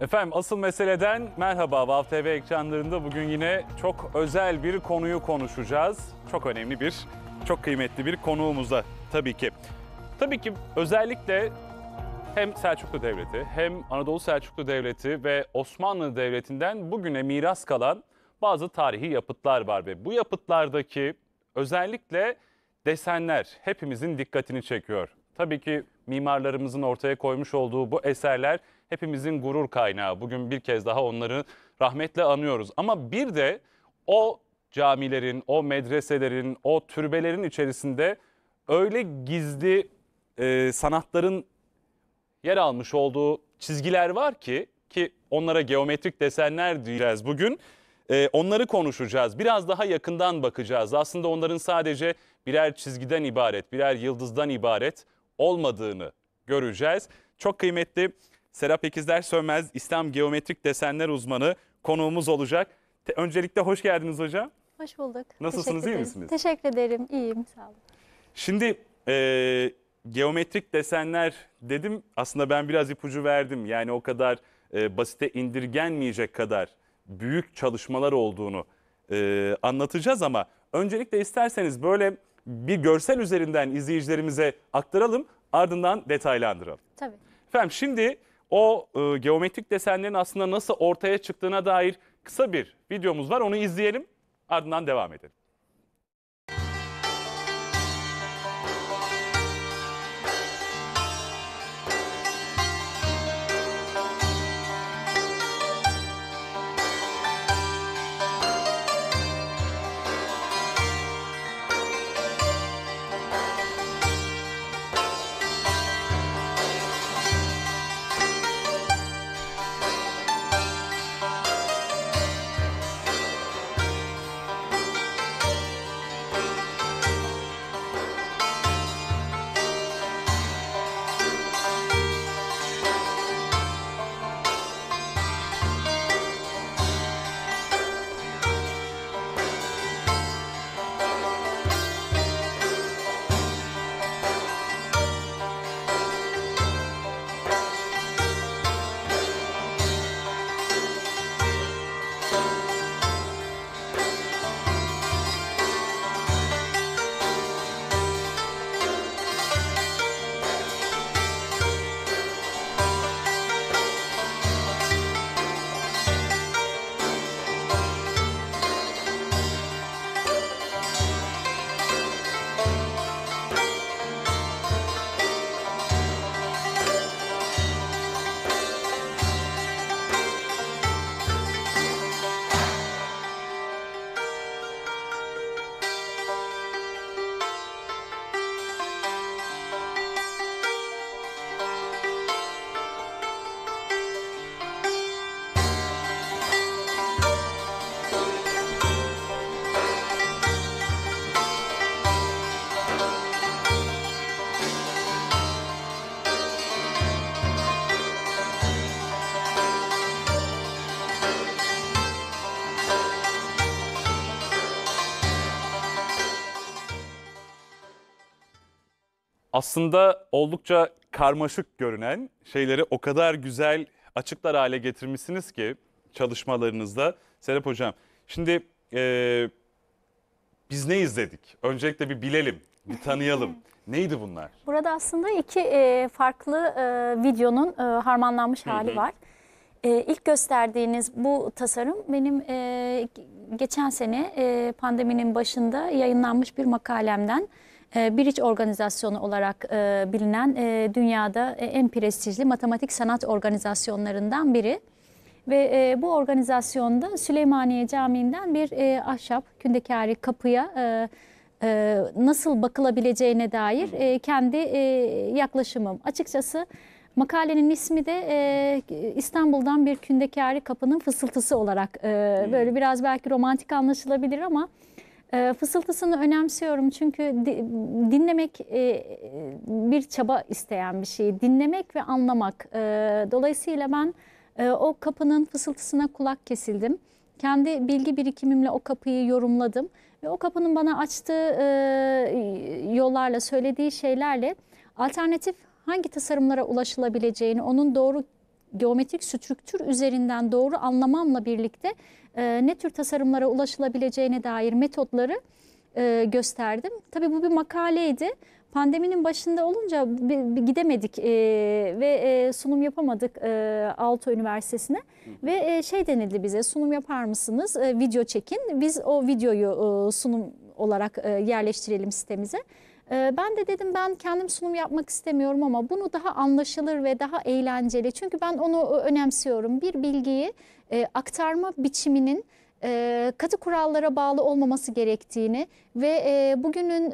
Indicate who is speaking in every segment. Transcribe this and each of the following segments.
Speaker 1: Efendim asıl meseleden merhaba Vav TV ekranlarında bugün yine çok özel bir konuyu konuşacağız. Çok önemli bir, çok kıymetli bir konuğumuzla tabii ki. Tabii ki özellikle hem Selçuklu Devleti hem Anadolu Selçuklu Devleti ve Osmanlı Devleti'nden bugüne miras kalan bazı tarihi yapıtlar var ve bu yapıtlardaki özellikle desenler hepimizin dikkatini çekiyor. Tabii ki mimarlarımızın ortaya koymuş olduğu bu eserler hepimizin gurur kaynağı. Bugün bir kez daha onları rahmetle anıyoruz. Ama bir de o camilerin, o medreselerin, o türbelerin içerisinde öyle gizli e, sanatların yer almış olduğu çizgiler var ki ki onlara geometrik desenler diyeceğiz bugün. E, onları konuşacağız. Biraz daha yakından bakacağız. Aslında onların sadece birer çizgiden ibaret, birer yıldızdan ibaret olmadığını göreceğiz. Çok kıymetli Serap Ekizler Sönmez İslam Geometrik Desenler Uzmanı konuğumuz olacak. Te- Öncelikle hoş geldiniz hocam.
Speaker 2: Hoş bulduk. Nasılsınız, iyi misiniz? Teşekkür ederim, iyiyim, sağ olun.
Speaker 1: Şimdi eee, geometrik desenler dedim aslında ben biraz ipucu verdim. Yani o kadar eee, basite indirgenmeyecek kadar büyük çalışmalar olduğunu eee, anlatacağız ama öncelikle isterseniz böyle bir görsel üzerinden izleyicilerimize aktaralım ardından detaylandıralım. Tabii. Efendim şimdi o e, geometrik desenlerin aslında nasıl ortaya çıktığına dair kısa bir videomuz var. Onu izleyelim ardından devam edelim. aslında oldukça karmaşık görünen şeyleri o kadar güzel açıklar hale getirmişsiniz ki çalışmalarınızda. Serap Hocam, şimdi e, biz ne izledik? Öncelikle bir bilelim, bir tanıyalım. Neydi bunlar?
Speaker 2: Burada aslında iki e, farklı e, videonun e, harmanlanmış hali var. E, ilk gösterdiğiniz bu tasarım benim e, geçen sene e, pandeminin başında yayınlanmış bir makalemden. Ee, bir organizasyonu olarak e, bilinen e, dünyada e, en prestijli matematik sanat organizasyonlarından biri. Ve e, bu organizasyonda Süleymaniye Camii'nden bir e, ahşap kündekari kapıya e, e, nasıl bakılabileceğine dair e, kendi e, yaklaşımım. Açıkçası makalenin ismi de e, İstanbul'dan bir kündekari kapının fısıltısı olarak e, böyle hmm. biraz belki romantik anlaşılabilir ama... Ee, fısıltısını önemsiyorum çünkü dinlemek e, bir çaba isteyen bir şey. Dinlemek ve anlamak. Ee, dolayısıyla ben e, o kapının fısıltısına kulak kesildim. Kendi bilgi birikimimle o kapıyı yorumladım. Ve o kapının bana açtığı e, yollarla, söylediği şeylerle alternatif hangi tasarımlara ulaşılabileceğini, onun doğru geometrik strüktür üzerinden doğru anlamamla birlikte e, ne tür tasarımlara ulaşılabileceğine dair metotları e, gösterdim. Tabii bu bir makaleydi. Pandeminin başında olunca bir, bir gidemedik e, ve e, sunum yapamadık e, Alto Üniversitesi'ne. Ve e, şey denildi bize sunum yapar mısınız, e, video çekin. Biz o videoyu e, sunum olarak e, yerleştirelim sitemize. Ee, ben de dedim ben kendim sunum yapmak istemiyorum ama bunu daha anlaşılır ve daha eğlenceli. Çünkü ben onu önemsiyorum. Bir bilgiyi e, aktarma biçiminin e, katı kurallara bağlı olmaması gerektiğini ve e, bugünün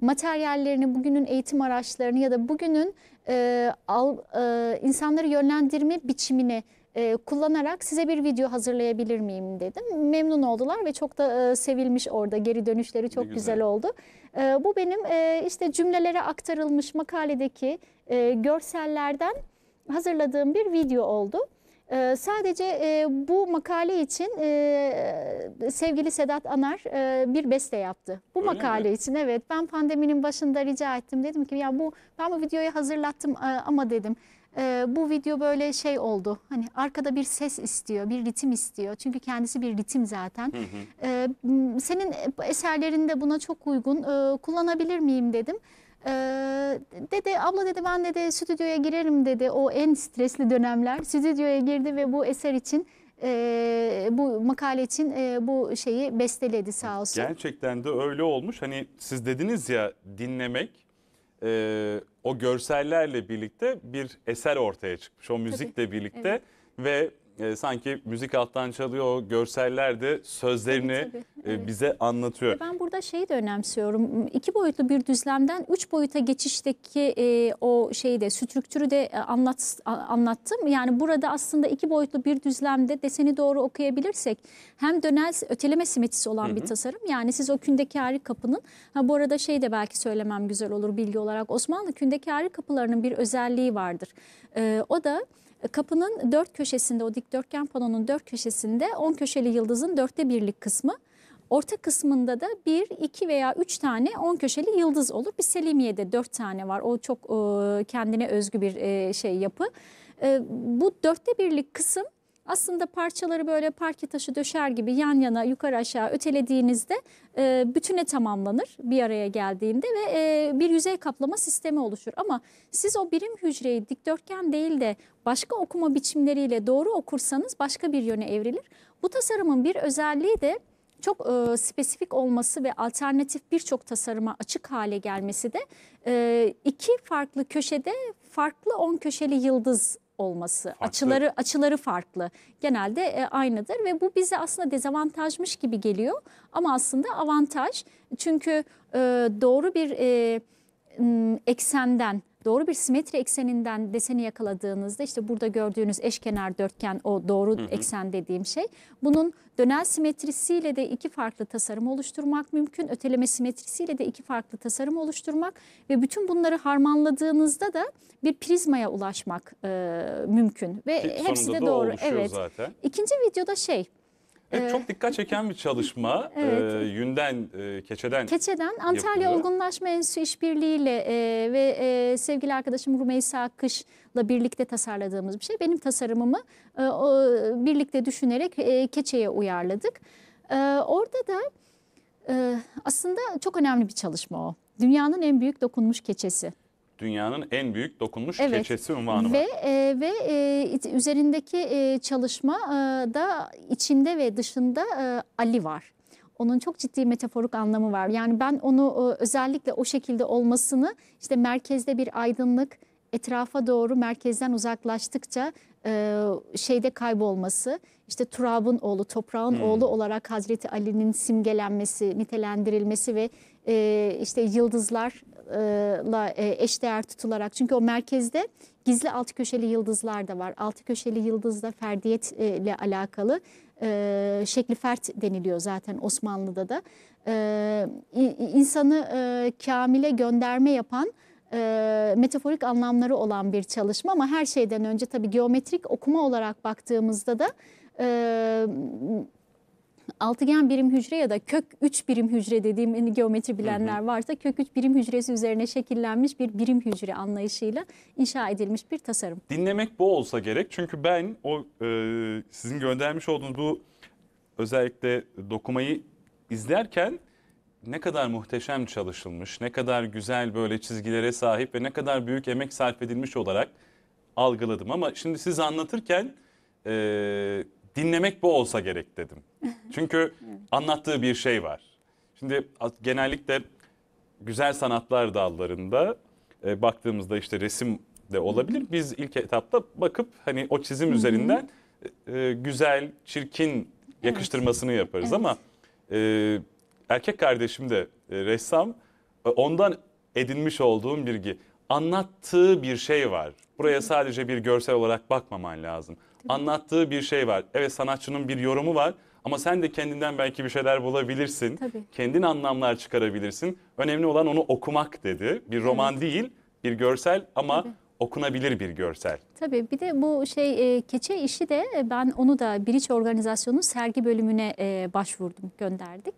Speaker 2: materyallerini, bugünün eğitim araçlarını ya da bugünün e, al, e, insanları yönlendirme biçimini e, kullanarak size bir video hazırlayabilir miyim dedim. Memnun oldular ve çok da e, sevilmiş orada geri dönüşleri çok güzel. güzel oldu. E, bu benim e, işte cümlelere aktarılmış makaledeki e, görsellerden hazırladığım bir video oldu. Ee, sadece e, bu makale için e, sevgili Sedat Anar e, bir beste yaptı. Bu Öyle makale mi? için evet ben pandeminin başında rica ettim. Dedim ki ya bu ben bu videoyu hazırlattım e, ama dedim e, bu video böyle şey oldu. Hani arkada bir ses istiyor, bir ritim istiyor. Çünkü kendisi bir ritim zaten. Hı hı. E, senin eserlerinde buna çok uygun. E, kullanabilir miyim dedim. Ee, dede abla dedi ben dedi stüdyoya girerim dedi o en stresli dönemler stüdyoya girdi ve bu eser için e, bu makale için e, bu şeyi besteledi sağ olsun.
Speaker 1: Gerçekten de öyle olmuş hani siz dediniz ya dinlemek e, o görsellerle birlikte bir eser ortaya çıkmış. O müzikle birlikte evet. ve e, sanki müzik alttan çalıyor, o görseller de sözlerini tabii, tabii. E, evet. E, bize anlatıyor. E,
Speaker 2: ben burada şeyi de önemsiyorum. İki boyutlu bir düzlemden üç boyuta geçişteki e, o şeyi de strüktürü de e, anlat, anlattım. Yani burada aslında iki boyutlu bir düzlemde deseni doğru okuyabilirsek hem dönel öteleme simetrisi olan Hı -hı. bir tasarım. Yani siz o kündekari kapının, ha bu arada şey de belki söylemem güzel olur bilgi olarak. Osmanlı kündekari kapılarının bir özelliği vardır. E, o da e, kapının dört köşesinde o dikdörtgen panonun dört köşesinde on köşeli yıldızın dörtte birlik kısmı. Orta kısmında da bir, iki veya üç tane on köşeli yıldız olur. Bir Selimiye'de dört tane var. O çok e, kendine özgü bir e, şey yapı. Bu dörtte birlik kısım aslında parçaları böyle parke taşı döşer gibi yan yana yukarı aşağı ötelediğinizde e, bütüne tamamlanır bir araya geldiğinde ve e, bir yüzey kaplama sistemi oluşur. Ama siz o birim hücreyi dikdörtgen değil de başka okuma biçimleriyle doğru okursanız başka bir yöne evrilir. Bu tasarımın bir özelliği de çok e, spesifik olması ve alternatif birçok tasarıma açık hale gelmesi de e, iki farklı köşede farklı on köşeli yıldız olması. Farklı. Açıları açıları farklı. Genelde e, aynıdır ve bu bize aslında dezavantajmış gibi geliyor ama aslında avantaj. Çünkü e, doğru bir e, eksenden doğru bir simetri ekseninden deseni yakaladığınızda işte burada gördüğünüz eşkenar dörtgen o doğru hı hı. eksen dediğim şey. Bunun dönel simetrisiyle de iki farklı tasarım oluşturmak mümkün. Öteleme simetrisiyle de iki farklı tasarım oluşturmak ve bütün bunları harmanladığınızda da bir prizmaya ulaşmak e, mümkün ve Ki hepsi de doğru. Evet. Zaten. İkinci videoda şey Evet, ee, çok
Speaker 1: dikkat çeken bir çalışma. Evet. E, yünden, e, keçeden. Keçeden Antalya yapılıyor.
Speaker 2: Olgunlaşma Enstitüsü işbirliğiyle e, ve e, sevgili arkadaşım Rumeysa Akış'la birlikte tasarladığımız bir şey. Benim tasarımımı e, o, birlikte düşünerek e, keçeye uyarladık. E, orada da e, aslında çok önemli bir çalışma o. Dünyanın en büyük dokunmuş keçesi
Speaker 1: dünyanın en büyük dokunmuş evet. keçesi unvanı ve,
Speaker 2: var. E, ve e, üzerindeki e, çalışma e, da içinde ve dışında e, Ali var. Onun çok ciddi metaforik anlamı var. Yani ben onu e, özellikle o şekilde olmasını işte merkezde bir aydınlık etrafa doğru merkezden uzaklaştıkça e, şeyde kaybolması, işte Turab'ın oğlu, toprağın hmm. oğlu olarak Hazreti Ali'nin simgelenmesi, nitelendirilmesi ve e, işte yıldızlarla e, eşdeğer tutularak çünkü o merkezde gizli altı köşeli yıldızlar da var. Altı köşeli yıldız da ferdiyetle e, alakalı e, şekli fert deniliyor zaten Osmanlı'da da. E, insanı e, kamile gönderme yapan e, metaforik anlamları olan bir çalışma ama her şeyden önce tabii geometrik okuma olarak baktığımızda da e, altıgen birim hücre ya da kök 3 birim hücre dediğim hani geometri bilenler varsa kök 3 birim hücresi üzerine şekillenmiş bir birim hücre anlayışıyla inşa edilmiş bir tasarım.
Speaker 1: Dinlemek bu olsa gerek çünkü ben o e, sizin göndermiş olduğunuz bu özellikle dokumayı izlerken ne kadar muhteşem çalışılmış, ne kadar güzel böyle çizgilere sahip ve ne kadar büyük emek sarf edilmiş olarak algıladım. Ama şimdi siz anlatırken e, Dinlemek bu olsa gerek dedim. Çünkü anlattığı bir şey var. Şimdi genellikle güzel sanatlar dallarında e, baktığımızda işte resim de olabilir. Biz ilk etapta bakıp hani o çizim üzerinden e, güzel, çirkin yakıştırmasını evet. yaparız evet. ama e, erkek kardeşim de e, ressam. E, ondan edinmiş olduğum bilgi anlattığı bir şey var. Buraya sadece bir görsel olarak bakmaman lazım anlattığı bir şey var. Evet sanatçının bir yorumu var ama sen de kendinden belki bir şeyler bulabilirsin. Tabii. Kendin anlamlar çıkarabilirsin. Önemli olan onu okumak dedi. Bir roman evet. değil, bir görsel ama Tabii okunabilir bir görsel.
Speaker 2: Tabii bir de bu şey e, keçe işi de e, ben onu da Biriç Organizasyonu'nun sergi bölümüne e, başvurdum, gönderdik.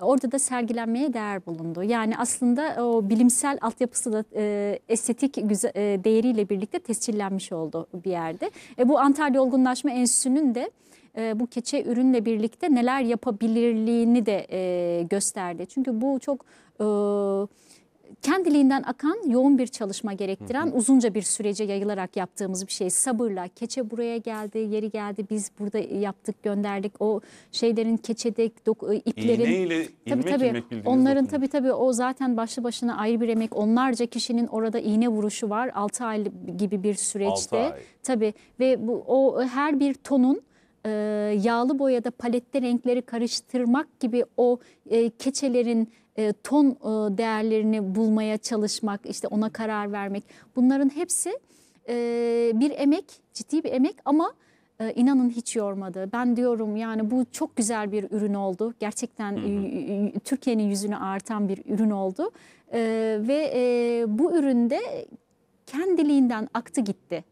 Speaker 2: Orada da sergilenmeye değer bulundu. Yani aslında o bilimsel altyapısı da e, estetik güzel, e, değeriyle birlikte tescillenmiş oldu bir yerde. E, bu Antalya Olgunlaşma Enstitüsü'nün de e, bu keçe ürünle birlikte neler yapabilirliğini de e, gösterdi. Çünkü bu çok kendiliğinden akan yoğun bir çalışma gerektiren uzunca bir sürece yayılarak yaptığımız bir şey. Sabırla keçe buraya geldi, yeri geldi biz burada yaptık, gönderdik. O şeylerin keçede e, iplerin İğneyle tabii ilmek tabii ilmek onların zaten. tabii tabii o zaten başlı başına ayrı bir emek. Onlarca kişinin orada iğne vuruşu var. 6 ay gibi bir süreçte. Ay. Tabii ve bu o her bir tonun e, yağlı boyada palette renkleri karıştırmak gibi o e, keçelerin e, ton e, değerlerini bulmaya çalışmak, işte ona karar vermek bunların hepsi e, bir emek, ciddi bir emek ama inanın hiç yormadı. Ben diyorum yani bu çok güzel bir ürün oldu. Gerçekten Türkiye'nin yüzünü artan bir ürün oldu. ve bu üründe kendiliğinden aktı gitti.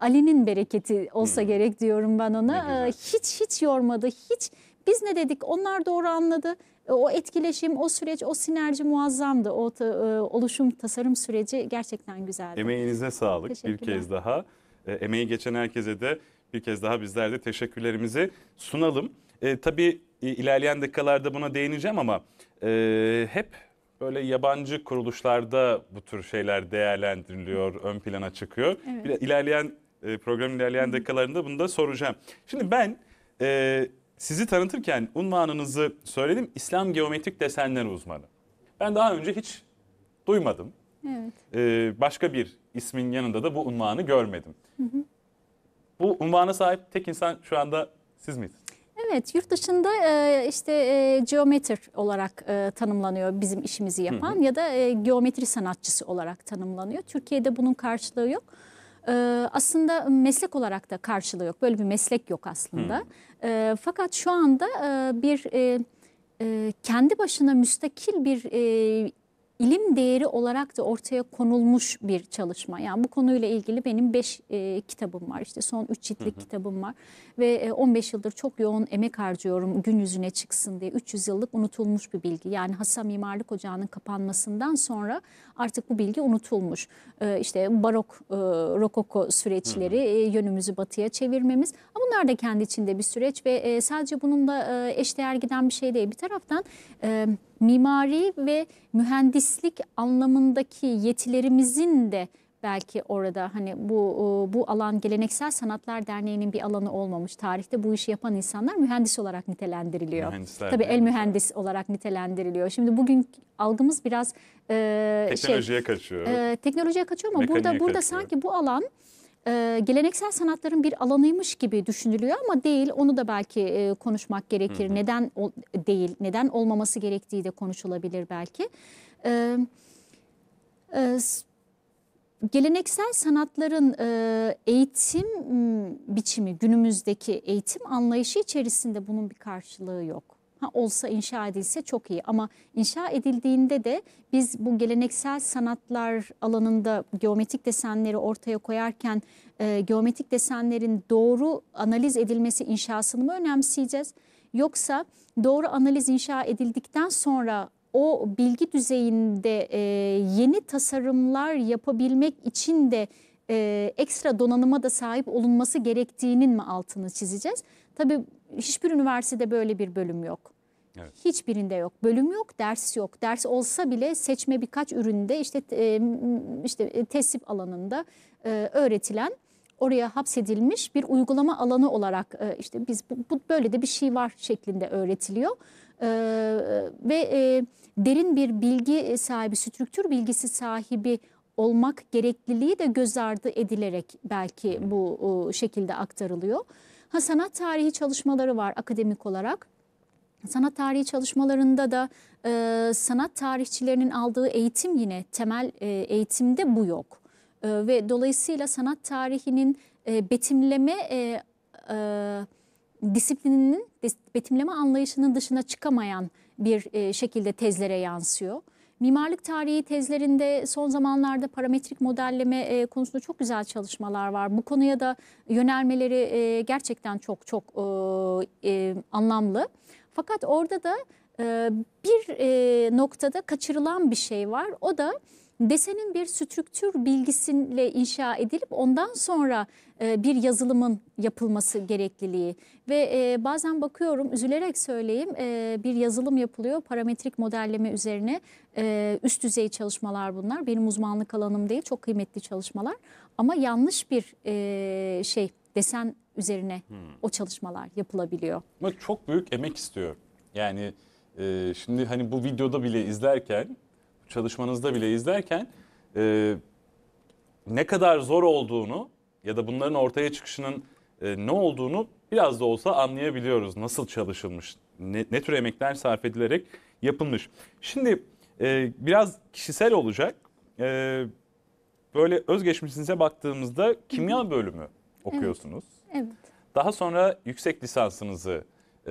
Speaker 2: Ali'nin bereketi olsa gerek diyorum ben ona. hiç hiç yormadı, hiç biz ne dedik onlar doğru anladı. E, o etkileşim, o süreç, o sinerji muazzamdı. O e, oluşum, tasarım süreci gerçekten güzeldi.
Speaker 1: Emeğinize sağlık bir kez daha. E, emeği geçen herkese de bir kez daha bizler de teşekkürlerimizi sunalım. E, tabii ilerleyen dakikalarda buna değineceğim ama e, hep böyle yabancı kuruluşlarda bu tür şeyler değerlendiriliyor, ön plana çıkıyor. Evet. İlerleyen e, program ilerleyen dakikalarında bunu da soracağım. Şimdi ben e, sizi tanıtırken unvanınızı söyledim. İslam geometrik desenler uzmanı. Ben daha önce hiç duymadım. Evet. Ee, başka bir ismin yanında da bu unvanı görmedim. Bu unvana sahip tek insan şu anda siz miydiniz?
Speaker 2: Evet, yurt dışında e, işte e, geometr olarak e, tanımlanıyor bizim işimizi yapan hı hı. ya da geometri sanatçısı olarak tanımlanıyor. Türkiye'de bunun karşılığı yok. Ee, aslında meslek olarak da karşılığı yok. Böyle bir meslek yok aslında. Hmm. Ee, fakat şu anda e, bir... E, e, kendi başına müstakil bir ilim değeri olarak da ortaya konulmuş bir çalışma. Yani bu konuyla ilgili benim 5 e, kitabım var. İşte son 3 ciltlik kitabım var. Ve e, 15 yıldır çok yoğun emek harcıyorum gün yüzüne çıksın diye. 300 yıllık unutulmuş bir bilgi. Yani Hasan Mimarlık Ocağı'nın kapanmasından sonra artık bu bilgi unutulmuş. E, işte barok, e, rokoko süreçleri E, yönümüzü batıya çevirmemiz. Ama bunlar da kendi içinde bir süreç ve e, sadece bununla e, eşdeğer giden bir şey değil. Bir taraftan... E, mimari ve mühendislik anlamındaki yetilerimizin de belki orada hani bu e, bu alan geleneksel sanatlar derneğinin bir alanı olmamış. Tarihte bu işi yapan insanlar mühendis olarak nitelendiriliyor. Mühendisler Tabii el mühendis olarak nitelendiriliyor. Şimdi bugün algımız biraz e, şey, teknolojiye şey, kaçıyor. E, teknolojiye kaçıyor ama Mekaniğe burada burada kaçıyor. sanki bu alan e, geleneksel sanatların bir alanıymış gibi düşünülüyor ama değil. Onu da belki e, konuşmak gerekir. Hı hı. Neden o, değil, neden olmaması gerektiği de konuşulabilir belki. Ee, e, e, geleneksel sanatların e, eğitim biçimi, günümüzdeki eğitim anlayışı içerisinde bunun bir karşılığı yok ha, olsa inşa edilse çok iyi ama inşa edildiğinde de biz bu geleneksel sanatlar alanında geometrik desenleri ortaya koyarken e, geometrik desenlerin doğru analiz edilmesi inşasını mı önemseyeceğiz? Yoksa doğru analiz inşa edildikten sonra o bilgi düzeyinde e, yeni tasarımlar yapabilmek için de e, ekstra donanıma da sahip olunması gerektiğinin mi altını çizeceğiz? Tabii hiçbir üniversitede böyle bir bölüm yok. Evet. Hiçbirinde yok. Bölüm yok, ders yok. Ders olsa bile seçme birkaç üründe işte e, işte e, tesip alanında e, öğretilen oraya hapsedilmiş bir uygulama alanı olarak işte biz bu, böyle de bir şey var şeklinde öğretiliyor. ve derin bir bilgi sahibi, strüktür bilgisi sahibi olmak gerekliliği de göz ardı edilerek belki bu şekilde aktarılıyor. Ha sanat tarihi çalışmaları var akademik olarak. Sanat tarihi çalışmalarında da e, sanat tarihçilerinin aldığı eğitim yine temel e, eğitimde bu yok. E, ve dolayısıyla sanat tarihinin e, betimleme e, e, disiplininin, betimleme anlayışının dışına çıkamayan bir e, şekilde tezlere yansıyor. Mimarlık tarihi tezlerinde son zamanlarda parametrik modelleme e, konusunda çok güzel çalışmalar var. Bu konuya da yönelmeleri e, gerçekten çok çok e, e, anlamlı. Fakat orada da e, bir e, noktada kaçırılan bir şey var. O da desenin bir strüktür bilgisiyle inşa edilip ondan sonra e, bir yazılımın yapılması gerekliliği ve e, bazen bakıyorum üzülerek söyleyeyim e, bir yazılım yapılıyor parametrik modelleme üzerine e, üst düzey çalışmalar bunlar benim uzmanlık alanım değil çok kıymetli çalışmalar ama yanlış bir e, şey desen üzerine hmm. o çalışmalar yapılabiliyor.
Speaker 1: Ama çok büyük emek istiyor. Yani e, şimdi hani bu videoda bile izlerken, çalışmanızda bile izlerken e, ne kadar zor olduğunu ya da bunların ortaya çıkışının e, ne olduğunu biraz da olsa anlayabiliyoruz. Nasıl çalışılmış, ne, ne tür emekler sarf edilerek yapılmış. Şimdi e, biraz kişisel olacak. E, böyle özgeçmişinize baktığımızda kimya bölümü okuyorsunuz. Evet. Evet. Daha sonra yüksek lisansınızı e,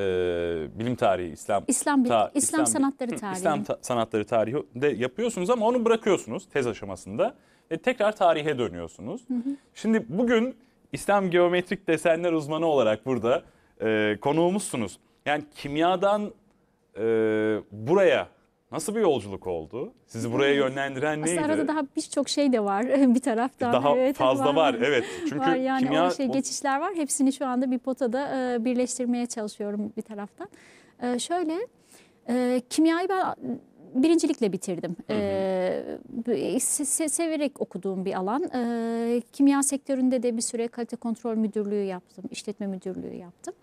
Speaker 1: bilim tarihi, İslam İslam, ta, İslam, İslam sanatları tarihi. İslam ta, sanatları tarihi de yapıyorsunuz ama onu bırakıyorsunuz tez aşamasında ve tekrar tarihe dönüyorsunuz. Hı hı. Şimdi bugün İslam geometrik desenler uzmanı olarak burada e, konuğumuzsunuz. Yani kimyadan e, buraya Nasıl bir yolculuk oldu? Sizi buraya yönlendiren neydi? Aslında arada daha
Speaker 2: birçok şey de var bir taraftan. Daha evet, fazla var. var evet. Çünkü var yani kimya... şey geçişler var. Hepsini şu anda bir potada e, birleştirmeye çalışıyorum bir taraftan. E, şöyle e, kimyayı ben birincilikle bitirdim. Hı hı. severek okuduğum bir alan. kimya sektöründe de bir süre kalite kontrol müdürlüğü yaptım, işletme müdürlüğü yaptım.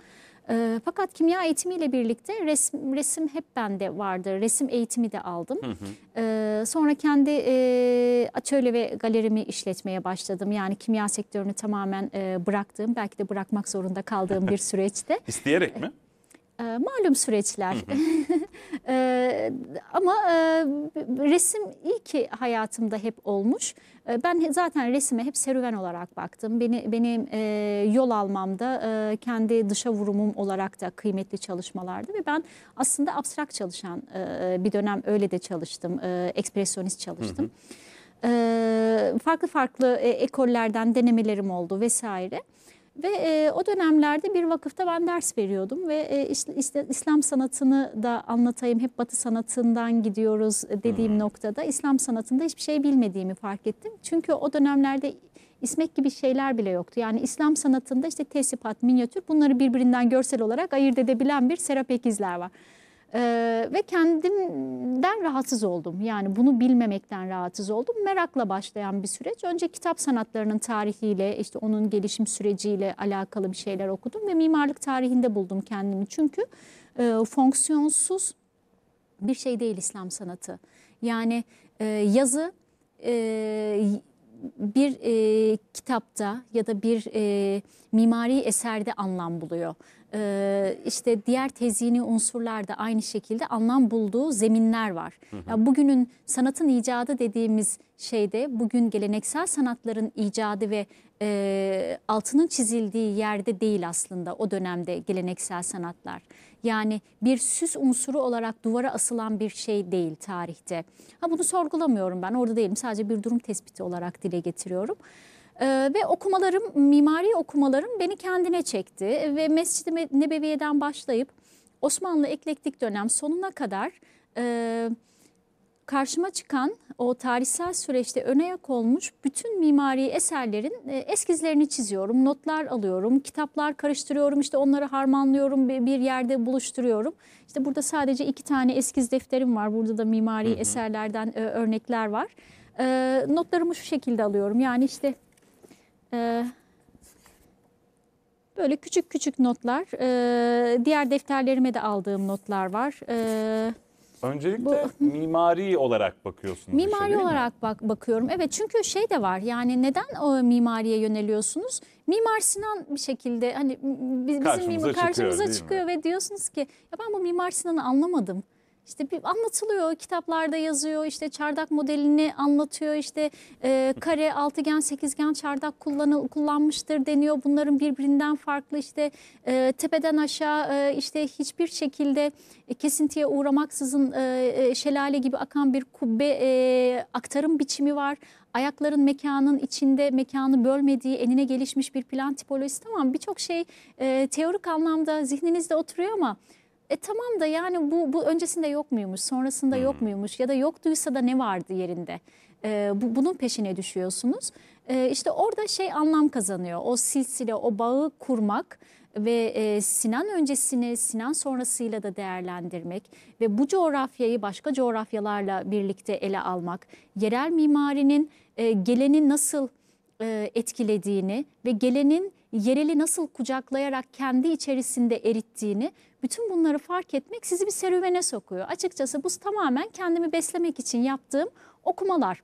Speaker 2: E, fakat kimya eğitimiyle birlikte resim, resim hep bende vardı. Resim eğitimi de aldım. Hı hı. E, sonra kendi e, atölye ve galerimi işletmeye başladım. Yani kimya sektörünü tamamen e, bıraktığım, belki de bırakmak zorunda kaldığım bir süreçte.
Speaker 1: İsteyerek mi?
Speaker 2: Ee, malum süreçler. e, ama e, resim iyi ki hayatımda hep olmuş. E, ben zaten resime hep serüven olarak baktım. Beni benim e, yol almamda e, kendi dışa vurumum olarak da kıymetli çalışmalardı ve ben aslında abstrak çalışan e, bir dönem öyle de çalıştım. E, ekspresyonist çalıştım. E, farklı farklı e, ekollerden denemelerim oldu vesaire. Ve e, o dönemlerde bir vakıfta ben ders veriyordum ve e, işte, işte İslam sanatını da anlatayım. Hep Batı sanatından gidiyoruz e, dediğim hmm. noktada İslam sanatında hiçbir şey bilmediğimi fark ettim. Çünkü o dönemlerde ismek gibi şeyler bile yoktu. Yani İslam sanatında işte tesipat, minyatür bunları birbirinden görsel olarak ayırt edebilen bir Serap Ekizler var. E, ve kendimden rahatsız oldum. Yani bunu bilmemekten rahatsız oldum. Merakla başlayan bir süreç. Önce kitap sanatlarının tarihiyle, işte onun gelişim süreciyle alakalı bir şeyler okudum ve mimarlık tarihinde buldum kendimi. Çünkü e, fonksiyonsuz bir şey değil İslam sanatı. Yani e, yazı e, bir e, kitapta ya da bir e, mimari eserde anlam buluyor e, işte diğer tezini unsurlar da aynı şekilde anlam bulduğu zeminler var. Hı hı. Ya bugünün sanatın icadı dediğimiz şeyde bugün geleneksel sanatların icadı ve e, altının çizildiği yerde değil aslında o dönemde geleneksel sanatlar. Yani bir süs unsuru olarak duvara asılan bir şey değil tarihte. Ha bunu sorgulamıyorum ben orada değilim sadece bir durum tespiti olarak dile getiriyorum. Ee, ve okumalarım, mimari okumalarım beni kendine çekti ve Mescid-i Nebeviye'den başlayıp Osmanlı eklektik dönem sonuna kadar e, karşıma çıkan o tarihsel süreçte öne yak olmuş bütün mimari eserlerin e, eskizlerini çiziyorum, notlar alıyorum, kitaplar karıştırıyorum, işte onları harmanlıyorum, bir, bir yerde buluşturuyorum. İşte burada sadece iki tane eskiz defterim var, burada da mimari hı hı. eserlerden e, örnekler var. E, notlarımı şu şekilde alıyorum, yani işte ee, böyle küçük küçük notlar. Ee, diğer defterlerime de aldığım notlar var. Ee,
Speaker 1: Öncelikle bu, mimari olarak bakıyorsunuz. Mimari şey,
Speaker 2: olarak bak bakıyorum. Evet çünkü şey de var. Yani neden o mimariye yöneliyorsunuz? Mimar Sinan bir şekilde hani bizim karşımıza mimar, çıkıyor, karşımıza çıkıyor, çıkıyor ve diyorsunuz ki ya ben bu Mimar Sinan'ı anlamadım. İşte bir anlatılıyor kitaplarda yazıyor işte çardak modelini anlatıyor işte e, kare altıgen sekizgen çardak kullanı, kullanmıştır deniyor bunların birbirinden farklı işte e, tepeden aşağı e, işte hiçbir şekilde e, kesintiye uğramaksızın e, şelale gibi akan bir kubbe e, aktarım biçimi var ayakların mekanın içinde mekanı bölmediği enine gelişmiş bir plan tipolojisi tamam birçok şey e, teorik anlamda zihninizde oturuyor ama e tamam da yani bu, bu öncesinde yok muymuş, sonrasında hmm. yok muymuş ya da yoktuysa da ne vardı yerinde? E, bu, bunun peşine düşüyorsunuz. E, işte orada şey anlam kazanıyor. O silsile, o bağı kurmak ve e, Sinan öncesini Sinan sonrasıyla da değerlendirmek ve bu coğrafyayı başka coğrafyalarla birlikte ele almak, yerel mimarinin e, geleni nasıl e, etkilediğini ve gelenin yereli nasıl kucaklayarak kendi içerisinde erittiğini bütün bunları fark etmek sizi bir serüvene sokuyor. Açıkçası bu tamamen kendimi beslemek için yaptığım okumalar.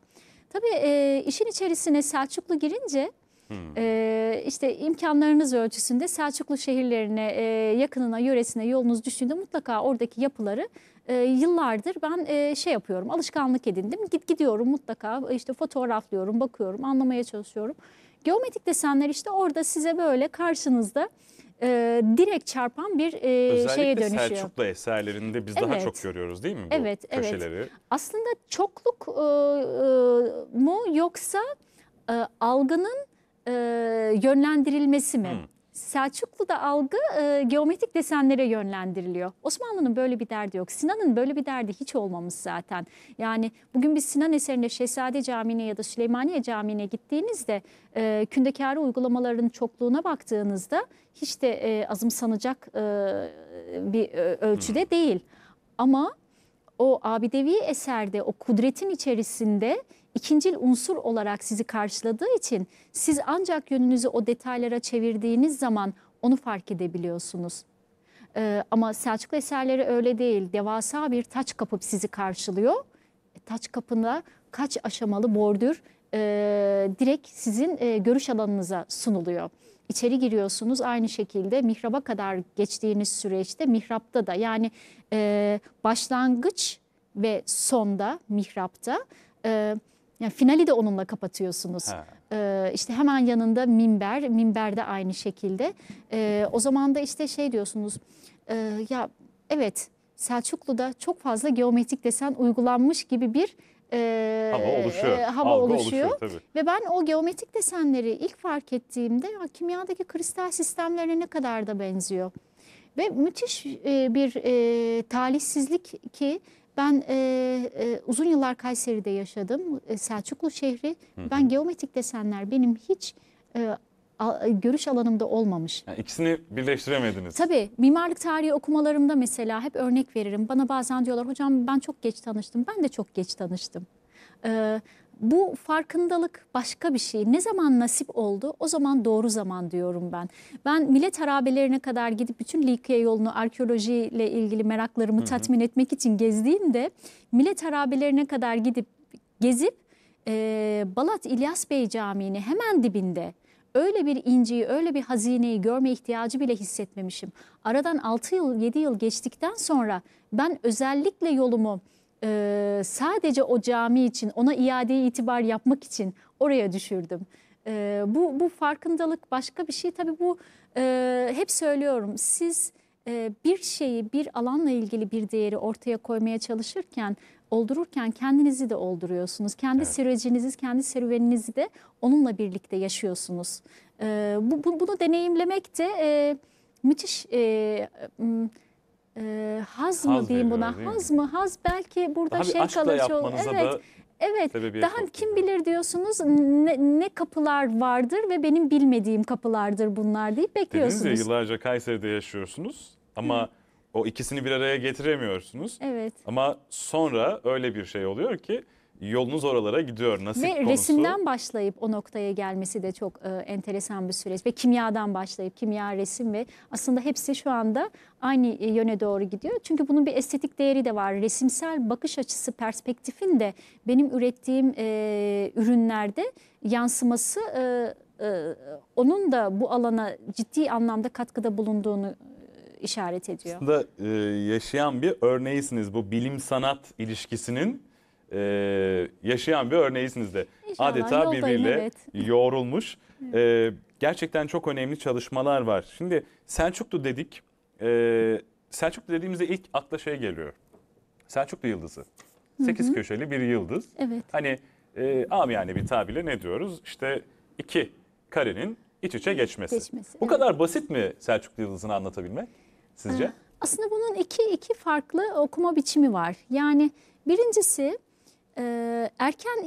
Speaker 2: Tabii e, işin içerisine Selçuklu girince hmm. e, işte imkanlarınız ölçüsünde Selçuklu şehirlerine, e, yakınına, yöresine yolunuz düştüğünde mutlaka oradaki yapıları e, yıllardır ben e, şey yapıyorum, alışkanlık edindim. Git gidiyorum mutlaka işte fotoğraflıyorum, bakıyorum, anlamaya çalışıyorum. Geometrik desenler işte orada size böyle karşınızda e, direkt çarpan bir e, şeye dönüşüyor. Özellikle Selçuklu
Speaker 1: eserlerinde biz evet. daha çok görüyoruz değil mi bu evet, köşeleri? Evet.
Speaker 2: Aslında çokluk e, e, mu yoksa e, algının e, yönlendirilmesi mi? Hmm. Selçuklu'da algı e, geometrik desenlere yönlendiriliyor. Osmanlı'nın böyle bir derdi yok. Sinan'ın böyle bir derdi hiç olmamış zaten. Yani bugün biz Sinan eserinde Şehzade Camii'ne ya da Süleymaniye Camii'ne gittiğinizde e, kündekarı uygulamaların çokluğuna baktığınızda hiç de e, azımsanacak e, bir e, ölçüde hmm. değil. Ama o abidevi eserde o kudretin içerisinde ikincil unsur olarak sizi karşıladığı için siz ancak yönünüzü o detaylara çevirdiğiniz zaman onu fark edebiliyorsunuz. Ee, ama Selçuklu eserleri öyle değil. Devasa bir taç kapıp sizi karşılıyor. E, taç kapında kaç aşamalı bordür e, direkt sizin e, görüş alanınıza sunuluyor. İçeri giriyorsunuz aynı şekilde mihraba kadar geçtiğiniz süreçte mihrapta da yani e, başlangıç ve sonda mihrapta e, yani finali de onunla kapatıyorsunuz. Ee, işte hemen yanında minber, minber de aynı şekilde. Ee, o zaman da işte şey diyorsunuz, e, ya evet Selçuklu'da çok fazla geometrik desen uygulanmış gibi bir e, hava oluşuyor. E, hava oluşuyor. oluşuyor Ve ben o geometrik desenleri ilk fark ettiğimde ya, kimyadaki kristal sistemlerine ne kadar da benziyor. Ve müthiş e, bir e, talihsizlik ki ben e, e, uzun yıllar Kayseri'de yaşadım. E, Selçuklu şehri. Hı hı. Ben geometrik desenler benim hiç e, a, görüş alanımda olmamış. Yani
Speaker 1: ikisini birleştiremediniz. Tabii.
Speaker 2: Mimarlık tarihi okumalarımda mesela hep örnek veririm. Bana bazen diyorlar hocam ben çok geç tanıştım. Ben de çok geç tanıştım. E, bu farkındalık başka bir şey. Ne zaman nasip oldu o zaman doğru zaman diyorum ben. Ben millet harabelerine kadar gidip bütün Likya yolunu arkeolojiyle ilgili meraklarımı Hı-hı. tatmin etmek için gezdiğimde millet harabelerine kadar gidip gezip e, Balat İlyas Bey Camii'ni hemen dibinde öyle bir inciyi, öyle bir hazineyi görme ihtiyacı bile hissetmemişim. Aradan 6 yıl, 7 yıl geçtikten sonra ben özellikle yolumu e, sadece o cami için ona iadeye itibar yapmak için oraya düşürdüm. E, bu, bu farkındalık başka bir şey. Tabii bu e, hep söylüyorum siz e, bir şeyi bir alanla ilgili bir değeri ortaya koymaya çalışırken oldururken kendinizi de olduruyorsunuz. Kendi evet. sürecinizi, kendi serüveninizi de onunla birlikte yaşıyorsunuz. E, bu, bu, bunu deneyimlemek de e, müthiş e, e, haz, haz mı diyeyim buna? Değil haz mı? Haz belki burada daha şey kalıcı olur. Evet. Da Evet daha olsun. kim bilir diyorsunuz ne, ne kapılar vardır ve benim bilmediğim kapılardır bunlar deyip bekliyorsunuz. Dediniz ya
Speaker 1: yıllarca Kayseri'de yaşıyorsunuz ama Hı. o ikisini bir araya getiremiyorsunuz. Evet. Ama sonra öyle bir şey oluyor ki yolunuz oralara gidiyor. Nasip Ve konusu. resimden
Speaker 2: başlayıp o noktaya gelmesi de çok e, enteresan bir süreç. Ve kimyadan başlayıp kimya, resim ve aslında hepsi şu anda aynı e, yöne doğru gidiyor. Çünkü bunun bir estetik değeri de var. Resimsel bakış açısı perspektifin de benim ürettiğim e, ürünlerde yansıması e, e, onun da bu alana ciddi anlamda katkıda bulunduğunu e, işaret ediyor.
Speaker 1: Aslında e, yaşayan bir örneğisiniz bu bilim sanat ilişkisinin e, yaşayan bir örneğisiniz de. İnşallah Adeta yoldayım, birbiriyle evet. yoğrulmuş. E, gerçekten çok önemli çalışmalar var. Şimdi Selçuklu dedik. E, Selçuklu dediğimizde ilk akla şey geliyor. Selçuklu yıldızı. Sekiz köşeli bir yıldız. Evet. Hani e, yani bir tabirle ne diyoruz? İşte iki karenin iç içe geçmesi. Geçmesi, Bu evet. kadar basit mi Selçuklu yıldızını anlatabilmek sizce?
Speaker 2: Aslında bunun iki iki farklı okuma biçimi var. Yani birincisi ee, erken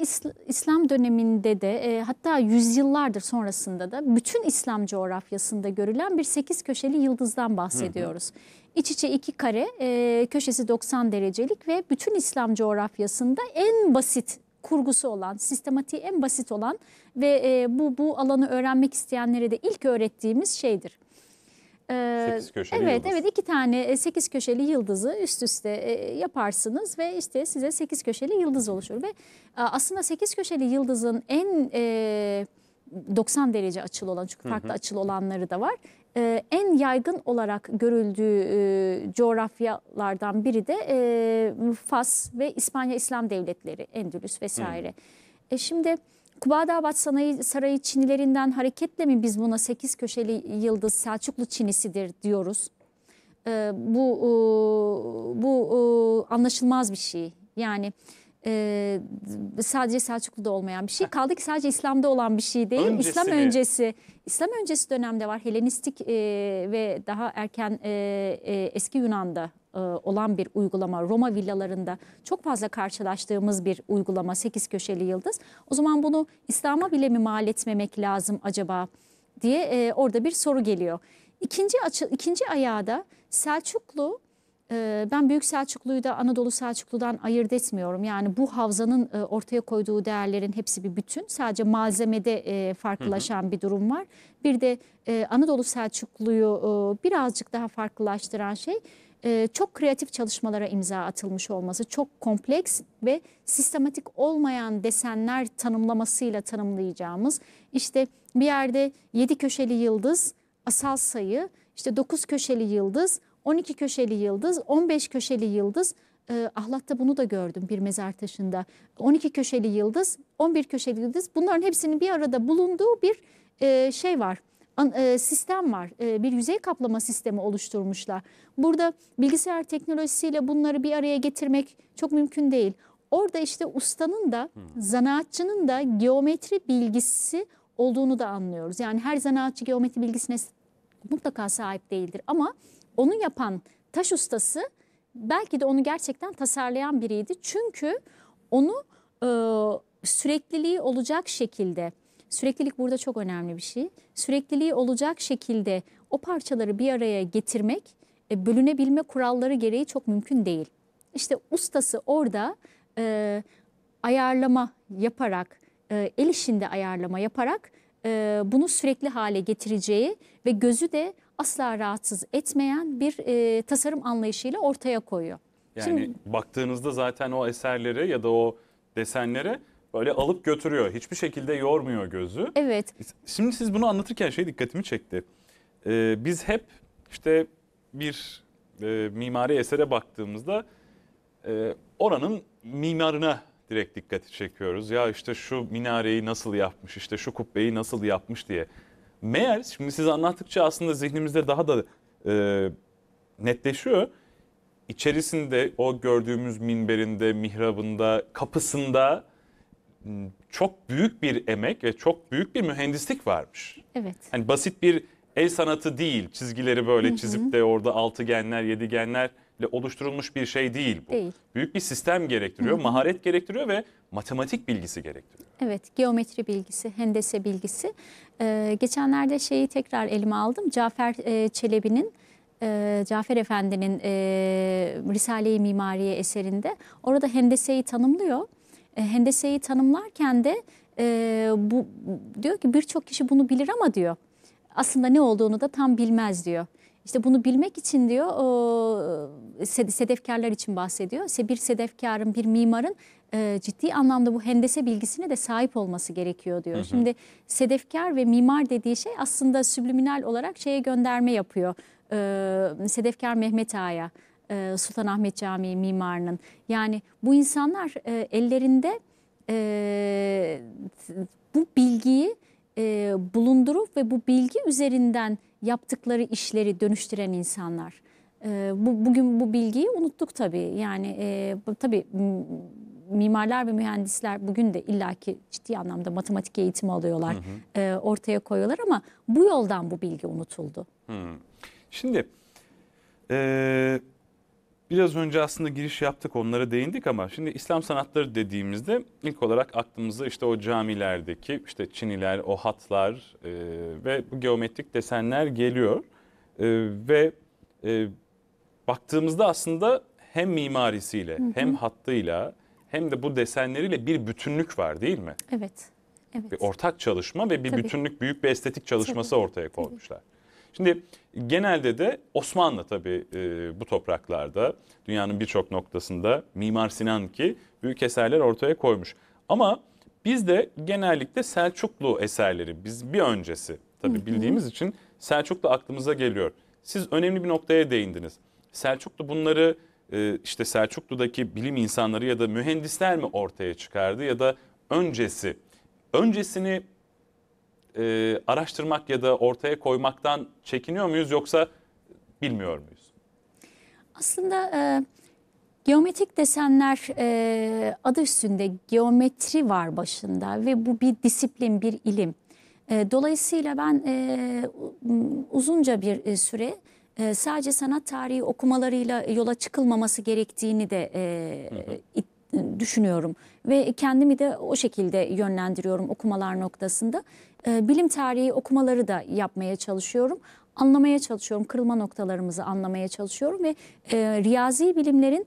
Speaker 2: İslam döneminde de e, hatta yüzyıllardır sonrasında da bütün İslam coğrafyasında görülen bir sekiz köşeli yıldızdan bahsediyoruz. Hı hı. İç içe iki kare, e, köşesi 90 derecelik ve bütün İslam coğrafyasında en basit kurgusu olan, sistematiği en basit olan ve e, bu bu alanı öğrenmek isteyenlere de ilk öğrettiğimiz şeydir Sekiz ee, köşeli evet, yıldız. Evet iki tane e, sekiz köşeli yıldızı üst üste e, yaparsınız ve işte size sekiz köşeli yıldız oluşur. Ve aslında sekiz köşeli yıldızın en 90 e, derece açılı olan çünkü farklı hı hı. açılı olanları da var. en yaygın olarak görüldüğü coğrafyalardan biri de Fas ve İspanya İslam devletleri, Endülüs vesaire. Hı. şimdi... Kubadabat Sanayi Sarayı Çinilerinden hareketle mi biz buna sekiz köşeli yıldız Selçuklu Çinisidir diyoruz? E, bu e, bu e, anlaşılmaz bir şey. Yani e, sadece Selçuklu'da olmayan bir şey. Kaldı ki sadece İslam'da olan bir şey değil. Öncesini. İslam öncesi İslam öncesi dönemde var. Helenistik e, ve daha erken e, e, eski Yunan'da e, olan bir uygulama. Roma villalarında çok fazla karşılaştığımız bir uygulama 8 köşeli yıldız. O zaman bunu İslam'a bile mi mal etmemek lazım acaba diye e, orada bir soru geliyor. İkinci, açı, ikinci ayağı da Selçuklu e, ben Büyük Selçuklu'yu da Anadolu Selçuklu'dan ayırt etmiyorum. Yani bu havzanın e, ortaya koyduğu değerlerin hepsi bir bütün. Sadece malzemede farklılaşan bir durum var. Bir de Anadolu Selçuklu'yu birazcık daha farklılaştıran şey e, çok kreatif çalışmalara imza atılmış olması, çok kompleks ve sistematik olmayan desenler tanımlamasıyla tanımlayacağımız işte bir yerde 7 köşeli yıldız asal sayı, işte 9 köşeli yıldız, 12 köşeli yıldız, 15 köşeli yıldız e, Ahlat'ta bunu da gördüm bir mezar taşında. 12 köşeli yıldız, 11 köşeli yıldız bunların hepsinin bir arada bulunduğu bir e, şey var. E, sistem var. E, bir yüzey kaplama sistemi oluşturmuşlar. Burada bilgisayar teknolojisiyle bunları bir araya getirmek çok mümkün değil. Orada işte ustanın da hmm. zanaatçının da geometri bilgisi olduğunu da anlıyoruz. Yani her zanaatçı geometri bilgisine mutlaka sahip değildir ama onu yapan taş ustası belki de onu gerçekten tasarlayan biriydi. Çünkü onu e, sürekliliği olacak şekilde Süreklilik burada çok önemli bir şey. Sürekliliği olacak şekilde o parçaları bir araya getirmek e, bölünebilme kuralları gereği çok mümkün değil. İşte ustası orada e, ayarlama yaparak, e, el işinde ayarlama yaparak e, bunu sürekli hale getireceği ve gözü de asla rahatsız etmeyen bir e, tasarım anlayışıyla ortaya koyuyor.
Speaker 1: Yani Şimdi, baktığınızda zaten o eserlere ya da o desenlere böyle alıp götürüyor. Hiçbir şekilde yormuyor gözü. Evet. Şimdi siz bunu anlatırken şey dikkatimi çekti. Ee, biz hep işte bir e, mimari esere baktığımızda e, oranın mimarına direkt dikkati çekiyoruz. Ya işte şu minareyi nasıl yapmış, işte şu kubbeyi nasıl yapmış diye. Meğer şimdi siz anlattıkça aslında zihnimizde daha da e, netleşiyor. İçerisinde o gördüğümüz minberinde, mihrabında, kapısında çok büyük bir emek ve çok büyük bir mühendislik varmış. Evet. Yani basit bir el sanatı değil. Çizgileri böyle hı hı. çizip de orada altıgenler, yedigenlerle oluşturulmuş bir şey değil bu. Değil. Büyük bir sistem gerektiriyor, hı hı. maharet gerektiriyor ve matematik bilgisi gerektiriyor.
Speaker 2: Evet, geometri bilgisi, hendese bilgisi. Ee, geçenlerde şeyi tekrar elime aldım. Cafer e, Çelebi'nin e, Cafer Efendi'nin e, Risale-i Mimariye eserinde orada hendeseyi tanımlıyor e, hendeseyi tanımlarken de e, bu diyor ki birçok kişi bunu bilir ama diyor aslında ne olduğunu da tam bilmez diyor. İşte bunu bilmek için diyor o, sedefkarlar için bahsediyor. Bir sedefkarın, bir mimarın e, ciddi anlamda bu hendese bilgisine de sahip olması gerekiyor diyor. Hı hı. Şimdi sedefkar ve mimar dediği şey aslında subliminal olarak şeye gönderme yapıyor. E, Sedefkar Mehmet Ağa'ya. E, Sultanahmet Camii mimarının. Yani bu insanlar e, ellerinde e, bu bilgiyi e, bulundurup ve bu bilgi üzerinden yaptıkları işleri dönüştüren insanlar. E, bu, bugün bu bilgiyi unuttuk tabii. Yani e, tabii mimarlar ve mühendisler bugün de illaki ciddi anlamda matematik eğitimi alıyorlar, hı hı. E, ortaya koyuyorlar ama bu yoldan bu bilgi unutuldu.
Speaker 1: Hı. Şimdi... E Biraz önce aslında giriş yaptık onlara değindik ama şimdi İslam sanatları dediğimizde ilk olarak aklımıza işte o camilerdeki işte çiniler, o hatlar e, ve bu geometrik desenler geliyor. E, ve e, baktığımızda aslında hem mimarisiyle hı hı. hem hattıyla hem de bu desenleriyle bir bütünlük var değil mi?
Speaker 2: Evet. evet.
Speaker 1: Bir ortak çalışma ve bir Tabii. bütünlük büyük bir estetik çalışması Tabii. ortaya koymuşlar. Tabii. Şimdi genelde de Osmanlı tabii e, bu topraklarda dünyanın birçok noktasında Mimar Sinan ki büyük eserler ortaya koymuş. Ama biz de genellikle Selçuklu eserleri biz bir öncesi tabii bildiğimiz için Selçuklu aklımıza geliyor. Siz önemli bir noktaya değindiniz. Selçuklu bunları e, işte Selçuklu'daki bilim insanları ya da mühendisler mi ortaya çıkardı ya da öncesi öncesini e, araştırmak ya da ortaya koymaktan çekiniyor muyuz yoksa bilmiyor muyuz?
Speaker 2: Aslında e, geometrik desenler e, adı üstünde geometri var başında ve bu bir disiplin, bir ilim. E, dolayısıyla ben e, uzunca bir e, süre e, sadece sanat tarihi okumalarıyla yola çıkılmaması gerektiğini de e, hı hı. E, düşünüyorum ve kendimi de o şekilde yönlendiriyorum okumalar noktasında. E, bilim tarihi okumaları da yapmaya çalışıyorum. Anlamaya çalışıyorum, kırılma noktalarımızı anlamaya çalışıyorum ve e, riyazi bilimlerin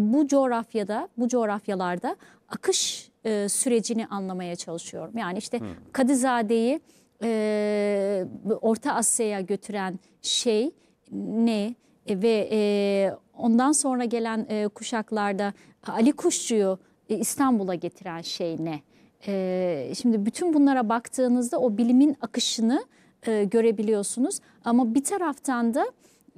Speaker 2: bu coğrafyada, bu coğrafyalarda akış sürecini anlamaya çalışıyorum. Yani işte hmm. Kadızade'yi Orta Asya'ya götüren şey ne ve ondan sonra gelen e, kuşaklarda Ali Kuşçu'yu e, İstanbul'a getiren şey ne? E, şimdi bütün bunlara baktığınızda o bilimin akışını e, görebiliyorsunuz. Ama bir taraftan da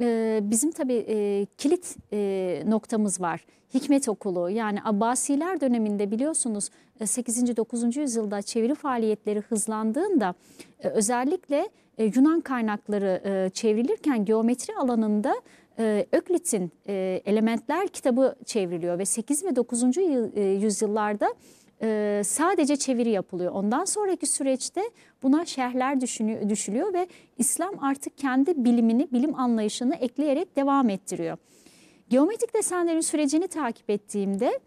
Speaker 2: e, bizim tabii e, kilit e, noktamız var. Hikmet Okulu yani Abbasiler döneminde biliyorsunuz 8. E, 9. yüzyılda çeviri faaliyetleri hızlandığında e, özellikle e, Yunan kaynakları çevrilirken geometri alanında ee, Öklit'in e, Elementler kitabı çevriliyor ve 8 ve 9. E, yüzyıllarda e, sadece çeviri yapılıyor. Ondan sonraki süreçte buna şerhler düşülüyor ve İslam artık kendi bilimini, bilim anlayışını ekleyerek devam ettiriyor. Geometrik desenlerin sürecini takip ettiğimde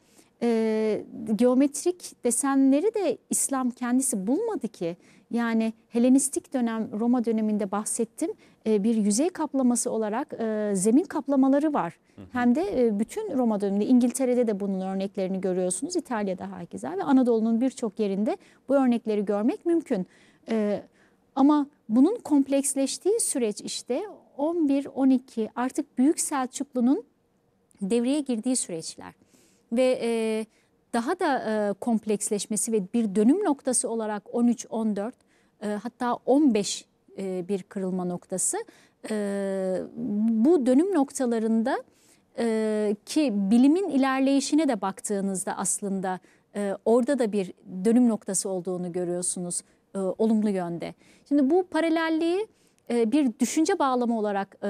Speaker 2: geometrik desenleri de İslam kendisi bulmadı ki. Yani Helenistik dönem Roma döneminde bahsettim ee, bir yüzey kaplaması olarak e, zemin kaplamaları var. Hem de e, bütün Roma döneminde İngiltere'de de bunun örneklerini görüyorsunuz. İtalya'da herkese ve Anadolu'nun birçok yerinde bu örnekleri görmek mümkün. Ee, ama bunun kompleksleştiği süreç işte 11-12 artık Büyük Selçuklu'nun devreye girdiği süreçler. Ve e, daha da e, kompleksleşmesi ve bir dönüm noktası olarak 13-14 e, hatta 15 e, bir kırılma noktası. E, bu dönüm noktalarında e, ki bilimin ilerleyişine de baktığınızda aslında e, orada da bir dönüm noktası olduğunu görüyorsunuz e, olumlu yönde. Şimdi bu paralelliği e, bir düşünce bağlamı olarak e,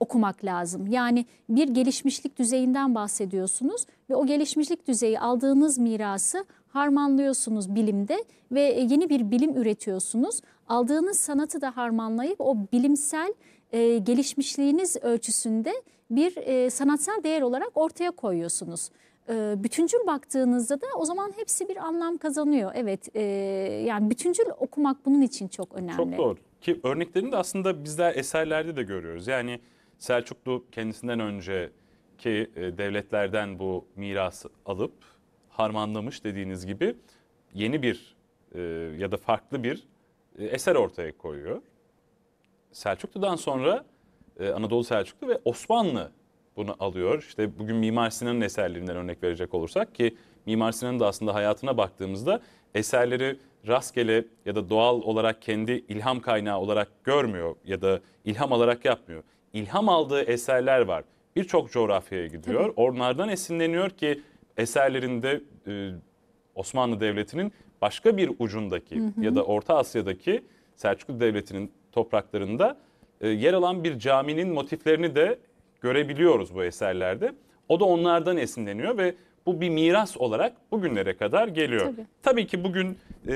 Speaker 2: okumak lazım. Yani bir gelişmişlik düzeyinden bahsediyorsunuz ve o gelişmişlik düzeyi aldığınız mirası harmanlıyorsunuz bilimde ve e, yeni bir bilim üretiyorsunuz. Aldığınız sanatı da harmanlayıp o bilimsel e, gelişmişliğiniz ölçüsünde bir e, sanatsal değer olarak ortaya koyuyorsunuz. E, bütüncül baktığınızda da o zaman hepsi bir anlam kazanıyor. Evet e, yani bütüncül okumak bunun için çok önemli. Çok doğru.
Speaker 1: Ki örneklerini de aslında bizler eserlerde de görüyoruz. Yani Selçuklu kendisinden önceki e, devletlerden bu mirası alıp harmanlamış dediğiniz gibi yeni bir e, ya da farklı bir e, eser ortaya koyuyor. Selçuklu'dan sonra Anadolu Selçuklu ve Osmanlı bunu alıyor. İşte bugün Mimar Sinan'ın eserlerinden örnek verecek olursak ki Mimar Sinan'ın da aslında hayatına baktığımızda eserleri rastgele ya da doğal olarak kendi ilham kaynağı olarak görmüyor ya da ilham alarak yapmıyor. İlham aldığı eserler var. Birçok coğrafyaya gidiyor. Tabii. Onlardan esinleniyor ki eserlerinde e, Osmanlı Devleti'nin başka bir ucundaki hı hı. ya da Orta Asya'daki Selçuklu Devleti'nin topraklarında e, yer alan bir caminin motiflerini de görebiliyoruz bu eserlerde. O da onlardan esinleniyor ve bu bir miras olarak bugünlere kadar geliyor. Tabii, Tabii ki bugün e,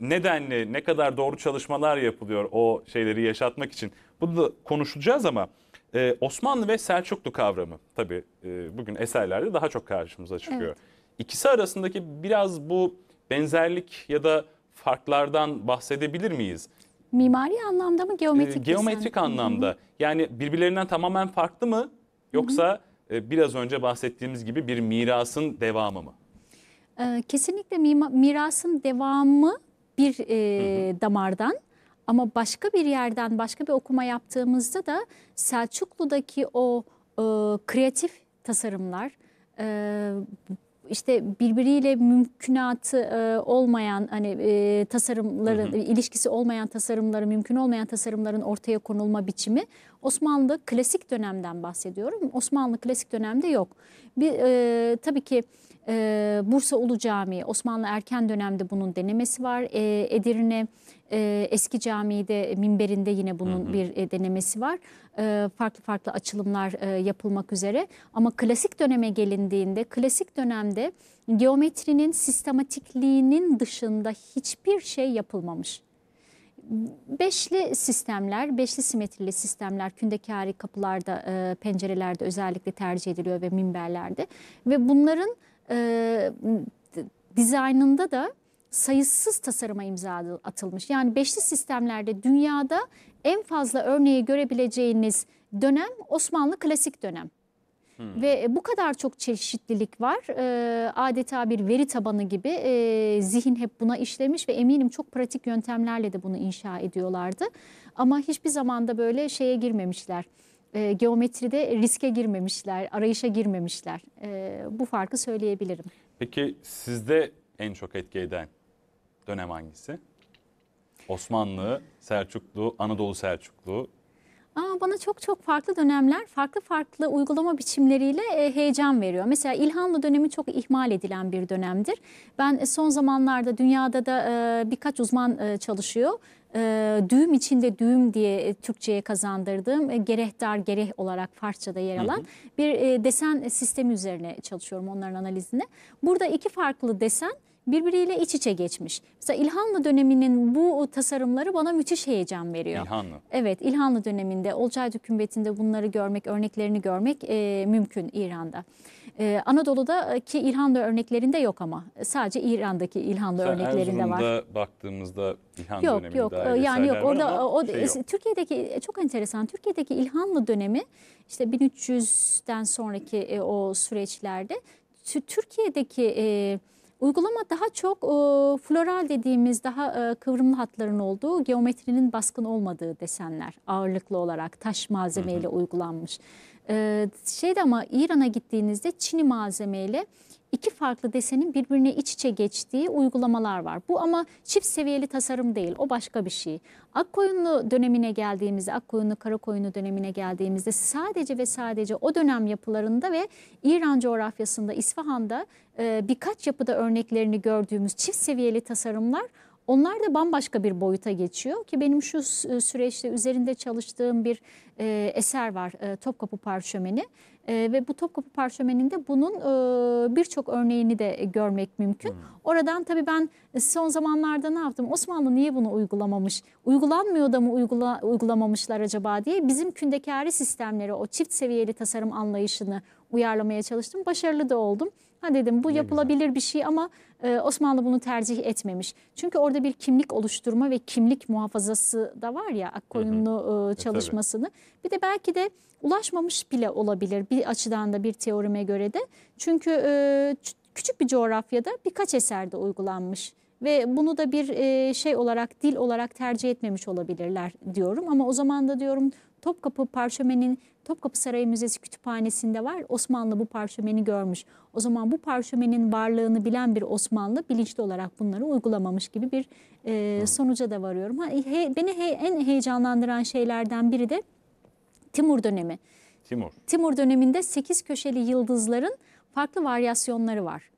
Speaker 1: nedenli ne kadar doğru çalışmalar yapılıyor o şeyleri yaşatmak için. Bunu da konuşacağız ama e, Osmanlı ve Selçuklu kavramı tabii e, bugün eserlerde daha çok karşımıza çıkıyor. Evet. İkisi arasındaki biraz bu benzerlik ya da farklardan bahsedebilir miyiz?
Speaker 2: Mimari anlamda mı geometrik? E, geometrik
Speaker 1: desen? anlamda. Hı -hı. Yani birbirlerinden tamamen farklı mı yoksa... Hı -hı ee, biraz önce bahsettiğimiz gibi bir mirasın devamı mı?
Speaker 2: Ee, kesinlikle mirasın devamı bir e, hı hı. damardan ama başka bir yerden başka bir okuma yaptığımızda da Selçuklu'daki o e, kreatif tasarımlar, e, işte birbiriyle mümkünatı e, olmayan hani e, tasarımları hı hı. ilişkisi olmayan tasarımları mümkün olmayan tasarımların ortaya konulma biçimi Osmanlı klasik dönemden bahsediyorum. Osmanlı klasik dönemde yok. Bir e, tabii ki e, Bursa Ulu Camii, Osmanlı erken dönemde bunun denemesi var. E, Edirne e, Eski Camii'de minberinde yine bunun hı hı. bir e, denemesi var. E, farklı farklı açılımlar e, yapılmak üzere. Ama klasik döneme gelindiğinde, klasik dönemde geometrinin sistematikliğinin dışında hiçbir şey yapılmamış beşli sistemler, beşli simetrili sistemler kündekari kapılarda, e, pencerelerde özellikle tercih ediliyor ve minberlerde. Ve bunların e, dizaynında da sayısız tasarıma imza atılmış. Yani beşli sistemlerde dünyada en fazla örneği görebileceğiniz dönem Osmanlı klasik dönem. Hmm. Ve bu kadar çok çeşitlilik var. E, adeta bir veri tabanı gibi e, zihin hep buna işlemiş ve eminim çok pratik yöntemlerle de bunu inşa ediyorlardı. Ama hiçbir zamanda böyle şeye girmemişler e, geometride riske girmemişler, arayışa girmemişler. E, bu farkı söyleyebilirim.
Speaker 1: Peki sizde en çok etki eden dönem hangisi? Osmanlı, Selçuklu, Anadolu Selçuklu.
Speaker 2: Ama bana çok çok farklı dönemler, farklı farklı uygulama biçimleriyle e, heyecan veriyor. Mesela İlhanlı dönemi çok ihmal edilen bir dönemdir. Ben e, son zamanlarda dünyada da e, birkaç uzman çalışıyor e, düğüm içinde düğüm diye e, Türkçe'ye kazandırdığım e, gerehtar gereh olarak Farsça'da yer alan hı hı. bir e, desen sistemi üzerine çalışıyorum onların analizinde. Burada iki farklı desen birbiriyle iç içe geçmiş. Mesela İlhanlı döneminin bu tasarımları bana müthiş heyecan veriyor. İlhanlı. Evet İlhanlı döneminde Olcay Hükümeti'nde bunları görmek, örneklerini görmek e, mümkün İran'da. Ee, Anadolu'daki e, İlhanlı örneklerinde yok ama sadece İran'daki İlhanlı Sen örneklerinde Erzurum'da var. Erzurum'da
Speaker 1: baktığımızda İlhanlı yok, dönemi yok. dair ee, yani yok. Orada o şey yok.
Speaker 2: Türkiye'deki e, çok enteresan. Türkiye'deki İlhanlı dönemi işte 1300'den sonraki e, o süreçlerde Türkiye'deki e, Uygulama daha çok e, floral dediğimiz daha e, kıvrımlı hatların olduğu, geometrinin baskın olmadığı desenler ağırlıklı olarak taş malzemeyle hı hı. uygulanmış. Ee, şeyde ama İran'a gittiğinizde Çin'i malzemeyle iki farklı desenin birbirine iç içe geçtiği uygulamalar var. Bu ama çift seviyeli tasarım değil, o başka bir şey. Akkoyunlu dönemine geldiğimizde, Akkoyunlu Karakoyunlu dönemine geldiğimizde sadece ve sadece o dönem yapılarında ve İran coğrafyasında, İsfahan'da e, birkaç yapıda örneklerini gördüğümüz çift seviyeli tasarımlar onlar da bambaşka bir boyuta geçiyor ki benim şu e, süreçte üzerinde çalıştığım bir e, eser var e, Topkapı Parşömeni. E, ve bu Topkapı Parşömeni'nde bunun e, birçok örneğini de e, görmek mümkün. Hmm. Oradan tabii ben e, son zamanlarda ne yaptım? Osmanlı niye bunu uygulamamış? Uygulanmıyor da mı uygula, uygulamamışlar acaba diye bizim kündekari sistemleri, o çift seviyeli tasarım anlayışını uyarlamaya çalıştım. Başarılı da oldum. Ha dedim bu ne yapılabilir güzel. bir şey ama ee, Osmanlı bunu tercih etmemiş. Çünkü orada bir kimlik oluşturma ve kimlik muhafazası da var ya Akkoyunlu ıı, e, çalışmasını. E, bir de belki de ulaşmamış bile olabilir bir açıdan da bir teorime göre de. Çünkü e, küçük bir coğrafyada birkaç eserde uygulanmış ve bunu da bir ıı, şey olarak dil olarak tercih etmemiş olabilirler diyorum ama o zaman da diyorum Topkapı parşömenin Topkapı Sarayı Müzesi kütüphanesinde var. Osmanlı bu parşömeni görmüş. O zaman bu parşömenin varlığını bilen bir Osmanlı bilinçli olarak bunları uygulamamış gibi bir e, sonuca da varıyorum. Ha, e, he, beni he, en heyecanlandıran şeylerden biri de Timur dönemi. Timur. Timur döneminde 8 köşeli yıldızların farklı varyasyonları var.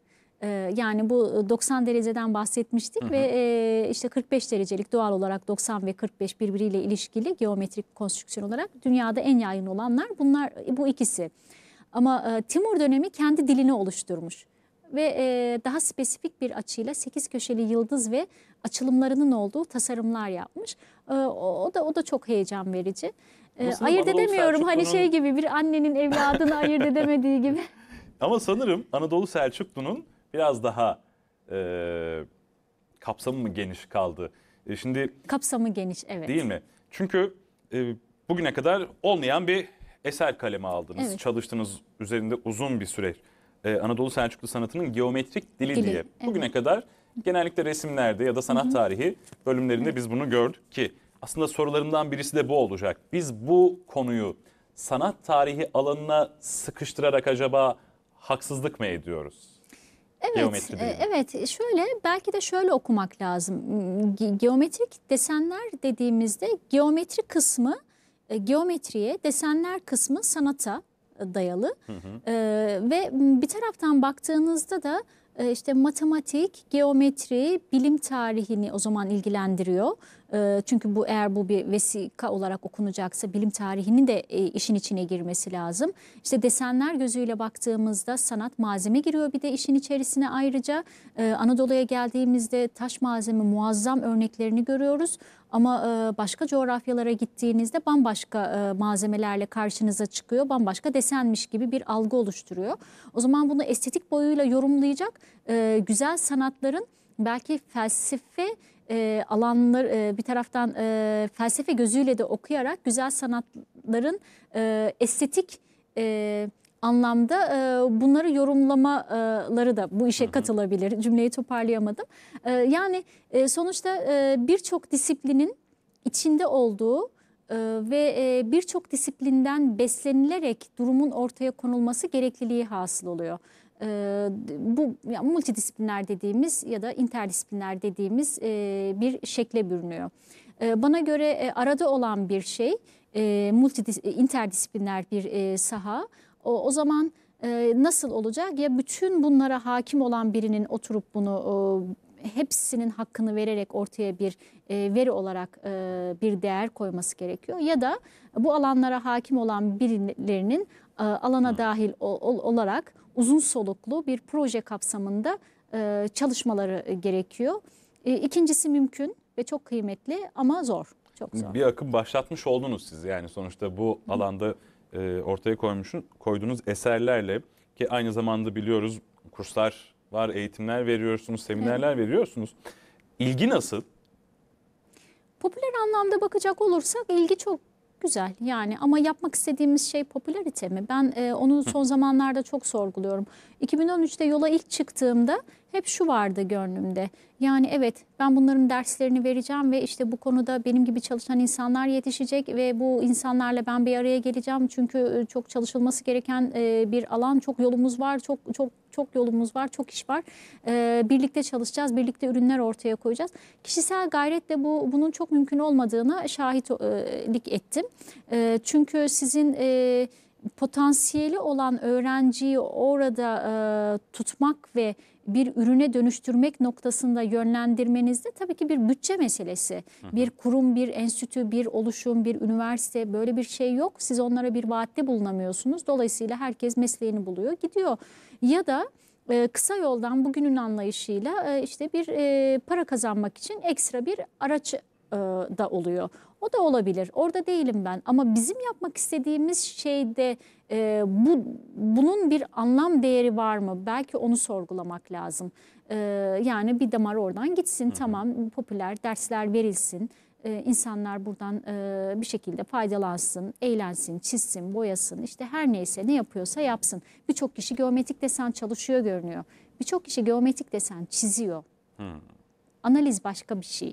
Speaker 2: Ee, yani bu 90 ıı, dereceden bahsetmiştik hı hı. ve e, işte 45 derecelik doğal olarak 90 ve 45 birbiriyle ilişkili geometrik konstrüksiyon olarak dünyada en yaygın olanlar bunlar e, bu ikisi. Ama e, Timur dönemi kendi dilini oluşturmuş ve daha spesifik bir açıyla 8 köşeli yıldız ve açılımlarının olduğu tasarımlar yapmış. Ee, o da o da çok heyecan verici. Nasıl ee, ayırt edemiyorum hani şey gibi bir annenin evladını ayırt edemediği gibi.
Speaker 1: Ama sanırım Anadolu Selçuklu'nun biraz daha e, kapsamı mı geniş kaldı? E, şimdi
Speaker 2: kapsamı geniş evet. Değil mi?
Speaker 1: Çünkü e, bugüne kadar olmayan bir eser kaleme aldınız. Evet. Çalıştınız üzerinde uzun bir süre. Ee, Anadolu Selçuklu sanatının geometrik dili, dili diye. Bugüne evet. kadar genellikle resimlerde ya da sanat Hı -hı. tarihi bölümlerinde evet. biz bunu gördük ki aslında sorularımdan birisi de bu olacak. Biz bu konuyu sanat tarihi alanına sıkıştırarak acaba haksızlık mı ediyoruz? Evet, e,
Speaker 2: evet. E, şöyle belki de şöyle okumak lazım. Geometrik desenler dediğimizde geometri kısmı e, geometriye, desenler kısmı sanata dayalı. Hı hı. Ee, ve bir taraftan baktığınızda da işte matematik, geometri, bilim tarihini o zaman ilgilendiriyor. Ee, çünkü bu eğer bu bir vesika olarak okunacaksa bilim tarihinin de e, işin içine girmesi lazım. İşte desenler gözüyle baktığımızda sanat malzeme giriyor bir de işin içerisine ayrıca. Ee, Anadolu'ya geldiğimizde taş malzeme muazzam örneklerini görüyoruz. Ama e, başka coğrafyalara gittiğinizde bambaşka e, malzemelerle karşınıza çıkıyor. Bambaşka desenmiş gibi bir algı oluşturuyor. O zaman bunu estetik boyuyla yorumlayacak güzel sanatların belki felsefe e, alanlar e, bir taraftan e, felsefe gözüyle de okuyarak güzel sanatların e, estetik e, anlamda e, bunları yorumlamaları da bu işe hı hı. katılabilir. Cümleyi toparlayamadım. E, yani e, sonuçta e, birçok disiplinin içinde olduğu e, ve e, birçok disiplinden beslenilerek durumun ortaya konulması gerekliliği hasıl oluyor e, bu ya, multidisipliner dediğimiz ya da interdisipliner dediğimiz e, bir şekle bürünüyor. E, bana göre e, arada olan bir şey e, multi e, interdisipliner bir e, saha. O, o zaman e, nasıl olacak? Ya bütün bunlara hakim olan birinin oturup bunu e, hepsinin hakkını vererek ortaya bir e, veri olarak e, bir değer koyması gerekiyor. Ya da bu alanlara hakim olan birilerinin e, alana hmm. dahil ol, ol, olarak uzun soluklu bir proje kapsamında e, çalışmaları e, gerekiyor. E, ikincisi mümkün ve çok kıymetli ama zor. Çok zor. Bir
Speaker 1: akım başlatmış oldunuz siz yani sonuçta bu Hı. alanda e, ortaya koymuşun koyduğunuz eserlerle ki aynı zamanda biliyoruz kurslar var, eğitimler veriyorsunuz, seminerler evet. veriyorsunuz. İlgi nasıl?
Speaker 2: Popüler anlamda bakacak olursak ilgi çok güzel yani ama yapmak istediğimiz şey popülarite mi? Ben e, onu son zamanlarda çok sorguluyorum. 2013'te yola ilk çıktığımda hep şu vardı gönlümde. Yani evet ben bunların derslerini vereceğim ve işte bu konuda benim gibi çalışan insanlar yetişecek ve bu insanlarla ben bir araya geleceğim. Çünkü e, çok çalışılması gereken e, bir alan, çok yolumuz var, çok çok çok yolumuz var, çok iş var. E, birlikte çalışacağız, birlikte ürünler ortaya koyacağız. Kişisel gayretle bu bunun çok mümkün olmadığına şahitlik ettim. Çünkü sizin potansiyeli olan öğrenciyi orada tutmak ve bir ürüne dönüştürmek noktasında yönlendirmenizde tabii ki bir bütçe meselesi. Hı hı. Bir kurum, bir enstitü, bir oluşum, bir üniversite böyle bir şey yok. Siz onlara bir vaatte bulunamıyorsunuz. Dolayısıyla herkes mesleğini buluyor, gidiyor. Ya da e, kısa yoldan bugünün anlayışıyla e, işte bir e, para kazanmak için ekstra bir araç da oluyor. O da olabilir. Orada değilim ben. Ama bizim yapmak istediğimiz şeyde e, bu bunun bir anlam değeri var mı? Belki onu sorgulamak lazım. E, yani bir damar oradan gitsin. Hı hı. Tamam popüler dersler verilsin. E, insanlar buradan e, bir şekilde faydalansın, eğlensin, çizsin, boyasın. İşte her neyse ne yapıyorsa yapsın. Birçok kişi geometrik desen çalışıyor görünüyor. Birçok kişi geometrik desen çiziyor. Hı. Analiz başka bir şey.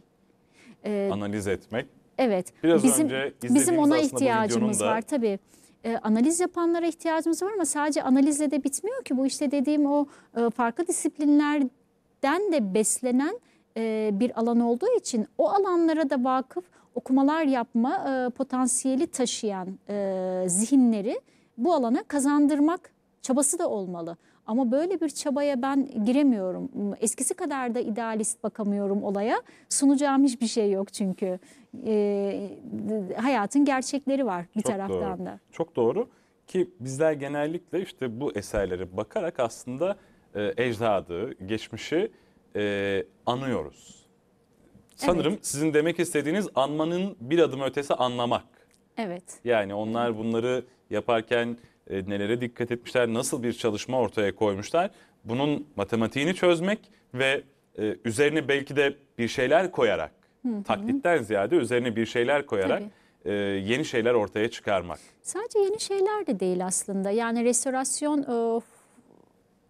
Speaker 2: Ee,
Speaker 1: Analiz etmek Evet. Biraz bizim, önce bizim ona ihtiyacımız var
Speaker 2: tabii. E, analiz yapanlara ihtiyacımız var ama sadece analizle de bitmiyor ki. Bu işte dediğim o e, farklı disiplinlerden de beslenen e, bir alan olduğu için o alanlara da vakıf okumalar yapma e, potansiyeli taşıyan e, zihinleri bu alana kazandırmak çabası da olmalı. Ama böyle bir çabaya ben giremiyorum. Eskisi kadar da idealist bakamıyorum olaya. Sunacağım hiçbir şey yok çünkü. E, hayatın gerçekleri var bir Çok taraftan doğru. da.
Speaker 1: Çok doğru ki bizler genellikle işte bu eserlere bakarak aslında e, ecdadı, geçmişi e, anıyoruz. Sanırım evet. sizin demek istediğiniz anmanın bir adım ötesi anlamak. Evet. Yani onlar bunları yaparken e, nelere dikkat etmişler, nasıl bir çalışma ortaya koymuşlar. Bunun matematiğini çözmek ve e, üzerine belki de bir şeyler koyarak, Hı-hı. taklitten ziyade üzerine bir şeyler koyarak e, yeni şeyler ortaya çıkarmak.
Speaker 2: Sadece yeni şeyler de değil aslında. Yani restorasyon e,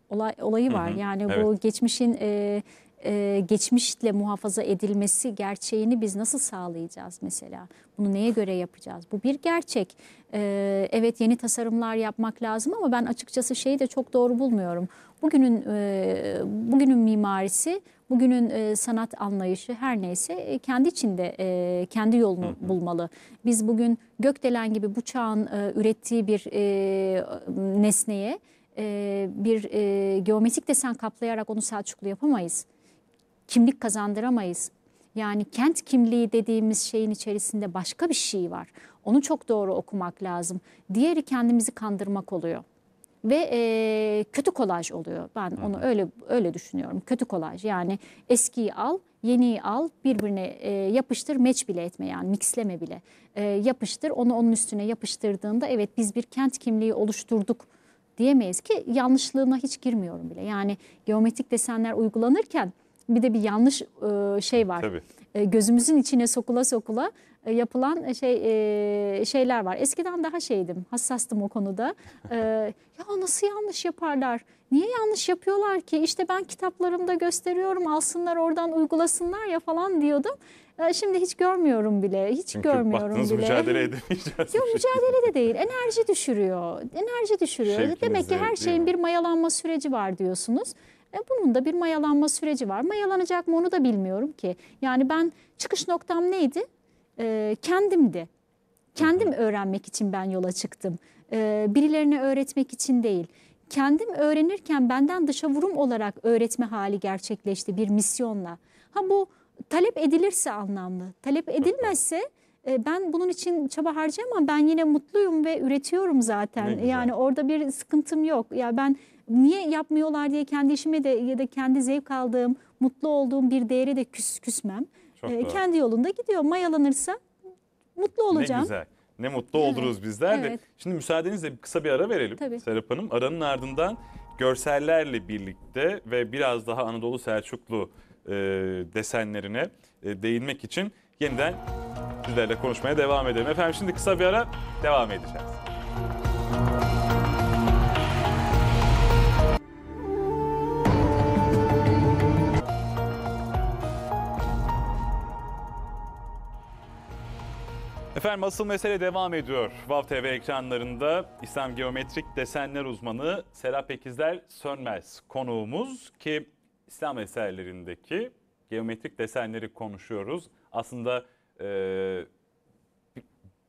Speaker 2: olay, olayı var. Hı hı, yani evet. bu geçmişin e, e, geçmişle muhafaza edilmesi gerçeğini biz nasıl sağlayacağız mesela? Bunu neye göre yapacağız? Bu bir gerçek. Ee, evet yeni tasarımlar yapmak lazım ama ben açıkçası şeyi de çok doğru bulmuyorum. Bugünün e, bugünün mimarisi, bugünün e, sanat anlayışı her neyse e, kendi içinde e, kendi yolunu hı hı. bulmalı. Biz bugün gökdelen gibi bu çağın e, ürettiği bir e, nesneye e, bir e, geometrik desen kaplayarak onu Selçuklu yapamayız. Kimlik kazandıramayız yani kent kimliği dediğimiz şeyin içerisinde başka bir şey var. Onu çok doğru okumak lazım. Diğeri kendimizi kandırmak oluyor ve e, kötü kolaj oluyor. Ben Hı. onu öyle öyle düşünüyorum. Kötü kolaj yani eskiyi al, yeniyi al, birbirine e, yapıştır, meç bile etme yani mixleme bile. E, yapıştır, onu onun üstüne yapıştırdığında evet biz bir kent kimliği oluşturduk diyemeyiz ki yanlışlığına hiç girmiyorum bile. Yani geometrik desenler uygulanırken bir de bir yanlış e, şey var. Tabii. E, gözümüzün içine sokula sokula e, yapılan şey şeyler var. Eskiden daha şeydim, hassastım o konuda. ya nasıl yanlış yaparlar? Niye yanlış yapıyorlar ki? İşte ben kitaplarımda gösteriyorum, alsınlar oradan uygulasınlar ya falan diyordum. Şimdi hiç görmüyorum bile, hiç Çünkü görmüyorum bile. mücadele
Speaker 1: edemeyeceğiz.
Speaker 2: Yok mücadele de değil, enerji düşürüyor, enerji düşürüyor. Şevkinize, Demek ki her şeyin bir mayalanma süreci var diyorsunuz. E bunun da bir mayalanma süreci var. Mayalanacak mı onu da bilmiyorum ki. Yani ben çıkış noktam neydi? E, kendimdi. Kendim öğrenmek için ben yola çıktım. E, birilerine öğretmek için değil. Kendim öğrenirken benden dışa vurum olarak öğretme hali gerçekleşti bir misyonla. Ha bu talep edilirse anlamlı. Talep edilmezse e, ben bunun için çaba harcayamam. Ben yine mutluyum ve üretiyorum zaten. Yani orada bir sıkıntım yok. Ya ben niye yapmıyorlar diye kendi işime de ya da kendi zevk aldığım, mutlu olduğum bir değere de küs küsmem. Çok ee, kendi yolunda gidiyor. Mayalanırsa mutlu olacağım. Ne güzel.
Speaker 1: Ne mutlu evet. oluruz bizler de. Evet. Şimdi müsaadenizle kısa bir ara verelim Tabii. Serap Hanım. Aranın ardından görsellerle birlikte ve biraz daha Anadolu Selçuklu e, desenlerine e, değinmek için yeniden sizlerle konuşmaya devam edelim. Efendim şimdi kısa bir ara devam edeceğiz. Efendim asıl mesele devam ediyor. Vav TV ekranlarında İslam Geometrik Desenler uzmanı Serap Ekizler Sönmez konuğumuz ki İslam eserlerindeki geometrik desenleri konuşuyoruz. Aslında e,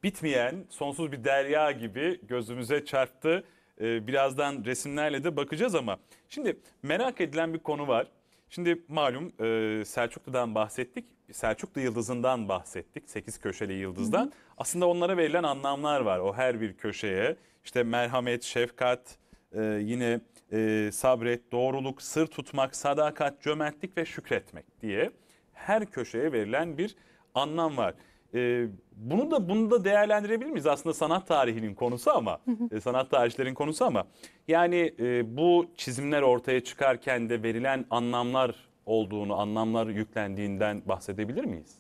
Speaker 1: bitmeyen sonsuz bir derya gibi gözümüze çarptı. E, birazdan resimlerle de bakacağız ama şimdi merak edilen bir konu var. Şimdi malum e, Selçuklu'dan bahsettik. Selçuklu yıldızından bahsettik. Sekiz köşeli yıldızdan. Hı hı. Aslında onlara verilen anlamlar var. O her bir köşeye işte merhamet, şefkat, e, yine e, sabret, doğruluk, sır tutmak, sadakat, cömertlik ve şükretmek diye her köşeye verilen bir anlam var. E, bunu da bunu da değerlendirebilir miyiz? Aslında sanat tarihinin konusu ama e, sanat tarihçilerin konusu ama yani e, bu çizimler ortaya çıkarken de verilen anlamlar olduğunu, anlamlar yüklendiğinden bahsedebilir miyiz?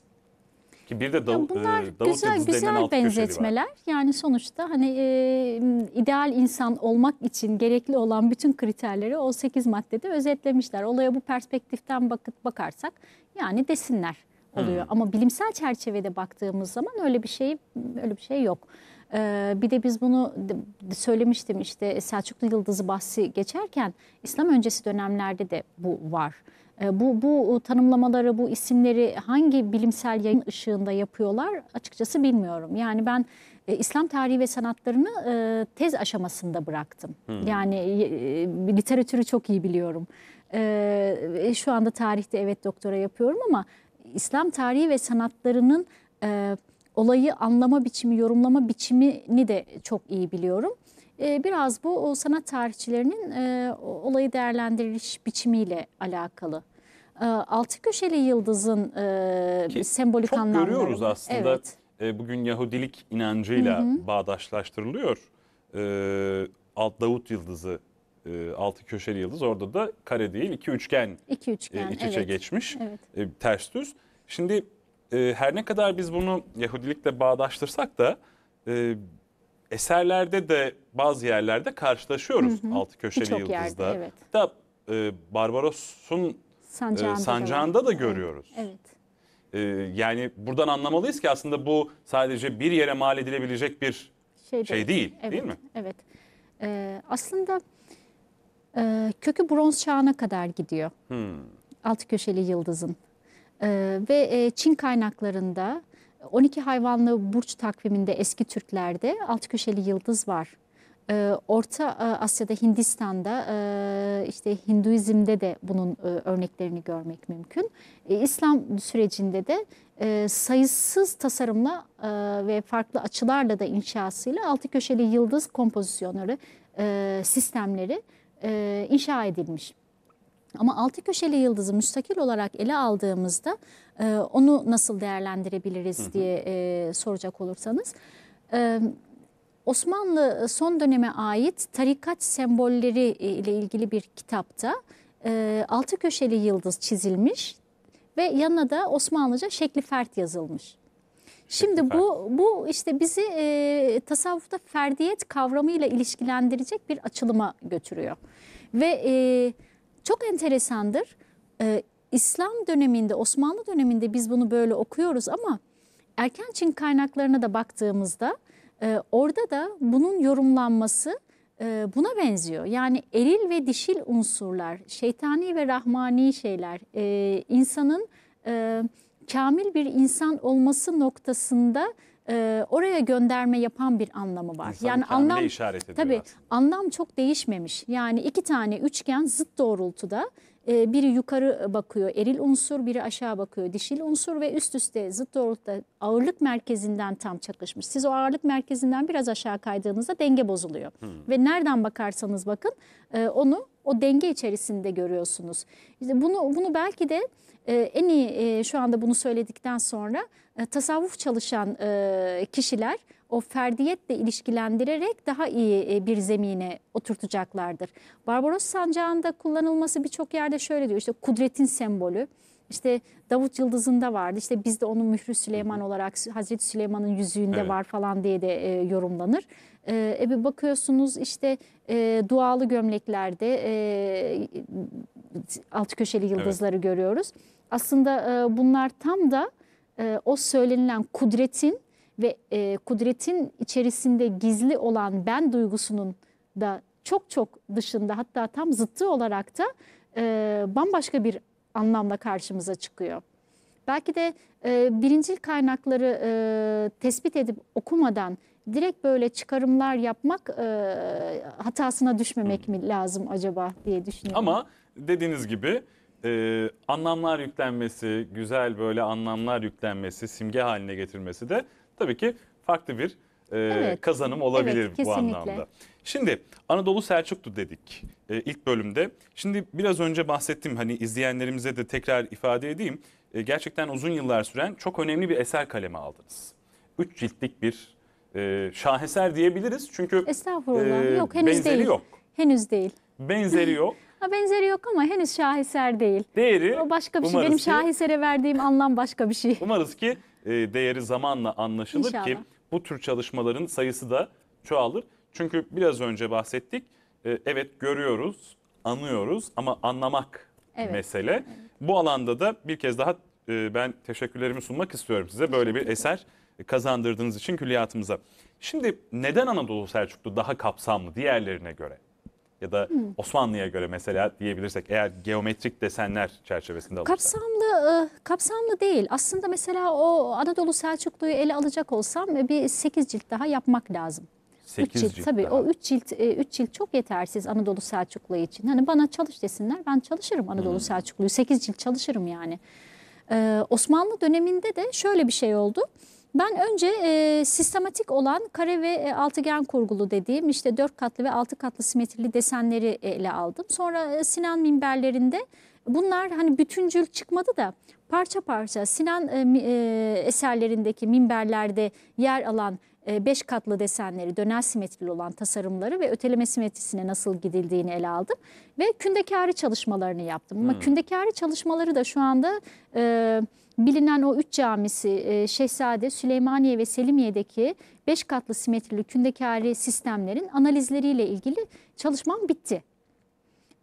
Speaker 1: Ki bir de dav yani e, bunlar e, davul güzel güzel benzetmeler.
Speaker 2: Yani sonuçta hani e, ideal insan olmak için gerekli olan bütün kriterleri o 8 maddede özetlemişler. Olaya bu perspektiften bakıp bakarsak yani desinler oluyor. Hmm. Ama bilimsel çerçevede baktığımız zaman öyle bir şey öyle bir şey yok. Ee, bir de biz bunu söylemiştim işte e, Selçuklu Yıldızı bahsi geçerken İslam öncesi dönemlerde de bu var. Ee, bu, bu tanımlamaları, bu isimleri hangi bilimsel yayın ışığında yapıyorlar açıkçası bilmiyorum. Yani ben e, İslam tarihi ve sanatlarını e, tez aşamasında bıraktım. Hmm. Yani e, e literatürü çok iyi biliyorum. Ee, e, şu anda tarihte evet doktora yapıyorum ama İslam tarihi ve sanatlarının e, olayı anlama biçimi, yorumlama biçimini de çok iyi biliyorum. E, biraz bu o sanat tarihçilerinin e, olayı değerlendiriliş biçimiyle alakalı e, altı köşeli yıldızın e, sembolik çok anlamları. Çok görüyoruz aslında. Evet.
Speaker 1: E, bugün Yahudilik inancıyla hı hı. bağdaşlaştırılıyor. E, alt Davut yıldızı e, altı köşeli yıldız. Orada da kare değil iki üçgen,
Speaker 2: iki üçgen e, iç içe evet. geçmiş. Evet.
Speaker 1: E, ters düz. Şimdi e, her ne kadar biz bunu Yahudilikle bağdaştırsak da e, eserlerde de bazı yerlerde karşılaşıyoruz hı hı. altı köşeli Birçok yıldızda. Yerde, evet. Hatta e, Barbaros'un
Speaker 2: sancağında, e, sancağında
Speaker 1: da, görüyoruz. Evet. evet. E, yani buradan anlamalıyız ki aslında bu sadece bir yere mal edilebilecek bir
Speaker 2: şey, şey değil, değil, evet, değil mi? Evet. Ee, aslında e, kökü bronz çağına kadar gidiyor. Hmm. Altı köşeli yıldızın. E, ve e, Çin kaynaklarında 12 hayvanlı burç takviminde eski Türklerde altı köşeli yıldız var. Ee, e, Orta Asya'da Hindistan'da e, işte Hinduizm'de de bunun e, örneklerini görmek mümkün. E, İslam sürecinde de e, sayısız tasarımla e, ve farklı açılarla da inşasıyla altı köşeli yıldız kompozisyonları, e, sistemleri e, inşa edilmiş. Ama altı köşeli yıldızı müstakil olarak ele aldığımızda e, onu nasıl değerlendirebiliriz hı hı. diye e, soracak olursanız. E, Osmanlı son döneme ait tarikat sembolleri e, ile ilgili bir kitapta e, altı köşeli yıldız çizilmiş ve yanına da Osmanlıca şekli fert yazılmış. Şimdi bu bu işte bizi e, tasavvufta ferdiyet kavramıyla ilişkilendirecek bir açılıma götürüyor. Ve e, çok enteresandır. E, İslam döneminde, Osmanlı döneminde biz bunu böyle okuyoruz ama erken Çin kaynaklarına da baktığımızda e, orada da bunun yorumlanması e, buna benziyor. Yani eril ve dişil unsurlar, şeytani ve rahmani şeyler, e, insanın... E, kamil bir insan olması noktasında e, oraya gönderme yapan bir anlamı var. İnsanın yani anlam işaret ediyor tabii anlam çok değişmemiş. Yani iki tane üçgen zıt doğrultuda ee, biri yukarı bakıyor eril unsur, biri aşağı bakıyor dişil unsur ve üst üste zıt doğrultuda ağırlık merkezinden tam çakışmış. Siz o ağırlık merkezinden biraz aşağı kaydığınızda denge bozuluyor. Hmm. Ve nereden bakarsanız bakın e, onu o denge içerisinde görüyorsunuz. İşte bunu bunu belki de e, en iyi e, şu anda bunu söyledikten sonra e, tasavvuf çalışan kişiler o ferdiyetle ilişkilendirerek daha iyi e, bir zemine oturtacaklardır. Barbaros sancağında kullanılması birçok yerde şöyle diyor işte kudretin sembolü. İşte Davut Yıldızı'nda vardı. İşte bizde onun mührü Süleyman olarak Hazreti Süleyman'ın yüzüğünde evet. var falan diye de e, yorumlanır. E, e bir bakıyorsunuz işte e, dualı gömleklerde e, altı köşeli yıldızları evet. görüyoruz. Aslında e, bunlar tam da e, o söylenilen kudretin ve e, kudretin içerisinde gizli olan ben duygusunun da çok çok dışında hatta tam zıttı olarak da e, bambaşka bir anlamla karşımıza çıkıyor. Belki de e, birincil kaynakları e, tespit edip okumadan direkt böyle çıkarımlar yapmak e, hatasına düşmemek mi lazım acaba diye düşünüyorum. Ama
Speaker 1: dediğiniz gibi e, anlamlar yüklenmesi, güzel böyle anlamlar yüklenmesi, simge haline getirmesi de tabii ki farklı bir e, evet. kazanım olabilir evet, bu anlamda. Şimdi Anadolu Selçuklu dedik e, ilk bölümde. Şimdi biraz önce bahsettim hani izleyenlerimize de tekrar ifade edeyim. E, gerçekten uzun yıllar süren çok önemli bir eser kaleme aldınız. Üç ciltlik bir e, şaheser diyebiliriz çünkü Estağfurullah. E, yok, henüz benzeri değil. yok. Henüz değil. Benzeri yok.
Speaker 2: Ha benzeri yok ama henüz şaheser değil. Değeri o başka bir şey. Benim şahesere verdiğim anlam başka bir şey. Umarız
Speaker 1: ki e, değeri zamanla anlaşılır İnşallah. ki bu tür çalışmaların sayısı da çoğalır. Çünkü biraz önce bahsettik. E, evet görüyoruz, anıyoruz ama anlamak evet. mesele. Evet. Bu alanda da bir kez daha e, ben teşekkürlerimi sunmak istiyorum size. Böyle bir eser kazandırdığınız için külliyatımıza. Şimdi neden Anadolu Selçuklu daha kapsamlı diğerlerine göre? ya da hmm. Osmanlı'ya göre mesela diyebilirsek eğer geometrik desenler çerçevesinde alırsak.
Speaker 2: Kapsamlı, e, kapsamlı değil. Aslında mesela o Anadolu Selçuklu'yu ele alacak olsam e, bir 8 cilt daha yapmak lazım.
Speaker 1: 8 cilt, cilt tabii
Speaker 2: daha. o 3 cilt 3 e, cilt çok yetersiz Anadolu Selçuklu için. Hani bana çalış desinler ben çalışırım Anadolu hmm. Selçuklu'yu 8 cilt çalışırım yani. Osmanlı döneminde de şöyle bir şey oldu. Ben önce e, sistematik olan kare ve e, altıgen kurgulu dediğim işte dört katlı ve altı katlı simetrili desenleri e, ele aldım. Sonra e, Sinan minberlerinde bunlar hani bütüncül çıkmadı da parça parça Sinan e, e, eserlerindeki minberlerde yer alan e, beş katlı desenleri, dönel simetrili olan tasarımları ve öteleme simetrisine nasıl gidildiğini ele aldım. Ve kündekari çalışmalarını yaptım. Ama hmm. çalışmaları da şu anda... E, bilinen o üç camisi e, Şehzade, Süleymaniye ve Selimiye'deki beş katlı simetrili kündekari sistemlerin analizleriyle ilgili çalışmam bitti.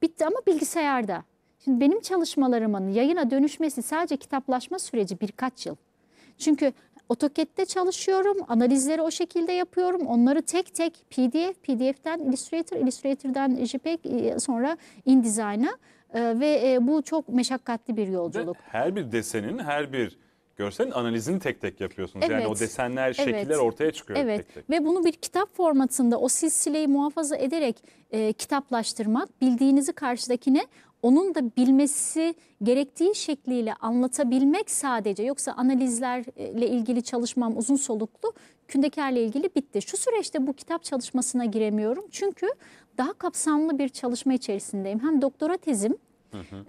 Speaker 2: Bitti ama bilgisayarda. Şimdi benim çalışmalarımın yayına dönüşmesi sadece kitaplaşma süreci birkaç yıl. Çünkü AutoCAD'de çalışıyorum. Analizleri o şekilde yapıyorum. Onları tek tek PDF, PDF'den Illustrator, Illustrator'dan JPEG e, sonra InDesign'a e, ve e, bu çok meşakkatli bir yolculuk.
Speaker 1: Her bir desenin, her bir görselin analizini tek tek yapıyorsunuz. Evet. Yani o desenler, evet. şekiller ortaya çıkıyor evet. tek tek. Ve
Speaker 2: bunu bir kitap formatında o silsileyi muhafaza ederek e, kitaplaştırmak, bildiğinizi karşıdakine onun da bilmesi gerektiği şekliyle anlatabilmek sadece yoksa analizlerle ilgili çalışmam uzun soluklu kündekarla ilgili bitti. Şu süreçte bu kitap çalışmasına giremiyorum çünkü daha kapsamlı bir çalışma içerisindeyim. Hem doktora tezim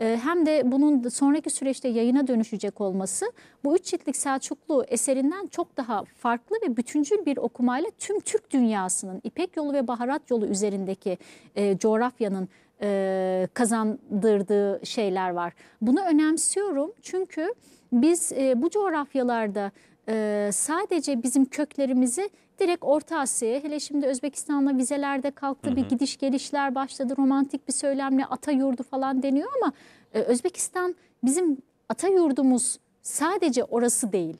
Speaker 2: e, Hem de bunun sonraki süreçte yayına dönüşecek olması bu üç ciltlik Selçuklu eserinden çok daha farklı ve bütüncül bir okumayla tüm Türk dünyasının İpek yolu ve baharat yolu üzerindeki e, coğrafyanın e, kazandırdığı şeyler var. Bunu önemsiyorum çünkü biz e, bu coğrafyalarda e, sadece bizim köklerimizi direkt Orta Asya'ya hele şimdi Özbekistan'la vizelerde kalktı hı hı. bir gidiş gelişler başladı romantik bir söylemle ata yurdu falan deniyor ama e, Özbekistan bizim ata yurdumuz sadece orası değil.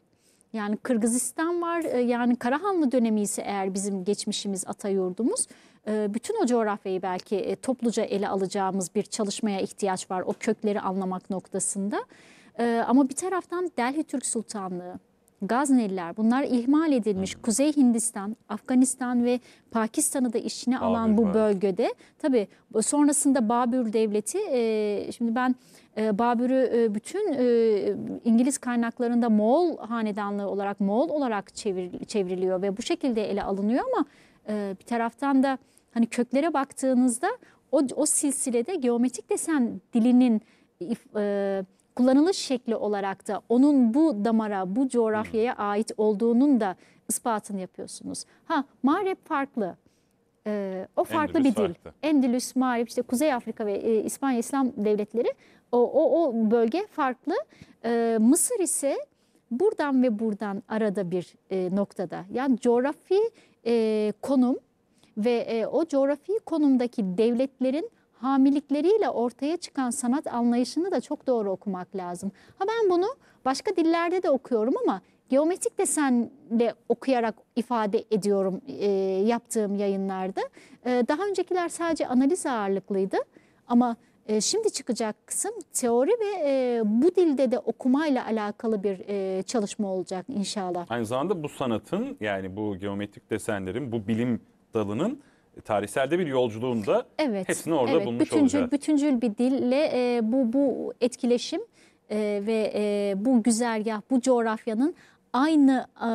Speaker 2: Yani Kırgızistan var e, yani Karahanlı dönemi ise eğer bizim geçmişimiz ata yurdumuz. Ee, bütün o coğrafyayı belki e, topluca ele alacağımız bir çalışmaya ihtiyaç var o kökleri anlamak noktasında. Ee, ama bir taraftan Delhi Türk Sultanlığı, Gazneliler bunlar ihmal edilmiş Hı. Kuzey Hindistan, Afganistan ve Pakistan'ı da işine Babür alan bu var. bölgede tabi sonrasında Babür Devleti e, şimdi ben e, Babür'ü e, bütün İngiliz kaynaklarında Moğol hanedanlığı olarak Moğol olarak çevir, çevriliyor ve bu şekilde ele alınıyor ama bir taraftan da Hani köklere baktığınızda o, o silsilede geometrik desen dilinin e, kullanılış şekli olarak da onun bu damara, bu coğrafyaya ait olduğunun da ispatını yapıyorsunuz. Ha Mağrip farklı. Ee, o farklı Endülüs bir dil. Farklı. Endülüs, Mağrip, işte Kuzey Afrika ve e, İspanya İslam devletleri o, o, o bölge farklı. Ee, Mısır ise buradan ve buradan arada bir e, noktada. Yani coğrafi e, konum ve e, o coğrafi konumdaki devletlerin hamilikleriyle ortaya çıkan sanat anlayışını da çok doğru okumak lazım. Ha ben bunu başka dillerde de okuyorum ama geometrik desenle okuyarak ifade ediyorum e, yaptığım yayınlarda. E, daha öncekiler sadece analiz ağırlıklıydı ama e, şimdi çıkacak kısım teori ve e, bu dilde de okumayla alakalı bir e, çalışma olacak inşallah.
Speaker 1: Aynı zamanda bu sanatın yani bu geometrik desenlerin bu bilim dalının e, tarihselde bir yolculuğunda evet, hepsini orada evet, bulmuş bütüncül, olacağız.
Speaker 2: Bütüncül bir dille e, bu, bu etkileşim e, ve e, bu güzergah, bu coğrafyanın aynı e,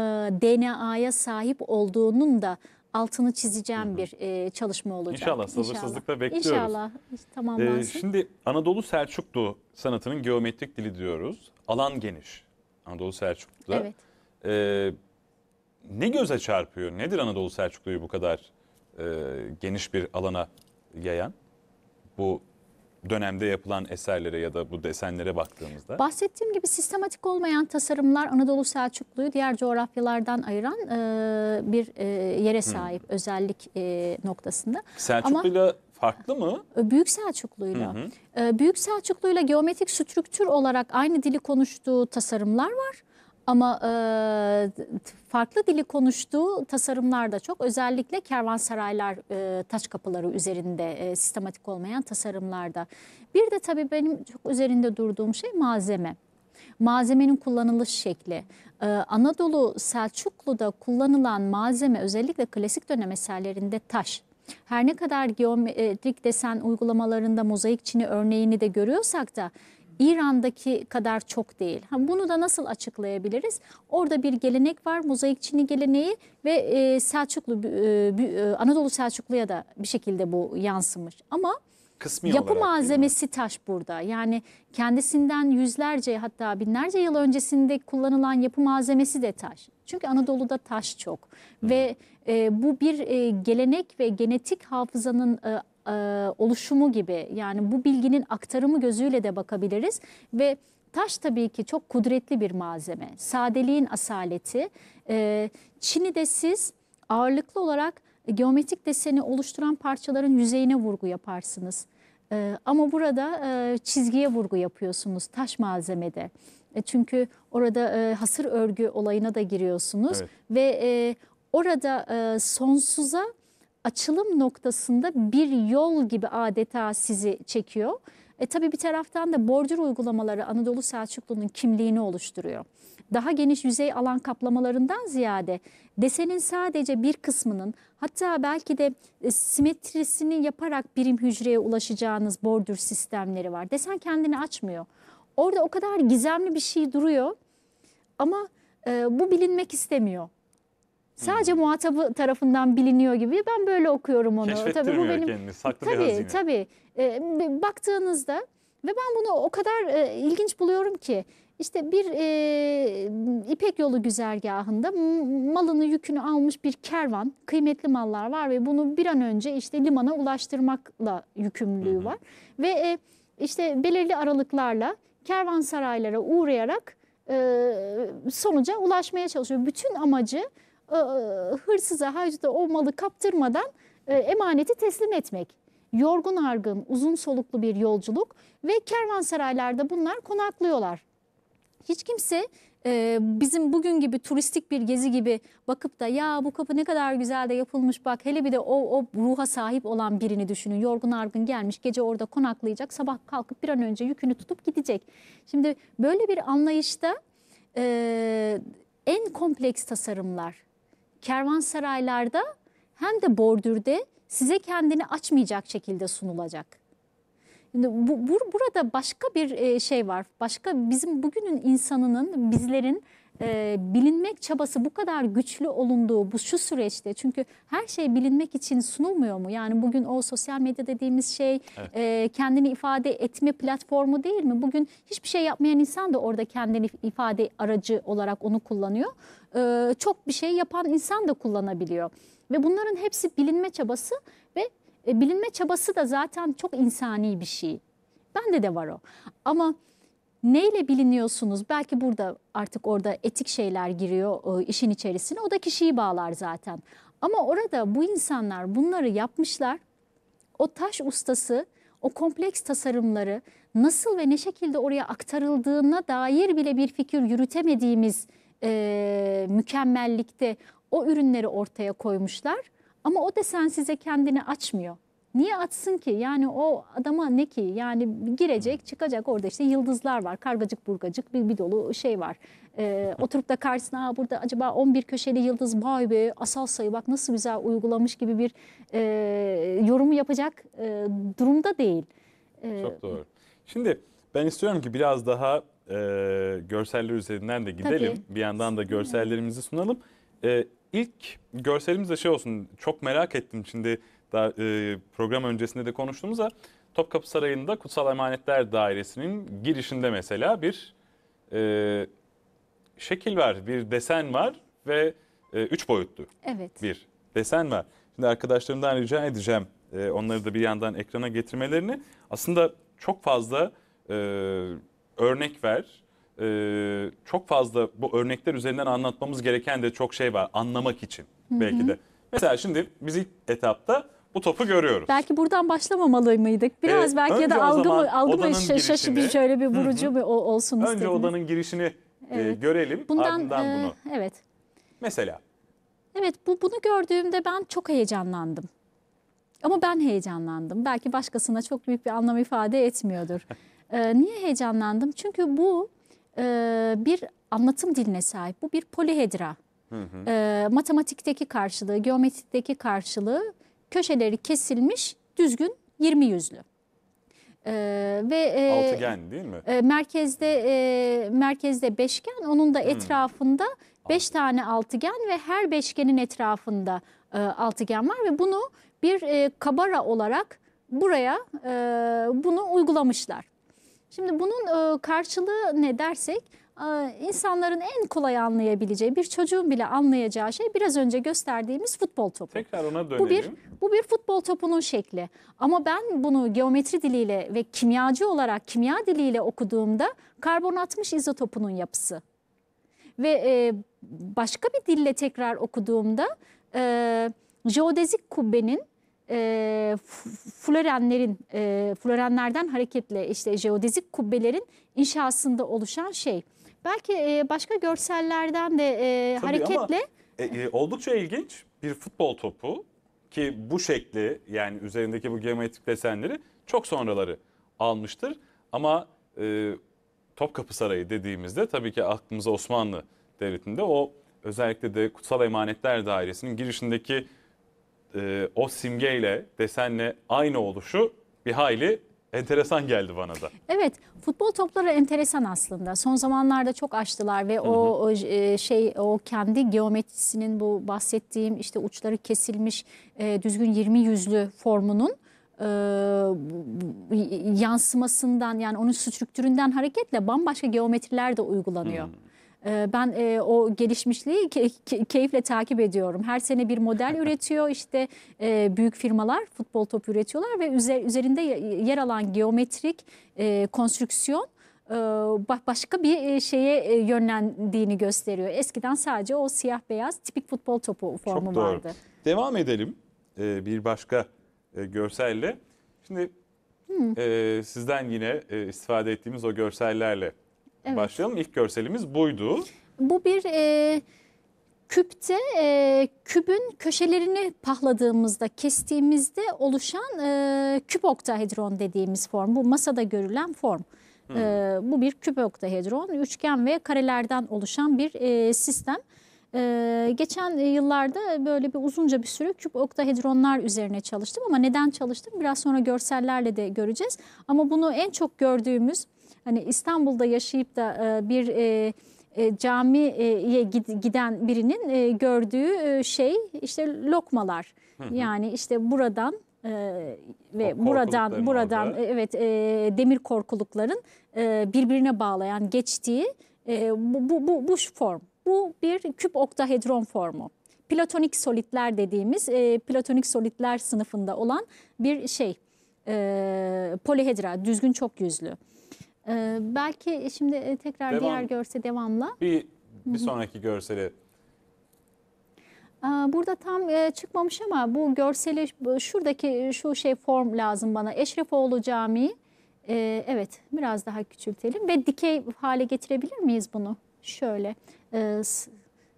Speaker 2: DNA'ya sahip olduğunun da altını çizeceğim Hı -hı. bir e, çalışma olacak. İnşallah sabırsızlıkla bekliyoruz. İnşallah tamamlansın. Ee, şimdi
Speaker 1: Anadolu Selçuklu sanatının geometrik dili diyoruz. Alan geniş Anadolu Selçuklu'da. Evet. Ee, ne göze çarpıyor? Nedir Anadolu Selçuklu'yu bu kadar e, geniş bir alana yayan? Bu dönemde yapılan eserlere ya da bu desenlere baktığımızda?
Speaker 2: Bahsettiğim gibi sistematik olmayan tasarımlar Anadolu Selçuklu'yu diğer coğrafyalardan ayıran e, bir e, yere hmm. sahip hmm. özellik e, noktasında. Selçuklu'yla Ama,
Speaker 1: farklı mı?
Speaker 2: Büyük Selçuklu'yla. Hı hı. Büyük Selçuklu'yla geometrik strüktür olarak aynı dili konuştuğu tasarımlar var. Ama e, farklı dili konuştuğu tasarımlar da çok. Özellikle kervansaraylar, e, taş kapıları üzerinde e, sistematik olmayan tasarımlarda. Bir de tabii benim çok üzerinde durduğum şey malzeme. Malzemenin kullanılış şekli. Ee, Anadolu Selçuklu'da kullanılan malzeme özellikle klasik dönem eserlerinde taş. Her ne kadar geometrik desen uygulamalarında mozaik çini örneğini de görüyorsak da İran'daki kadar çok değil. Ha, bunu da nasıl açıklayabiliriz? Orada bir gelenek var, mozaik Çin'i geleneği ve e, Selçuklu, e, e, Anadolu Selçuklu'ya da bir şekilde bu yansımış. Ama
Speaker 1: Kısmi yapı olarak, malzemesi
Speaker 2: taş burada. Yani kendisinden yüzlerce hatta binlerce yıl öncesinde kullanılan yapı malzemesi de taş. Çünkü Anadolu'da taş çok. Hı. Ve e, bu bir e, gelenek ve genetik hafızanın e, e, oluşumu gibi yani bu bilginin aktarımı gözüyle de bakabiliriz ve Taş tabii ki çok kudretli bir malzeme. Sadeliğin asaleti. E, Çin'i de siz ağırlıklı olarak geometrik deseni oluşturan parçaların yüzeyine vurgu yaparsınız. E, ama burada e, çizgiye vurgu yapıyorsunuz taş malzemede. E, çünkü orada hasır örgü olayına da giriyorsunuz. Evet. Ve orada sonsuza açılım noktasında bir yol gibi adeta sizi çekiyor. E tabii bir taraftan da borcur uygulamaları Anadolu Selçuklu'nun kimliğini oluşturuyor. Daha geniş yüzey alan kaplamalarından ziyade desenin sadece bir kısmının hatta belki de e, simetrisini yaparak birim hücreye ulaşacağınız bordür sistemleri var. Desen kendini açmıyor. Orada o kadar gizemli bir şey duruyor ama e, bu bilinmek istemiyor. Sadece muhatabı tarafından biliniyor gibi. Ben böyle okuyorum onu. Tabii bu benim kendini, saklı tabii, bir hazine. Tabii. E, baktığınızda ve ben bunu o kadar e, ilginç buluyorum ki işte bir e, İpek yolu güzergahında malını yükünü almış bir kervan, kıymetli mallar var ve bunu bir an önce işte limana ulaştırmakla yükümlülüğü hı hı. var. Ve e, işte belirli aralıklarla kervansaraylara uğrayarak e, sonuca ulaşmaya çalışıyor. Bütün amacı e, e, hırsıza hacda o malı kaptırmadan e, emaneti teslim etmek. Yorgun argın, uzun soluklu bir yolculuk ve kervansaraylarda bunlar konaklıyorlar. Hiç kimse bizim bugün gibi turistik bir gezi gibi bakıp da ya bu kapı ne kadar güzel de yapılmış bak hele bir de o, o ruha sahip olan birini düşünün. Yorgun argın gelmiş gece orada konaklayacak sabah kalkıp bir an önce yükünü tutup gidecek. Şimdi böyle bir anlayışta en kompleks tasarımlar kervansaraylarda hem de bordürde size kendini açmayacak şekilde sunulacak. Şimdi bu, bu, burada başka bir e, şey var. Başka bizim bugünün insanının, bizlerin e, bilinmek çabası bu kadar güçlü olunduğu bu şu süreçte çünkü her şey bilinmek için sunulmuyor mu? Yani bugün o sosyal medya dediğimiz şey evet. e, kendini ifade etme platformu değil mi? Bugün hiçbir şey yapmayan insan da orada kendini ifade aracı olarak onu kullanıyor e, çok bir şey yapan insan da kullanabiliyor. Ve bunların hepsi bilinme çabası ve e, bilinme çabası da zaten çok insani bir şey. Bende de var o. Ama neyle biliniyorsunuz? Belki burada artık orada etik şeyler giriyor e, işin içerisine. O da kişiyi bağlar zaten. Ama orada bu insanlar bunları yapmışlar. O taş ustası o kompleks tasarımları nasıl ve ne şekilde oraya aktarıldığına dair bile bir fikir yürütemediğimiz e, mükemmellikte o ürünleri ortaya koymuşlar. Ama o desen size kendini açmıyor. Niye atsın ki? Yani o adama ne ki? Yani girecek, çıkacak orada işte yıldızlar var. Kargacık burgacık bir, bir dolu şey var. Ee, oturup da karşısına burada acaba 11 köşeli yıldız vay be asal sayı bak nasıl güzel uygulamış gibi bir e, yorumu yapacak e, durumda değil. Ee,
Speaker 1: Çok doğru. Şimdi ben istiyorum ki biraz daha e, görseller üzerinden de gidelim. Tabii. Bir yandan da görsellerimizi sunalım. E, ilk görselimiz de şey olsun çok merak ettim şimdi daha, e, program öncesinde de konuştuğumuzda Topkapı Sarayı'nda Kutsal Emanetler Dairesi'nin girişinde mesela bir e, şekil var, bir desen var ve e, üç boyutlu evet. bir desen var. Şimdi arkadaşlarımdan rica edeceğim e, onları da bir yandan ekrana getirmelerini. Aslında çok fazla e, örnek ver. Ee, çok fazla bu örnekler üzerinden anlatmamız gereken de çok şey var anlamak için belki de. Mesela şimdi biz ilk etapta bu topu görüyoruz.
Speaker 2: Belki buradan başlamamalı mıydık? Biraz Evet, belki ya da o algı mı, algı mı şa- şaşı bir girişini- şöyle bir vurucu bir o- olsun Önce istedim. odanın
Speaker 1: girişini e, Evet. görelim ardından e, bunu. Evet. Mesela
Speaker 2: Evet bu bunu gördüğümde ben çok heyecanlandım. Ama ben heyecanlandım. Belki başkasına çok büyük bir anlam ifade etmiyordur. E, niye heyecanlandım? Çünkü bu e, bir anlatım diline sahip. Bu bir polihedra. Hı hı. E, matematikteki karşılığı, geometrikteki karşılığı köşeleri kesilmiş düzgün 20 yüzlü. Ee, ve e, altıgen değil mi? E, merkezde e, merkezde beşgen, onun da etrafında hmm. beş tane altıgen ve her beşgenin etrafında e, altıgen var ve bunu bir e, kabara olarak buraya e, bunu uygulamışlar. Şimdi bunun e, karşılığı ne dersek e, insanların en kolay anlayabileceği, bir çocuğun bile anlayacağı şey biraz önce gösterdiğimiz futbol topu.
Speaker 1: Tekrar ona dönelim. Bu bir,
Speaker 2: bu bir futbol topunun şekli. Ama ben bunu geometri diliyle ve kimyacı olarak kimya diliyle okuduğumda karbon 60 izotopunun yapısı. Ve e, başka bir dille tekrar okuduğumda e, jeodezik kubbenin e, florenlerin, e, florenlerden hareketle işte jeodezik kubbelerin inşasında oluşan şey. Belki e, başka görsellerden de e, Tabii hareketle...
Speaker 1: Ama, e, e, oldukça ilginç bir futbol topu ki bu şekli yani üzerindeki bu geometrik desenleri çok sonraları almıştır. Ama e, Topkapı Sarayı dediğimizde tabii ki aklımıza Osmanlı Devleti'nde o özellikle de Kutsal Emanetler Dairesi'nin girişindeki e, o simgeyle desenle aynı oluşu bir hayli enteresan geldi bana da.
Speaker 2: Evet, futbol topları enteresan aslında. Son zamanlarda çok açtılar ve o, o e, şey o kendi geometrisinin bu bahsettiğim işte uçları kesilmiş e, düzgün 20 yüzlü formunun e, yansımasından yani onun strüktüründen hareketle bambaşka geometriler de uygulanıyor. Hmm. Ee, ben e, o gelişmişliği keyifle takip ediyorum. Her sene bir model üretiyor işte e, büyük firmalar futbol topu üretiyorlar ve üzerinde yer alan geometrik e, konstrüksiyon başka bir şeye yönlendiğini gösteriyor. Eskiden sadece o siyah beyaz tipik futbol topu formu Çok doğru. vardı.
Speaker 1: Devam edelim bir başka görselle. Şimdi hmm. sizden yine istifade ettiğimiz o görsellerle Evet. Başlayalım. İlk görselimiz buydu.
Speaker 2: Bu bir e, küpte e, kübün köşelerini pahladığımızda, kestiğimizde oluşan e, küp oktahedron dediğimiz form. Bu masada görülen form. Hmm. E, bu bir küp oktahedron. Üçgen ve karelerden oluşan bir e, sistem. Ee, geçen yıllarda böyle bir uzunca bir sürü küp oktahedronlar üzerine çalıştım ama neden çalıştım biraz sonra görsellerle de göreceğiz. Ama bunu en çok gördüğümüz hani İstanbul'da yaşayıp da e, bir e, e, camiye giden birinin gördüğü şey işte lokmalar. Yani işte buradan ve buradan buradan orada. evet demir korkulukların birbirine bağlayan geçtiği bu, bu, bu, bu form. Bu bir küp oktahedron formu platonik solitler dediğimiz e, platonik solitler sınıfında olan bir şey. E, polihedra, düzgün çok yüzlü. Ee, belki şimdi e, tekrar Devam. diğer görse devamla.
Speaker 1: Bir, bir sonraki görseli. Ee,
Speaker 2: burada tam e, çıkmamış ama bu görseli şuradaki e, şu şey form lazım bana. Eşrefoğlu Camii. Ee, evet biraz daha küçültelim ve dikey hale getirebilir miyiz bunu? Şöyle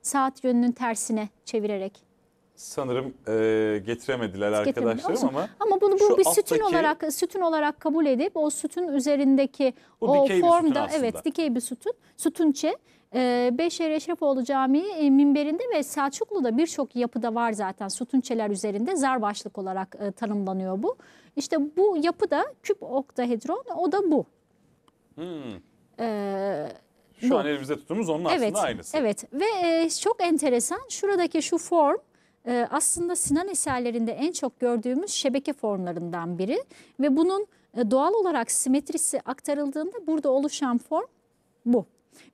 Speaker 2: saat yönünün tersine çevirerek
Speaker 1: sanırım e, getiremediler arkadaşlarım ama
Speaker 2: ama bunu bu bir sütün alttaki, olarak sütün olarak kabul edip o sütün üzerindeki o formda evet dikey bir sütün sütünçe e, beşer Beşşehir Eşrefoğlu Camii e, minberinde ve Selçuklu'da birçok yapıda var zaten sütunçeler üzerinde zarbaşlık olarak e, tanımlanıyor bu. İşte bu yapı da küp oktahedron o da bu. Hmm. Ee, şu bu. an
Speaker 1: elimizde tuttuğumuz onun evet, aslında aynısı. Evet
Speaker 2: ve çok enteresan şuradaki şu form e, aslında Sinan eserlerinde en çok gördüğümüz şebeke formlarından biri ve bunun e, doğal olarak simetrisi aktarıldığında burada oluşan form bu.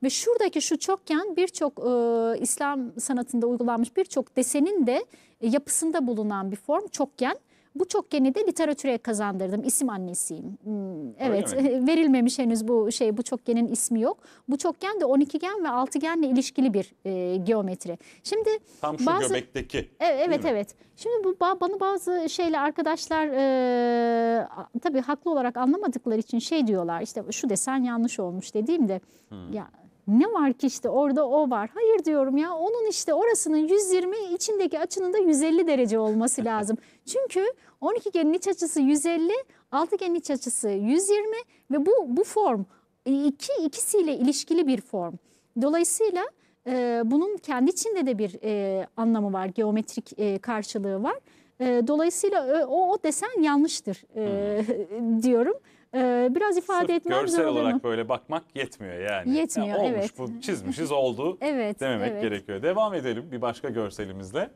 Speaker 2: Ve şuradaki şu çokgen birçok e, İslam sanatında uygulanmış birçok desenin de e, yapısında bulunan bir form çokgen. Bu çokgeni de literatüre kazandırdım. İsim annesiyim. Hmm, evet verilmemiş henüz bu şey bu çokgenin ismi yok. Bu çokgen de 12 gen ve altıgenle ilişkili bir e, geometri. Şimdi Tam şu bazı, göbekteki. E, evet evet. Şimdi bu bana bazı şeyle arkadaşlar e, tabii haklı olarak anlamadıkları için şey diyorlar işte şu desen yanlış olmuş dediğimde hmm. ya ne var ki işte orada o var. Hayır diyorum ya onun işte orasının 120 içindeki açının da 150 derece olması lazım. Çünkü 12 genin iç açısı 150, 6 genin iç açısı 120 ve bu bu form e, iki ikisiyle ilişkili bir form. Dolayısıyla e, bunun kendi içinde de bir e, anlamı var, geometrik e, karşılığı var. E, dolayısıyla e, o, o desen yanlıştır e, hmm. diyorum. E, biraz ifade Sırf etmem görsel zor olarak
Speaker 1: böyle bakmak yetmiyor yani. Yetmiyor, yani olmuş, evet. bu çizmişiz oldu evet, dememek evet. gerekiyor. Devam edelim bir başka görselimizle.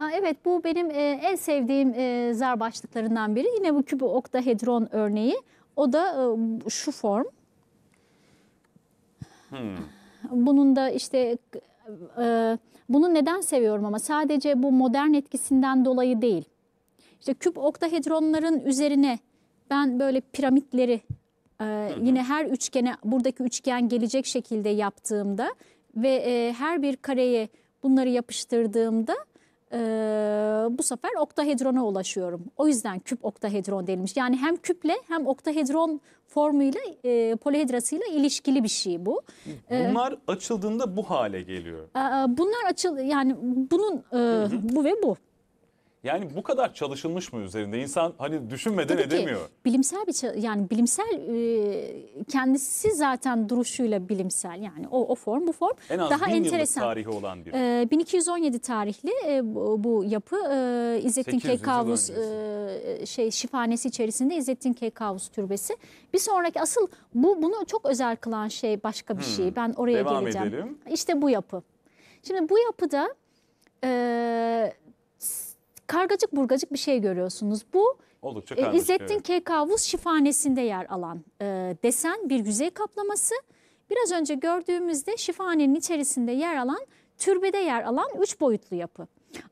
Speaker 2: Ha, evet bu benim e, en sevdiğim e, zar başlıklarından biri. Yine bu kübü oktahedron örneği. O da e, şu form. Hmm. Bunun da işte e, bunu neden seviyorum ama sadece bu modern etkisinden dolayı değil. İşte küp oktahedronların üzerine ben böyle piramitleri e, yine her üçgene buradaki üçgen gelecek şekilde yaptığımda ve e, her bir kareye bunları yapıştırdığımda e, bu sefer oktahedrona ulaşıyorum. O yüzden küp oktahedron denilmiş. Yani hem küple hem oktahedron formuyla e, polihedrasıyla ilişkili bir şey bu. Bunlar
Speaker 1: açıldığında bu hale geliyor.
Speaker 2: E, bunlar açıl yani bunun e, hı hı. bu ve bu.
Speaker 1: Yani bu kadar çalışılmış mı üzerinde? İnsan hani düşünmeden Tabii edemiyor. Ki,
Speaker 2: bilimsel bir yani bilimsel e, kendisi zaten duruşuyla bilimsel yani o o form bu form en az daha bin enteresan. tarihi
Speaker 1: olan bir.
Speaker 2: E, 1217 tarihli e, bu, bu yapı e, İzzettin Keykavus e, şey şifanesi içerisinde İzzettin Keykavus türbesi. Bir sonraki asıl bu bunu çok özel kılan şey başka bir şey. hmm. şey. Ben oraya Devam geleceğim. Edelim. İşte bu yapı. Şimdi bu yapıda e, kargacık burgacık bir şey görüyorsunuz. Bu
Speaker 1: Oldukça e, kargacık, İzzettin evet.
Speaker 2: Kekavuz şifanesinde yer alan e, desen bir yüzey kaplaması. Biraz önce gördüğümüzde şifanenin içerisinde yer alan, türbede yer alan üç boyutlu yapı.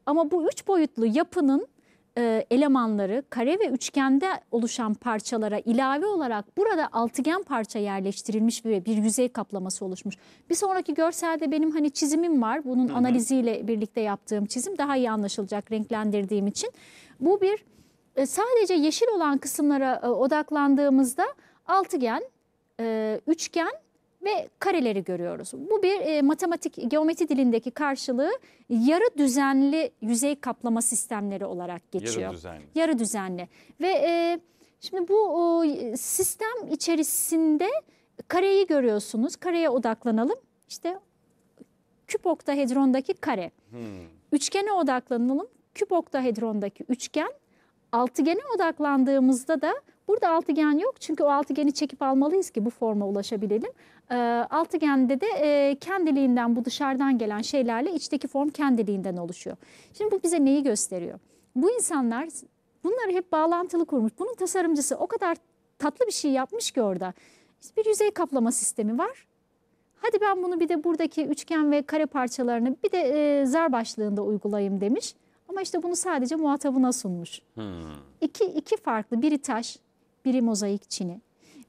Speaker 2: Ama bu üç boyutlu yapının e, elemanları kare ve üçgende oluşan parçalara ilave olarak burada altıgen parça yerleştirilmiş ve bir yüzey kaplaması oluşmuş. Bir sonraki görselde benim hani çizimim var. Bunun Hı -hı. analiziyle birlikte yaptığım çizim daha iyi anlaşılacak renklendirdiğim için. Bu bir e, sadece yeşil olan kısımlara e, odaklandığımızda altıgen, e, üçgen ve kareleri görüyoruz. Bu bir e, matematik geometri dilindeki karşılığı yarı düzenli yüzey kaplama sistemleri olarak geçiyor. Yarı düzenli. Yarı düzenli. Ve e, şimdi bu e, sistem içerisinde kareyi görüyorsunuz. Kareye odaklanalım. İşte küp oktahedrondaki kare. Hmm. Üçgene odaklanalım. Küp oktahedrondaki üçgen. Altıgene odaklandığımızda da Burada altıgen yok çünkü o altıgeni çekip almalıyız ki bu forma ulaşabilelim. E, altıgende de e, kendiliğinden bu dışarıdan gelen şeylerle içteki form kendiliğinden oluşuyor. Şimdi bu bize neyi gösteriyor? Bu insanlar bunları hep bağlantılı kurmuş. Bunun tasarımcısı o kadar tatlı bir şey yapmış ki orada. Bir yüzey kaplama sistemi var. Hadi ben bunu bir de buradaki üçgen ve kare parçalarını bir de e, zar başlığında uygulayayım demiş. Ama işte bunu sadece muhatabına sunmuş. Hmm. İki, iki farklı biri taş biri mozaik çini.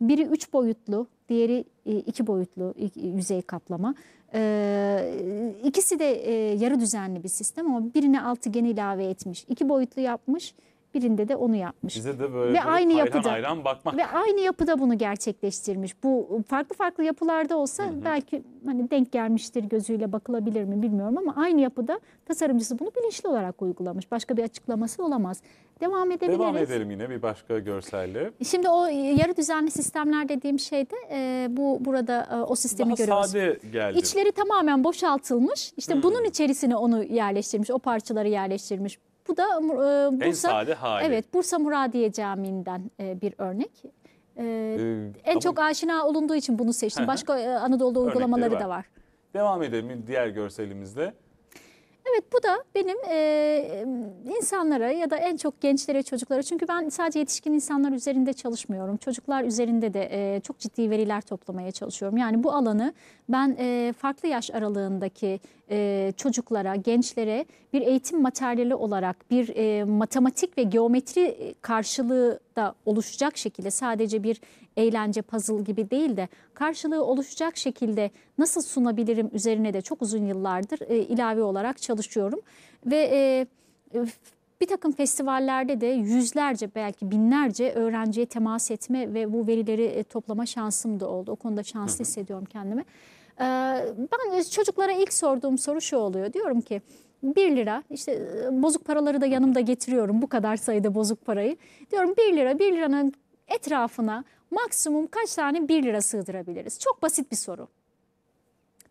Speaker 2: Biri üç boyutlu, diğeri e, iki boyutlu yüzey kaplama. E, ikisi de e, yarı düzenli bir sistem ama birine altıgen ilave etmiş. iki boyutlu yapmış, Birinde de onu yapmış.
Speaker 1: Bize de böyle ve aynı yapıda, hayran bakmak. Ve aynı
Speaker 2: yapıda bunu gerçekleştirmiş. Bu farklı farklı yapılarda olsa hı hı. belki hani denk gelmiştir gözüyle bakılabilir mi bilmiyorum ama aynı yapıda tasarımcısı bunu bilinçli olarak uygulamış. Başka bir açıklaması olamaz. Devam edebiliriz. Devam edelim
Speaker 1: yine bir başka görselle.
Speaker 2: Şimdi o yarı düzenli sistemler dediğim şeyde e, bu burada e, o sistemi Daha görüyoruz. sade geldi. İçleri tamamen boşaltılmış. İşte hmm. bunun içerisine onu yerleştirmiş, o parçaları yerleştirmiş. Bu da e, Bursa en sade hali. Evet, Bursa Muradiye Camii'nden e, bir örnek. E, ee, en ama... çok aşina olunduğu için bunu seçtim. Başka e, Anadolu'da uygulamaları var. da var.
Speaker 1: Devam edelim diğer görselimizde.
Speaker 2: Evet bu da benim e, insanlara ya da en çok gençlere, çocuklara çünkü ben sadece yetişkin insanlar üzerinde çalışmıyorum. Çocuklar üzerinde de e, çok ciddi veriler toplamaya çalışıyorum. Yani bu alanı ben e, farklı yaş aralığındaki e, çocuklara, gençlere bir eğitim materyali olarak bir e, matematik ve geometri e, karşılığı da oluşacak şekilde sadece bir eğlence puzzle gibi değil de karşılığı oluşacak şekilde nasıl sunabilirim üzerine de çok uzun yıllardır e, ilave olarak çalışıyorum ve e, bir takım festivallerde de yüzlerce belki binlerce öğrenciye temas etme ve bu verileri e, toplama şansım da oldu. O konuda şanslı hissediyorum kendimi. Ee, ben çocuklara ilk sorduğum soru şu oluyor. Diyorum ki 1 lira işte e, bozuk paraları da yanımda getiriyorum bu kadar sayıda bozuk parayı. Diyorum 1 lira 1 liranın etrafına maksimum kaç tane 1 lira sığdırabiliriz? Çok basit bir soru.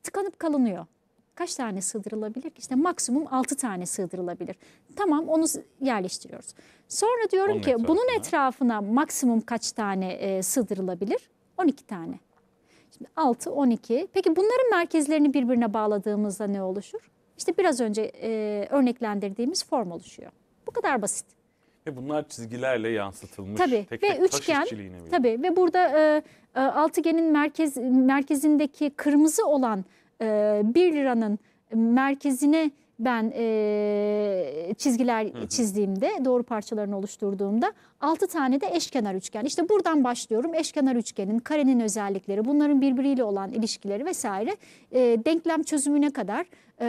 Speaker 2: Tıkanıp kalınıyor. Kaç tane sığdırılabilir? İşte maksimum 6 tane sığdırılabilir. Tamam onu yerleştiriyoruz. Sonra diyorum ki etrafına. bunun etrafına maksimum kaç tane e, sığdırılabilir? 12 tane. Şimdi 6, 12. Peki bunların merkezlerini birbirine bağladığımızda ne oluşur? İşte biraz önce e, örneklendirdiğimiz form oluşuyor. Bu kadar basit.
Speaker 1: Ve bunlar çizgilerle yansıtılmış. Tabii tek ve tek üçgen.
Speaker 2: Tabii ve burada e, e, altıgenin merkez merkezindeki kırmızı olan e, 1 liranın merkezine ben e, çizgiler hı hı. çizdiğimde doğru parçalarını oluşturduğumda 6 tane de eşkenar üçgen. İşte buradan başlıyorum eşkenar üçgenin karenin özellikleri bunların birbiriyle olan ilişkileri vesaire e, denklem çözümüne kadar e,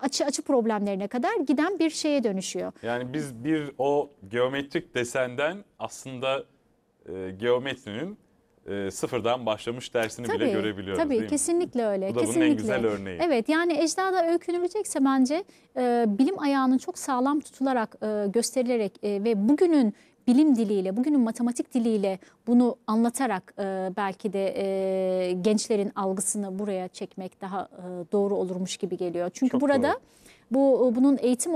Speaker 2: açı açı problemlerine kadar giden bir şeye dönüşüyor.
Speaker 1: Yani biz bir o geometrik desenden aslında e, geometrinin e, sıfırdan başlamış dersini tabii, bile görebiliyoruz tabii, değil mi? kesinlikle öyle. Bu da kesinlikle. bunun en güzel örneği.
Speaker 2: Evet yani ecdada öykünülecekse bence e, bilim ayağının çok sağlam tutularak, e, gösterilerek e, ve bugünün bilim diliyle, bugünün matematik diliyle bunu anlatarak e, belki de e, gençlerin algısını buraya çekmek daha e, doğru olurmuş gibi geliyor. Çünkü Çok burada doğru. bu e, bunun eğitim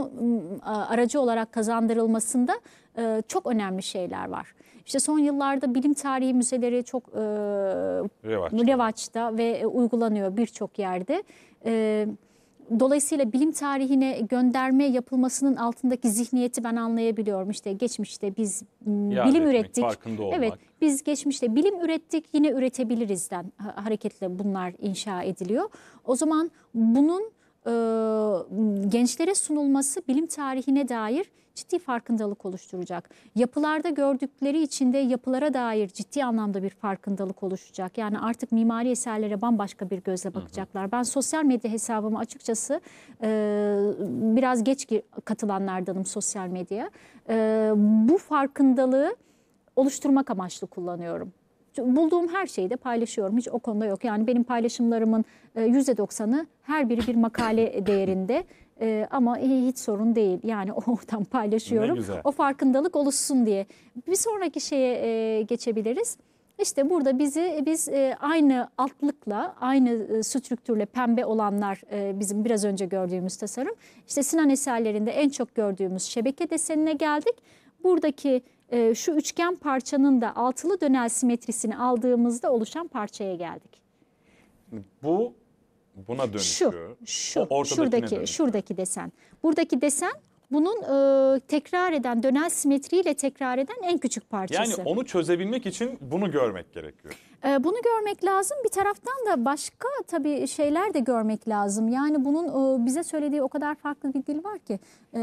Speaker 2: aracı olarak kazandırılmasında e, çok önemli şeyler var. İşte son yıllarda bilim tarihi müzeleri çok e, revaçta. revaçta ve e, uygulanıyor birçok yerde. Evet. Dolayısıyla bilim tarihine gönderme yapılmasının altındaki zihniyeti ben anlayabiliyorum. İşte geçmişte biz Yardım bilim etmek, ürettik. Evet, biz geçmişte bilim ürettik, yine üretebilirizden hareketle bunlar inşa ediliyor. O zaman bunun e, gençlere sunulması bilim tarihine dair ciddi farkındalık oluşturacak. Yapılarda gördükleri içinde yapılara dair ciddi anlamda bir farkındalık oluşacak. Yani artık mimari eserlere bambaşka bir gözle bakacaklar. Ben sosyal medya hesabımı açıkçası e, biraz geç katılanlardanım sosyal medyaya. E, bu farkındalığı oluşturmak amaçlı kullanıyorum bulduğum her şeyi de paylaşıyorum. Hiç o konuda yok. Yani benim paylaşımlarımın %90'ı e, her biri bir makale değerinde. E, ama iyi, hiç sorun değil. Yani oradan paylaşıyorum. O farkındalık oluşsun diye. Bir sonraki şeye e, geçebiliriz. İşte burada bizi biz e, aynı altlıkla, aynı e, strüktürle pembe olanlar e, bizim biraz önce gördüğümüz tasarım. İşte Sinan eserlerinde en çok gördüğümüz şebeke desenine geldik. Buradaki şu üçgen parçanın da altılı dönel simetrisini aldığımızda oluşan parçaya geldik.
Speaker 1: Bu buna dönüşüyor. Şu, şu Ortadaki şuradaki,
Speaker 2: şuradaki desen. Buradaki desen bunun e, tekrar eden, dönel simetriyle tekrar eden en küçük parçası. Yani onu
Speaker 1: çözebilmek için bunu görmek gerekiyor.
Speaker 2: E, bunu görmek lazım. Bir taraftan da başka tabii şeyler de görmek lazım. Yani bunun e, bize söylediği o kadar farklı bir dil var ki. E,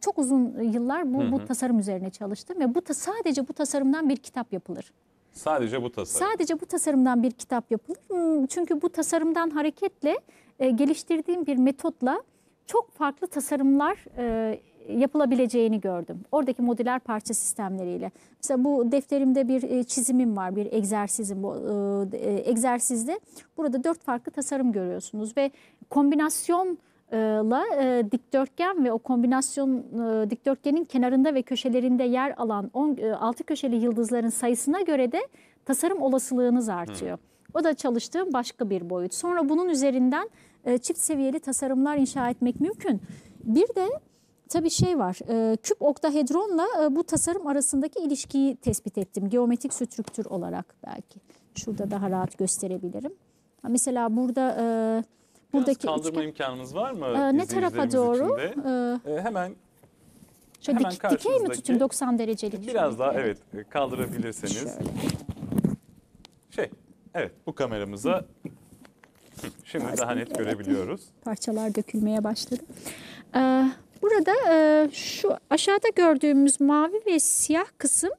Speaker 2: çok uzun yıllar bu, bu tasarım üzerine çalıştım ve bu sadece bu tasarımdan bir kitap yapılır.
Speaker 1: Sadece bu tasarım.
Speaker 2: Sadece bu tasarımdan bir kitap yapılır. Hmm, çünkü bu tasarımdan hareketle e, geliştirdiğim bir metotla çok farklı tasarımlar e, yapılabileceğini gördüm. Oradaki modüler parça sistemleriyle. Mesela bu defterimde bir e, çizimim var, bir egzersizim. Bu e, e, egzersizde burada dört farklı tasarım görüyorsunuz ve kombinasyon la e, dikdörtgen ve o kombinasyon e, dikdörtgenin kenarında ve köşelerinde yer alan 6 e, köşeli yıldızların sayısına göre de tasarım olasılığınız artıyor. Hı. O da çalıştığım başka bir boyut. Sonra bunun üzerinden e, çift seviyeli tasarımlar inşa etmek mümkün. Bir de tabii şey var. E, küp oktahedronla e, bu tasarım arasındaki ilişkiyi tespit ettim. Geometrik strüktür olarak belki. Şurada daha rahat gösterebilirim. Mesela burada e, buradaki Biraz kaldırma içken...
Speaker 1: imkanınız var mı? Ee, ne tarafa doğru? Ee, ee, hemen Şöyle hemen dik, dikey mi tutayım
Speaker 2: 90 derecelik? Biraz daha
Speaker 1: evet kaldırabilirseniz. Şöyle. Şey evet bu kameramıza şimdi daha net görebiliyoruz.
Speaker 2: Parçalar dökülmeye başladı. Ee, burada e, şu aşağıda gördüğümüz mavi ve siyah kısım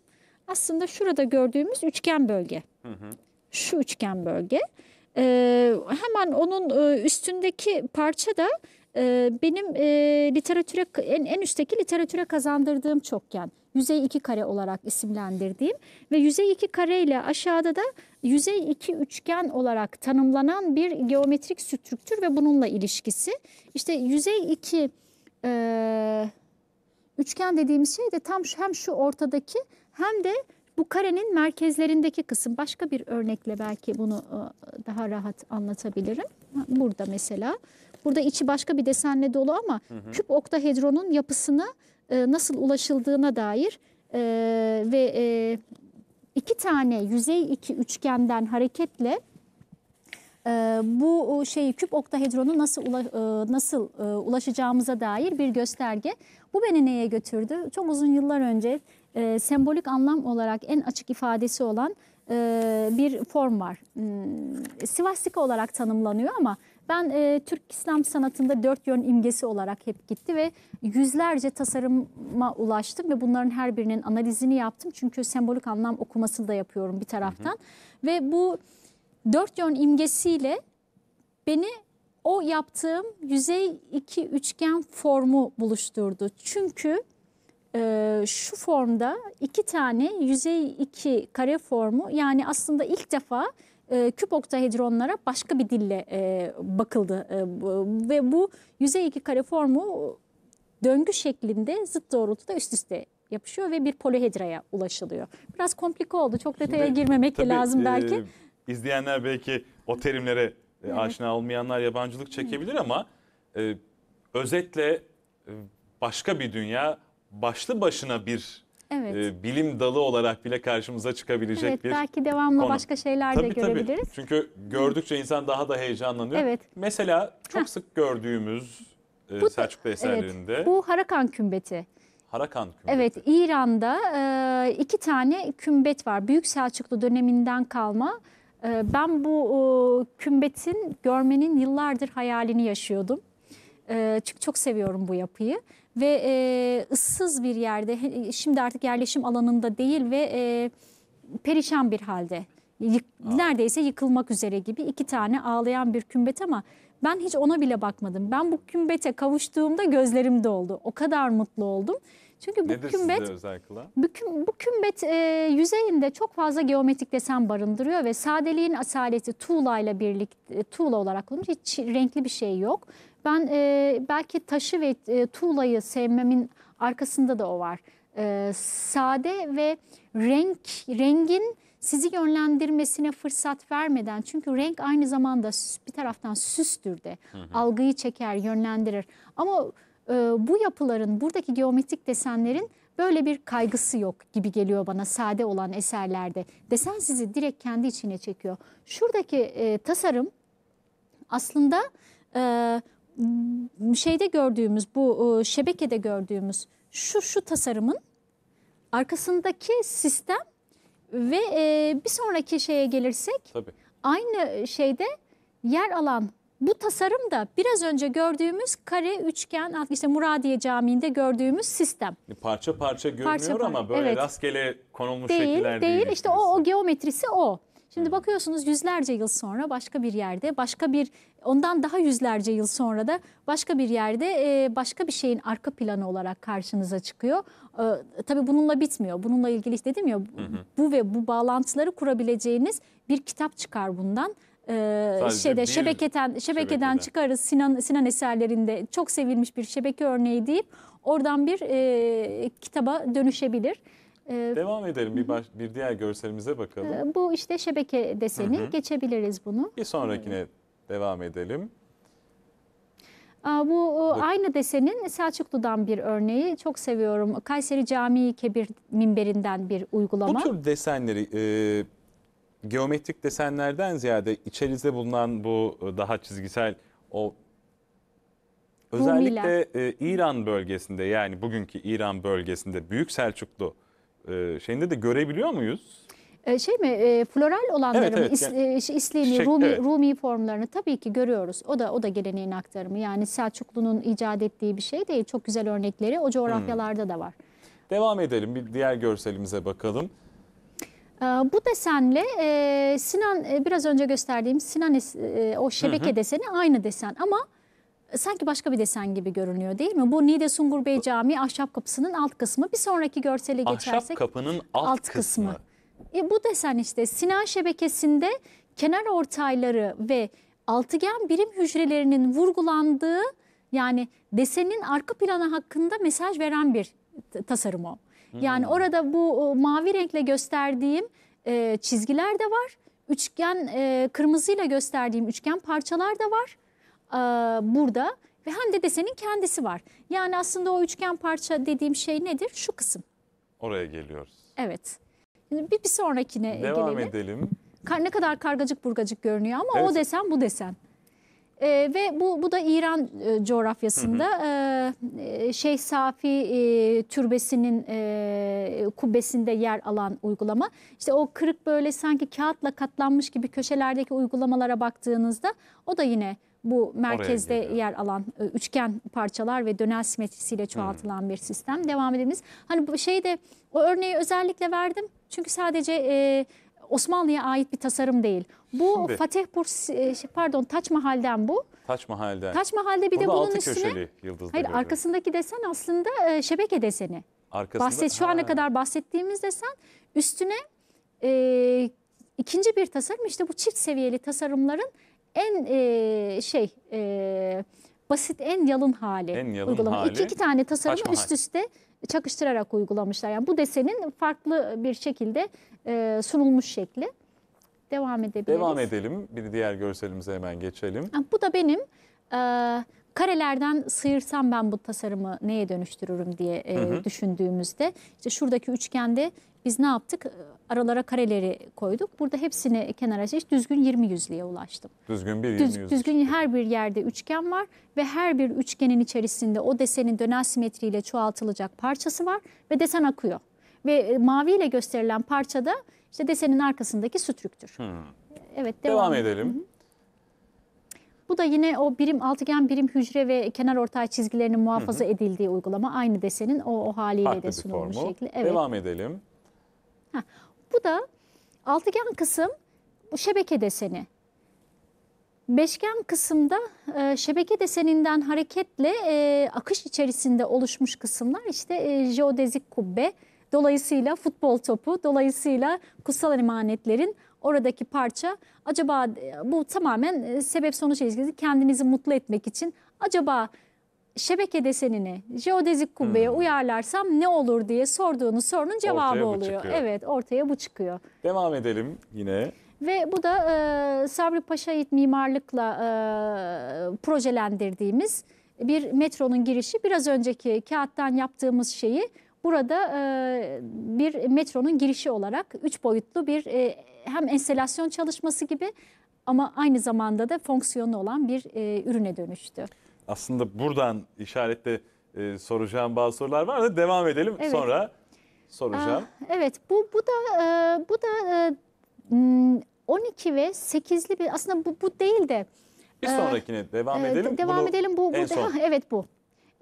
Speaker 2: aslında şurada gördüğümüz üçgen bölge. Hı hı. Şu üçgen bölge. E, hemen onun e, üstündeki parça da e, benim e, literatüre en, en üstteki literatüre kazandırdığım çokgen. Yüzey 2 kare olarak isimlendirdiğim ve yüzey 2 kare ile aşağıda da yüzey 2 üçgen olarak tanımlanan bir geometrik strüktür ve bununla ilişkisi. İşte yüzey 2 e, üçgen dediğimiz şey de tam hem şu ortadaki hem de bu karenin merkezlerindeki kısım başka bir örnekle belki bunu e, daha rahat anlatabilirim. Burada mesela burada içi başka bir desenle dolu ama hı hı. küp oktahedronun yapısını e, nasıl ulaşıldığına dair e, ve iki tane yüzey iki üçgenden hareketle bu şeyi küp oktahedronu nasıl nasıl ulaşacağımıza dair bir gösterge. Bu beni neye götürdü? Çok uzun yıllar önce e, sembolik anlam olarak en açık ifadesi olan e, bir form var. E, hmm, Sivastika olarak tanımlanıyor ama ben e, Türk İslam sanatında dört yön imgesi olarak hep gitti ve yüzlerce tasarıma ulaştım ve bunların her birinin analizini yaptım. Çünkü sembolik anlam okuması da yapıyorum bir taraftan. Hı hı. Ve bu dört yön imgesiyle beni o yaptığım yüzey iki üçgen formu buluşturdu. Çünkü e, şu formda iki tane yüzey iki kare formu yani aslında ilk defa e, küp oktahedronlara başka bir dille e, bakıldı e, bu, ve bu yüzey iki kare formu döngü şeklinde zıt doğrultuda üst üste yapışıyor ve bir polihedraya ulaşılıyor. Biraz komplike oldu. Çok detaya Şimdi, girmemek tabii, lazım e, belki. E,
Speaker 1: izleyenler belki o terimlere e, evet. aşina olmayanlar yabancılık çekebilir evet. ama e, özetle e, başka bir dünya başlı başına bir Evet. e, bilim dalı olarak bile karşımıza çıkabilecek evet, bir belki
Speaker 2: devamlı konu. başka şeyler tabii, de görebiliriz. Tabii.
Speaker 1: Çünkü gördükçe insan daha da heyecanlanıyor. Evet. Mesela çok Heh. sık gördüğümüz e, bu, Selçuklu eserlerinde. Evet, bu
Speaker 2: Harakan kümbeti.
Speaker 1: Harakan kümbeti.
Speaker 2: Evet İran'da e, iki tane kümbet var. Büyük Selçuklu döneminden kalma. E, ben bu e, kümbetin görmenin yıllardır hayalini yaşıyordum. E, çünkü çok seviyorum bu yapıyı ve e, ıssız bir yerde e, şimdi artık yerleşim alanında değil ve e, perişan bir halde Yık, neredeyse yıkılmak üzere gibi iki tane ağlayan bir kümbet ama ben hiç ona bile bakmadım. Ben bu kümbete kavuştuğumda gözlerim doldu. O kadar mutlu oldum. Çünkü bu Nedir kümbet bu, küm, bu kümbet e, yüzeyinde çok fazla geometrik desen barındırıyor ve sadeliğin asaleti tuğla ile birlikte tuğla olarak kullanılmış hiç renkli bir şey yok. Ben e, belki taşı ve e, tuğlayı sevmemin arkasında da o var. E, sade ve renk rengin sizi yönlendirmesine fırsat vermeden çünkü renk aynı zamanda bir taraftan süstür de hı hı. algıyı çeker yönlendirir ama e, bu yapıların buradaki geometrik desenlerin böyle bir kaygısı yok gibi geliyor bana sade olan eserlerde desen sizi direkt kendi içine çekiyor şuradaki e, tasarım aslında e, şeyde gördüğümüz bu e, şebekede gördüğümüz şu şu tasarımın arkasındaki sistem ve e, bir sonraki şeye gelirsek Tabii. aynı şeyde yer alan bu tasarım da biraz önce gördüğümüz kare, üçgen, işte Muradiye Camii'nde gördüğümüz sistem.
Speaker 1: E, parça parça görünüyor parça, ama böyle evet. rastgele konulmuş değil, şekiller değil. Değil, işte
Speaker 2: o, o geometrisi o. Şimdi bakıyorsunuz yüzlerce yıl sonra başka bir yerde, başka bir ondan daha yüzlerce yıl sonra da başka bir yerde başka bir şeyin arka planı olarak karşınıza çıkıyor. E, tabii bununla bitmiyor. Bununla ilgili işte dedim ya bu ve bu bağlantıları kurabileceğiniz bir kitap çıkar bundan. Ee, şeyde değil, şebeketen şebekeden, çıkarız Sinan Sinan eserlerinde çok sevilmiş bir şebeke örneği deyip oradan bir e, kitaba dönüşebilir. Ee,
Speaker 1: Devam edelim bir baş, bir diğer görselimize bakalım. Ee,
Speaker 2: bu işte şebeke deseni hı hı. geçebiliriz bunu.
Speaker 1: Bir sonrakine evet. devam edelim.
Speaker 2: Bu aynı desenin Selçuklu'dan bir örneği. Çok seviyorum. Kayseri Camii Kebir minberinden bir uygulama. Bu tür
Speaker 1: desenleri e, geometrik desenlerden ziyade içerisinde bulunan bu e, daha çizgisel o özellikle e, İran bölgesinde yani bugünkü İran bölgesinde Büyük Selçuklu e, şeyinde de görebiliyor muyuz?
Speaker 2: Ee, şey mi e, floral olanları evet, evet, yani, e, şey, şey, Rumi, evet. Rumi formlarını tabii ki görüyoruz. O da o da geleneğin aktarımı. Yani Selçuklu'nun icat ettiği bir şey değil. Çok güzel örnekleri o coğrafyalarda hmm. da var.
Speaker 1: Devam edelim bir diğer görselimize bakalım.
Speaker 2: Ee, bu desenle e, Sinan e, biraz önce gösterdiğim Sinan e, o şebeke hı hı. deseni aynı desen ama sanki başka bir desen gibi görünüyor değil mi? Bu Nide Sungur Bey Camii ahşap kapısının alt kısmı. Bir sonraki görsele geçersek. Ahşap
Speaker 1: kapının alt, alt kısmı. kısmı.
Speaker 2: E, bu desen işte Sinan şebekesinde kenar ortayları ve altıgen birim hücrelerinin vurgulandığı yani desenin arka planı hakkında mesaj veren bir tasarım o. Hmm. Yani orada bu mavi renkle gösterdiğim e, çizgiler de var. Üçgen e, kırmızıyla gösterdiğim üçgen parçalar da var e, burada ve hem de desenin kendisi var. Yani aslında o üçgen parça dediğim şey nedir? Şu kısım.
Speaker 1: Oraya geliyoruz.
Speaker 2: Evet. Şimdi bir, bir sonrakine Devam gelelim. edelim. Kar, ne kadar kargacık burgacık görünüyor ama Evet. o desen bu desen. E, ve bu bu da İran e, coğrafyasında e, e, Şeyh Safi e, türbesinin e, kubbesinde yer alan uygulama. İşte o kırık böyle sanki kağıtla katlanmış gibi köşelerdeki uygulamalara baktığınızda o da yine bu merkezde yer alan e, üçgen parçalar ve dönel simetrisiyle hmm. çoğaltılan hmm. bir sistem. Devam edebiliriz. Hani bu şeyi de o örneği özellikle verdim. Çünkü sadece e, Osmanlı'ya ait bir tasarım değil. Bu Şimdi, Fatih Burs e, şey, pardon Taç Mahal'den bu.
Speaker 1: Taç Mahal'den. Taç Mahal'de bir Burada de bunun altı üstüne yıldız Hayır arkasındaki
Speaker 2: desen aslında e, şebeke deseni.
Speaker 1: Arkasında Bahset şu ana kadar
Speaker 2: bahsettiğimiz desen üstüne e, ikinci bir tasarım işte bu çift seviyeli tasarımların en e, şey e, basit en yalın hali en yalın uygulama. Hali, iki, iki tane tasarımı üst üste çakıştırarak uygulamışlar. Yani bu desenin farklı bir şekilde e, sunulmuş şekli. Devam edebiliriz. Devam edelim.
Speaker 1: Bir diğer görselimize hemen geçelim.
Speaker 2: Bu da benim e, karelerden sıyırsam ben bu tasarımı neye dönüştürürüm diye e, hı hı. düşündüğümüzde işte şuradaki üçgende biz ne yaptık? Aralara kareleri koyduk. Burada hepsini kenara hiç düzgün 20 yüzlüğe ulaştım.
Speaker 1: Düzgün bir 20 Düz, yüzlük. Düzgün
Speaker 2: her bir yerde üçgen var ve her bir üçgenin içerisinde o desenin dönel simetriyle çoğaltılacak parçası var ve desen akıyor. Ve e, maviyle gösterilen parça da işte desenin arkasındaki sütrüktür. Hmm. Evet devam, devam edelim. edelim. Bu da yine o birim altıgen birim hücre ve kenar ortay çizgilerinin muhafaza Hı -hı. edildiği uygulama aynı desenin o, o haliyle Farklı de sunulmuş şekli. Evet. Devam edelim. Heh, bu da altıgen kısım bu şebeke deseni. Beşgen kısımda e, şebeke deseninden hareketle e, akış içerisinde oluşmuş kısımlar işte e, jeodezik kubbe, dolayısıyla futbol topu, dolayısıyla kutsal emanetlerin oradaki parça acaba e, bu tamamen e, sebep sonuç ilişkisi kendinizi mutlu etmek için acaba şebeke desenini jeodezik kubbeye hmm. uyarlarsam ne olur diye sorduğunuz sorunun cevabı oluyor. Çıkıyor. Evet ortaya bu çıkıyor.
Speaker 1: Devam edelim yine.
Speaker 2: Ve bu da e, Sabri Paşa'yit mimarlıkla e, projelendirdiğimiz bir metronun girişi. Biraz önceki kağıttan yaptığımız şeyi burada e, bir metronun girişi olarak üç boyutlu bir e, hem enstelasyon çalışması gibi ama aynı zamanda da fonksiyonlu olan bir e, ürüne dönüştü
Speaker 1: aslında buradan işaretle e, soracağım bazı sorular var da devam edelim evet. sonra soracağım. Aa,
Speaker 2: evet bu bu da e, bu da e, 12 ve 8'li bir aslında bu bu değil de
Speaker 1: bir e, sonrakine e, devam edelim. devam Bunu edelim bu, bu en
Speaker 2: evet bu.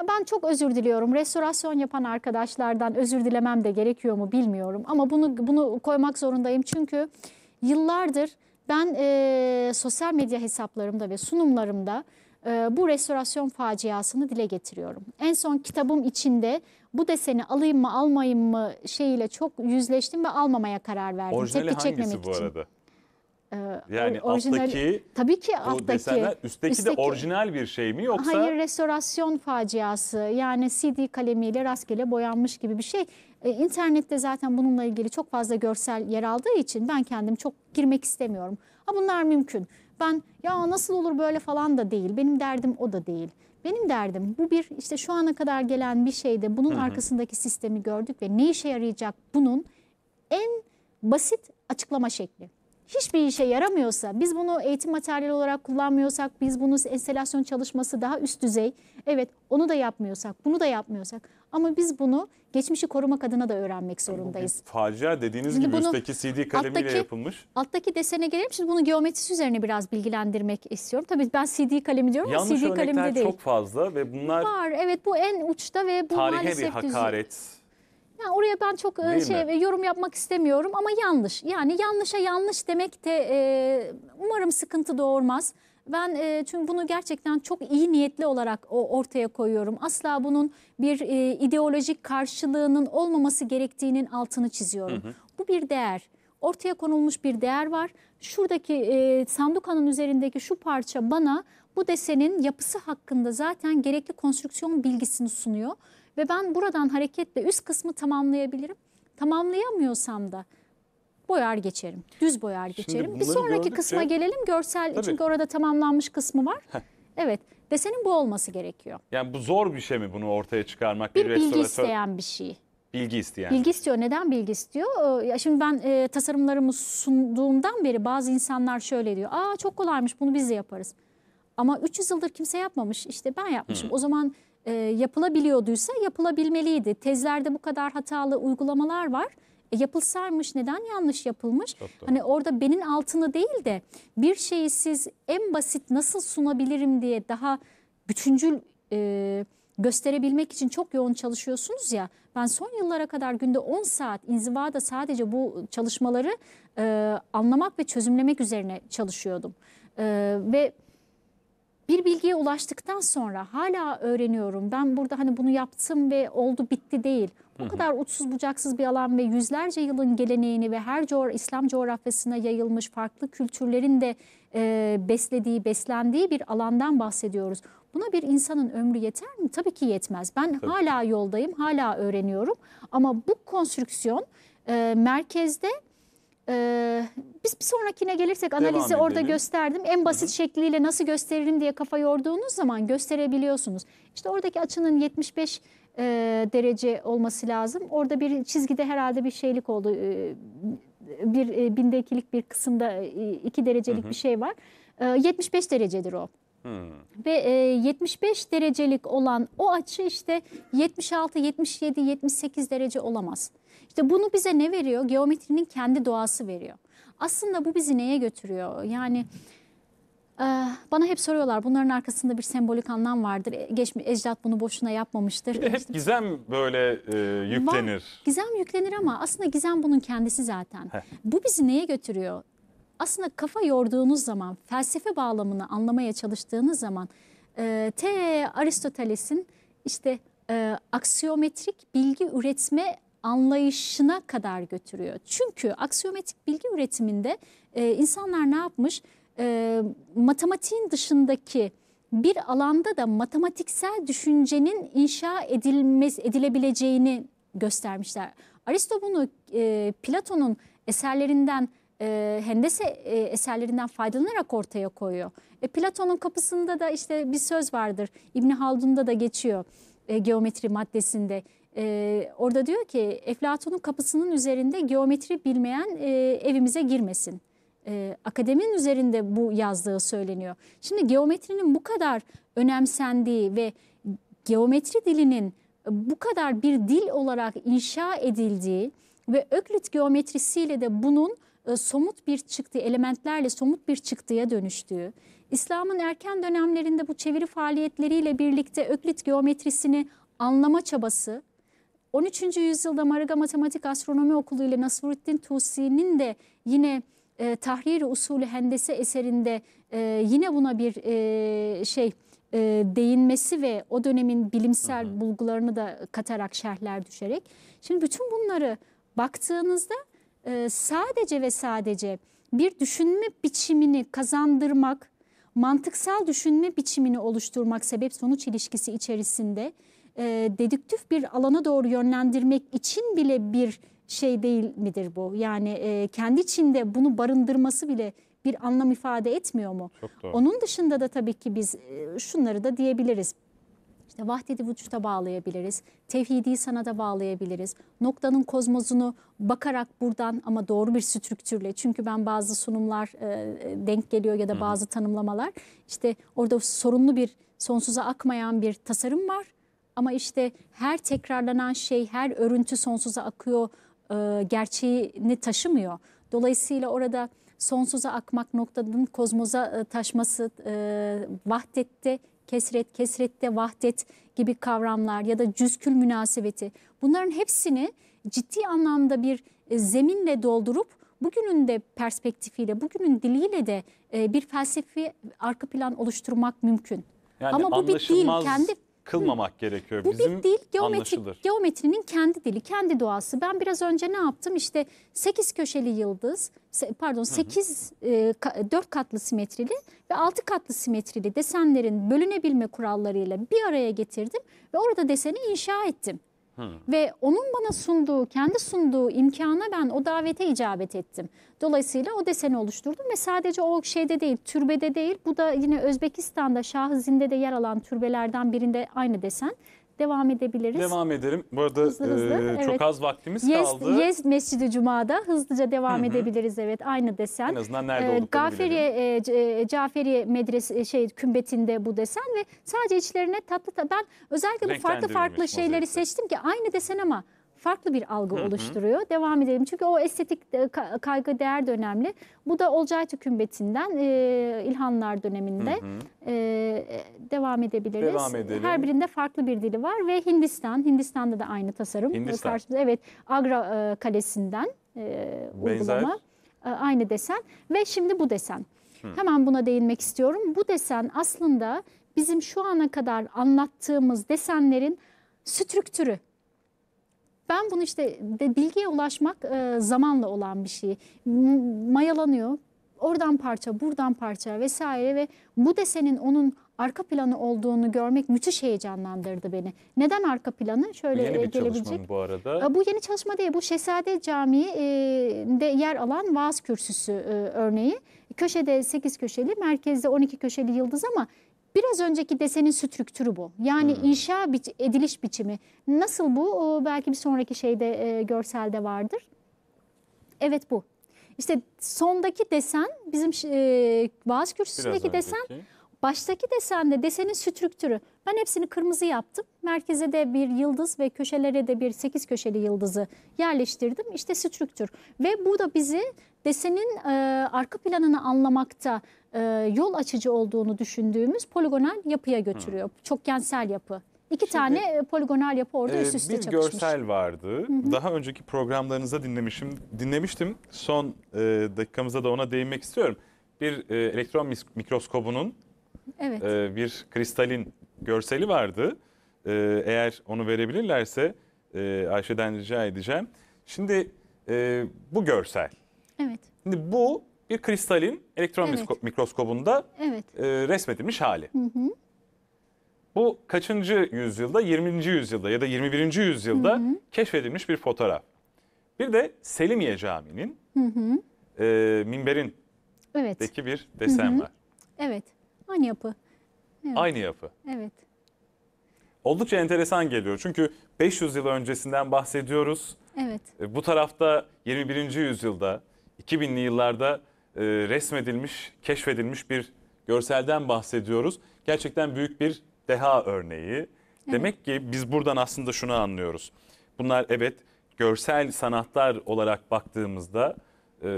Speaker 2: Ben çok özür diliyorum. Restorasyon yapan arkadaşlardan özür dilemem de gerekiyor mu bilmiyorum. Ama bunu bunu koymak zorundayım. Çünkü yıllardır ben e, sosyal medya hesaplarımda ve sunumlarımda e, bu restorasyon faciasını dile getiriyorum. En son kitabım içinde bu deseni alayım mı almayayım mı şeyiyle çok yüzleştim ve almamaya karar verdim. Orijinali Tepki çekmemek bu için. arada? Ee, yani orijinal, alttaki tabii ki alttaki, desenler üstteki, üstteki de orijinal
Speaker 1: bir şey mi yoksa? Hayır
Speaker 2: restorasyon faciası yani CD kalemiyle rastgele boyanmış gibi bir şey. Ee, internette zaten bununla ilgili çok fazla görsel yer aldığı için ben kendim çok girmek istemiyorum. Ha bunlar mümkün. Ben ya nasıl olur böyle falan da değil. Benim derdim o da değil. Benim derdim bu bir işte şu ana kadar gelen bir şeyde bunun Hı -hı. arkasındaki sistemi gördük ve ne işe yarayacak bunun en basit açıklama şekli. Hiçbir işe yaramıyorsa, biz bunu eğitim materyali olarak kullanmıyorsak, biz bunu enstelasyon çalışması daha üst düzey, evet onu da yapmıyorsak, bunu da yapmıyorsak ama biz bunu geçmişi korumak adına da öğrenmek zorundayız.
Speaker 1: Bu facia dediğiniz Şimdi gibi üstteki CD kalemiyle alttaki, yapılmış.
Speaker 2: Alttaki desene gelelim. Şimdi bunu geometrisi üzerine biraz bilgilendirmek istiyorum. Tabii ben CD kalemi diyorum Yanlış ama CD kalemi de değil. çok
Speaker 1: fazla ve bunlar...
Speaker 2: Var evet bu en uçta ve bu tarihe maalesef bir hakaret. Düzü. Yani oraya ben çok e, Değil şey mi? yorum yapmak istemiyorum ama yanlış. Yani yanlışa yanlış demek de e, umarım sıkıntı doğurmaz. Ben e, çünkü bunu gerçekten çok iyi niyetli olarak o, ortaya koyuyorum. Asla bunun bir e, ideolojik karşılığının olmaması gerektiğinin altını çiziyorum. Hı hı. Bu bir değer. Ortaya konulmuş bir değer var. Şuradaki e, sandukanın üzerindeki şu parça bana bu desenin yapısı hakkında zaten gerekli konstrüksiyon bilgisini sunuyor. Ve ben buradan hareketle üst kısmı tamamlayabilirim. Tamamlayamıyorsam da boyar geçerim. Düz boyar geçerim. Bir sonraki gördükçe... kısma gelelim. Görsel Tabii. çünkü orada tamamlanmış kısmı var. Heh. Evet. Desenin bu olması gerekiyor.
Speaker 1: Yani bu zor bir şey mi bunu ortaya çıkarmak? Bir, bir restoratör... bilgi isteyen bir şey. Bilgi isteyen. Bilgi
Speaker 2: istiyor. Neden bilgi istiyor? Ee, ya şimdi ben e, tasarımlarımı sunduğumdan beri bazı insanlar şöyle diyor. Aa çok kolaymış bunu biz de yaparız. Ama 300 yıldır kimse yapmamış. İşte ben yapmışım. Hı. O zaman e, yapılabiliyorduysa yapılabilmeliydi. Tezlerde bu kadar hatalı uygulamalar var. E, yapılsaymış neden yanlış yapılmış? Hani orada benim altını değil de bir şeyi siz en basit nasıl sunabilirim diye daha bütüncül e, gösterebilmek için çok yoğun çalışıyorsunuz ya. Ben son yıllara kadar günde 10 saat inzivada sadece bu çalışmaları e, anlamak ve çözümlemek üzerine çalışıyordum. E, ve bir bilgiye ulaştıktan sonra hala öğreniyorum. Ben burada hani bunu yaptım ve oldu bitti değil. Bu kadar uçsuz bucaksız bir alan ve yüzlerce yılın geleneğini ve her coğra İslam coğrafyasına yayılmış farklı kültürlerin de e, beslediği, beslendiği bir alandan bahsediyoruz. Buna bir insanın ömrü yeter mi? Tabii ki yetmez. Ben Tabii. hala yoldayım, hala öğreniyorum. Ama bu konstrüksiyon e, merkezde ee, biz bir sonrakine gelirsek Devam analizi edelim. orada gösterdim. En basit Hı -hı. şekliyle nasıl gösteririm diye kafa yorduğunuz zaman gösterebiliyorsunuz. İşte oradaki açının 75 e, derece olması lazım. Orada bir çizgide herhalde bir şeylik oldu. E, bir e, binde bir kısımda e, iki derecelik hı hı. bir şey var. E, 75 derecedir o. Hmm. Ve e, 75 derecelik olan o açı işte 76, 77, 78 derece olamaz. İşte bunu bize ne veriyor? Geometrinin kendi doğası veriyor. Aslında bu bizi neye götürüyor? Yani Ah, bana hep soruyorlar bunların arkasında bir sembolik anlam vardır. E, Geçmiş ecdat bunu boşuna yapmamıştır. Hep gizem
Speaker 1: böyle e, yüklenir. Var,
Speaker 2: gizem yüklenir ama aslında gizem bunun kendisi zaten. Heh. Bu bizi neye götürüyor? Aslında kafa yorduğunuz zaman, felsefe bağlamını anlamaya çalıştığınız zaman e, T. Aristoteles'in işte e, aksiyometrik bilgi üretme anlayışına kadar götürüyor. Çünkü aksiyometrik bilgi üretiminde e, insanlar ne yapmış? e, matematiğin dışındaki bir alanda da matematiksel düşüncenin inşa edilmez, edilebileceğini göstermişler. Aristo bunu e, Platon'un eserlerinden e, hendese e, eserlerinden faydalanarak ortaya koyuyor. E, Platon'un kapısında da işte bir söz vardır. İbni Haldun'da da geçiyor e, geometri maddesinde. E, orada diyor ki Eflatun'un kapısının üzerinde geometri bilmeyen e, evimize girmesin e, akademinin üzerinde bu yazdığı söyleniyor. Şimdi geometrinin bu kadar önemsendiği ve geometri dilinin bu kadar bir dil olarak inşa edildiği ve Öklit geometrisiyle de bunun e, somut bir çıktı, elementlerle somut bir çıktıya dönüştüğü, İslam'ın erken dönemlerinde bu çeviri faaliyetleriyle birlikte Öklit geometrisini anlama çabası, 13. yüzyılda Marga Matematik Astronomi Okulu ile Nasruddin Tusi'nin de yine e, Tahriri Usulü Hendese eserinde e, yine buna bir e, şey e, değinmesi ve o dönemin bilimsel hı hı. bulgularını da katarak şerhler düşerek. Şimdi bütün bunları baktığınızda e, sadece ve sadece bir düşünme biçimini kazandırmak, mantıksal düşünme biçimini oluşturmak sebep sonuç ilişkisi içerisinde e, dedüktif bir alana doğru yönlendirmek için bile bir şey değil midir bu? Yani e, kendi içinde bunu barındırması bile bir anlam ifade etmiyor mu? Çok doğru. Onun dışında da tabii ki biz e, şunları da diyebiliriz. İşte vahdedi vücuta bağlayabiliriz, tevhidi sana da bağlayabiliriz. Noktanın kozmozunu bakarak buradan ama doğru bir strüktürle çünkü ben bazı sunumlar e, e denk geliyor ya da bazı Hı -hı. tanımlamalar işte orada sorunlu bir sonsuza akmayan bir tasarım var. Ama işte her tekrarlanan şey, her örüntü sonsuza akıyor e, gerçeğini taşımıyor. Dolayısıyla orada sonsuza akmak noktanın kozmoza e, taşması, e, vahdette kesret, kesrette vahdet gibi kavramlar ya da cüzkül münasebeti bunların hepsini ciddi anlamda bir e, zeminle doldurup bugünün de perspektifiyle, bugünün diliyle de e, bir felsefi arka plan oluşturmak mümkün. Yani Ama bu bir değil, kendi
Speaker 1: kılmamak Hı. gerekiyor. Bu Bizim bir dil geometrik, anlaşılır.
Speaker 2: geometrinin kendi dili, kendi doğası. Ben biraz önce ne yaptım? İşte 8 köşeli yıldız, pardon 8 hı hı. 4 e, katlı simetrili ve 6 katlı simetrili desenlerin bölünebilme kurallarıyla bir araya getirdim ve orada deseni inşa ettim. Hmm. Ve onun bana sunduğu, kendi sunduğu imkana ben o davete icabet ettim. Dolayısıyla o deseni oluşturdum ve sadece o şeyde değil, türbede değil. Bu da yine Özbekistan'da, Şahı Zinde de yer alan türbelerden birinde aynı desen devam edebiliriz. Devam
Speaker 1: ederim. Bu arada hızlı, hızlı. E, evet. çok az vaktimiz yes, kaldı. Yes
Speaker 2: Mescid-i Cuma'da hızlıca devam Hı -hı. edebiliriz. Evet aynı desen. En azından nerede e, Gaferiye, e, Caferiye medrese şey kümbetinde bu desen ve sadece içlerine tatlı ben özellikle bu farklı farklı şeyleri seçtim ki aynı desen ama farklı bir algı hı hı. oluşturuyor. Devam edelim. Çünkü o estetik e, kaygı değer de önemli. Bu da Olcay Kümbeti'nden e, İlhanlar döneminde hı hı. E, e, devam edebiliriz. Devam edelim. Her birinde farklı bir dili var ve Hindistan, Hindistan'da da aynı tasarım. Hindistan. E, evet, Agra e, Kalesi'nden e, uygulama. E, aynı desen ve şimdi bu desen. Hı. Hemen buna değinmek istiyorum. Bu desen aslında bizim şu ana kadar anlattığımız desenlerin strüktürü ben bunu işte bilgiye ulaşmak e, zamanla olan bir şey. Mayalanıyor. Oradan parça, buradan parça vesaire ve bu desenin onun arka planı olduğunu görmek müthiş heyecanlandırdı beni. Neden arka planı? Şöyle bu yeni e, bir gelebilecek. bu
Speaker 1: arada. E, bu
Speaker 2: yeni çalışma değil. Bu Şehzade Camii'de e, yer alan vaaz kürsüsü örneği. Köşede 8 köşeli, merkezde 12 köşeli yıldız ama Biraz önceki desenin strüktürü bu. Yani hmm. inşa biç ediliş biçimi. Nasıl bu? Belki bir sonraki şeyde e, görselde vardır. Evet bu. İşte sondaki desen bizim e, vaaz kürsüsündeki desen baştaki desende desenin strüktürü. Ben hepsini kırmızı yaptım. Merkeze de bir yıldız ve köşelere de bir sekiz köşeli yıldızı yerleştirdim. İşte strüktür. Ve bu da bizi senin e, arka planını anlamakta e, yol açıcı olduğunu düşündüğümüz poligonal yapıya götürüyor. Hı. Çok kentsel yapı. İki Şimdi, tane e, poligonal yapı orada e, üst üste bir Bir görsel
Speaker 1: vardı. Hı hı. Daha önceki programlarınızda dinlemişim, dinlemiştim. Son e, dakikamızda da ona değinmek istiyorum. Bir e, elektron mikroskobunun evet. e, bir kristalin görseli vardı. E, eğer onu verebilirlerse e, Ayşe'den rica edeceğim. Şimdi e, bu görsel Evet. Şimdi bu bir kristalin elektron Evet. mikroskobunda Evet. e, resmedilmiş hali. Hı hı. Bu kaçıncı yüzyılda? 20. yüzyılda ya da 21. yüzyılda keşfedilmiş bir fotoğraf. Bir de Selimiye Camii'nin Hı hı. e, minberindeki Evet. bir desen var.
Speaker 2: Evet. Aynı yapı. Evet. Aynı yapı. Evet.
Speaker 1: Oldukça enteresan geliyor. Çünkü 500 yıl öncesinden bahsediyoruz. Evet. E, Bu tarafta 21. yüzyılda 2000'li yıllarda e, resmedilmiş, keşfedilmiş bir görselden bahsediyoruz. Gerçekten büyük bir deha örneği. Demek ki biz buradan aslında şunu anlıyoruz. Bunlar evet görsel sanatlar olarak baktığımızda e,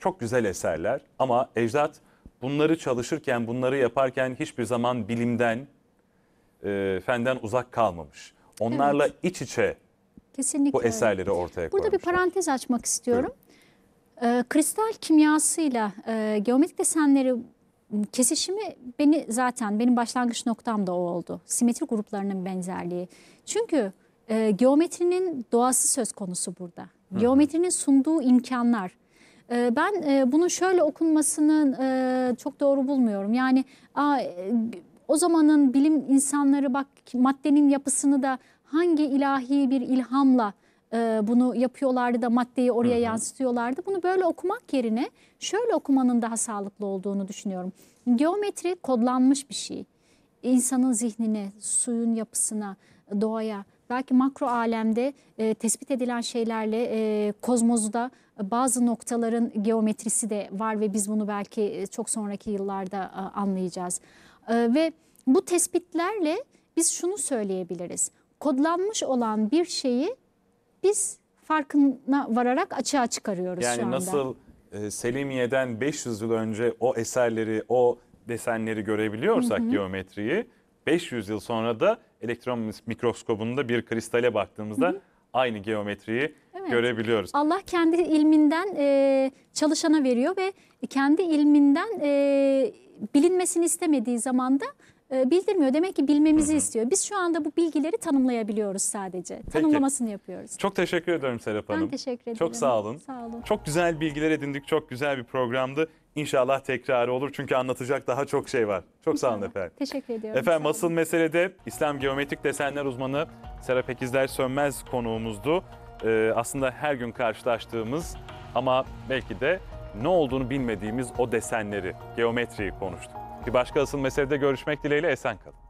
Speaker 1: çok güzel eserler ama ecdat bunları çalışırken, bunları yaparken hiçbir zaman bilimden, e, fenden uzak kalmamış. Onlarla evet. iç içe
Speaker 2: Kesinlikle bu eserleri
Speaker 1: öyle. ortaya Burada koymuşlar.
Speaker 2: Burada bir parantez açmak istiyorum. E, kristal kimyasıyla e, geometrik desenleri kesişimi beni zaten benim başlangıç noktam da o oldu. Simetri gruplarının benzerliği. Çünkü e, geometrinin doğası söz konusu burada. Geometrinin sunduğu imkanlar. E, ben e, bunun şöyle okunmasının e, çok doğru bulmuyorum. Yani a, e, o zamanın bilim insanları bak maddenin yapısını da hangi ilahi bir ilhamla e, bunu yapıyorlardı da maddeyi oraya Hı -hı. yansıtıyorlardı. Bunu böyle okumak yerine şöyle okumanın daha sağlıklı olduğunu düşünüyorum. Geometri kodlanmış bir şey. İnsanın zihnine, suyun yapısına, doğaya, belki makro alemde e, tespit edilen şeylerle e, kozmozda bazı noktaların geometrisi de var ve biz bunu belki e, çok sonraki yıllarda e, anlayacağız. E, ve bu tespitlerle biz şunu söyleyebiliriz. Kodlanmış olan bir şeyi biz farkına vararak açığa çıkarıyoruz yani şu anda. Yani nasıl
Speaker 1: e, Selimiye'den 500 yıl önce o eserleri, o desenleri görebiliyorsak hı hı. geometriyi 500 yıl sonra da elektron mikroskobunda bir kristale baktığımızda hı hı. aynı geometriyi evet. görebiliyoruz.
Speaker 2: Allah kendi ilminden e, çalışana veriyor ve kendi ilminden e, bilinmesini istemediği zaman da e, bildirmiyor. Demek ki bilmemizi Hı -hı. istiyor. Biz şu anda bu bilgileri tanımlayabiliyoruz sadece. Peki. Tanımlamasını yapıyoruz.
Speaker 1: Çok teşekkür ediyorum Serap Hanım. Ben teşekkür ederim. Çok sağ olun. Sağ olun. Çok güzel bilgiler edindik. Çok güzel bir programdı. İnşallah tekrarı olur çünkü anlatacak daha çok şey var. Çok İnşallah. sağ olun efendim. Teşekkür ediyorum. Efendim asıl meselede İslam geometrik desenler uzmanı Serap Ekizler Sönmez konuğumuzdu. Ee, aslında her gün karşılaştığımız ama belki de ne olduğunu bilmediğimiz o desenleri, geometriyi konuştuk. Bir başka asıl meselede görüşmek dileğiyle esen kalın.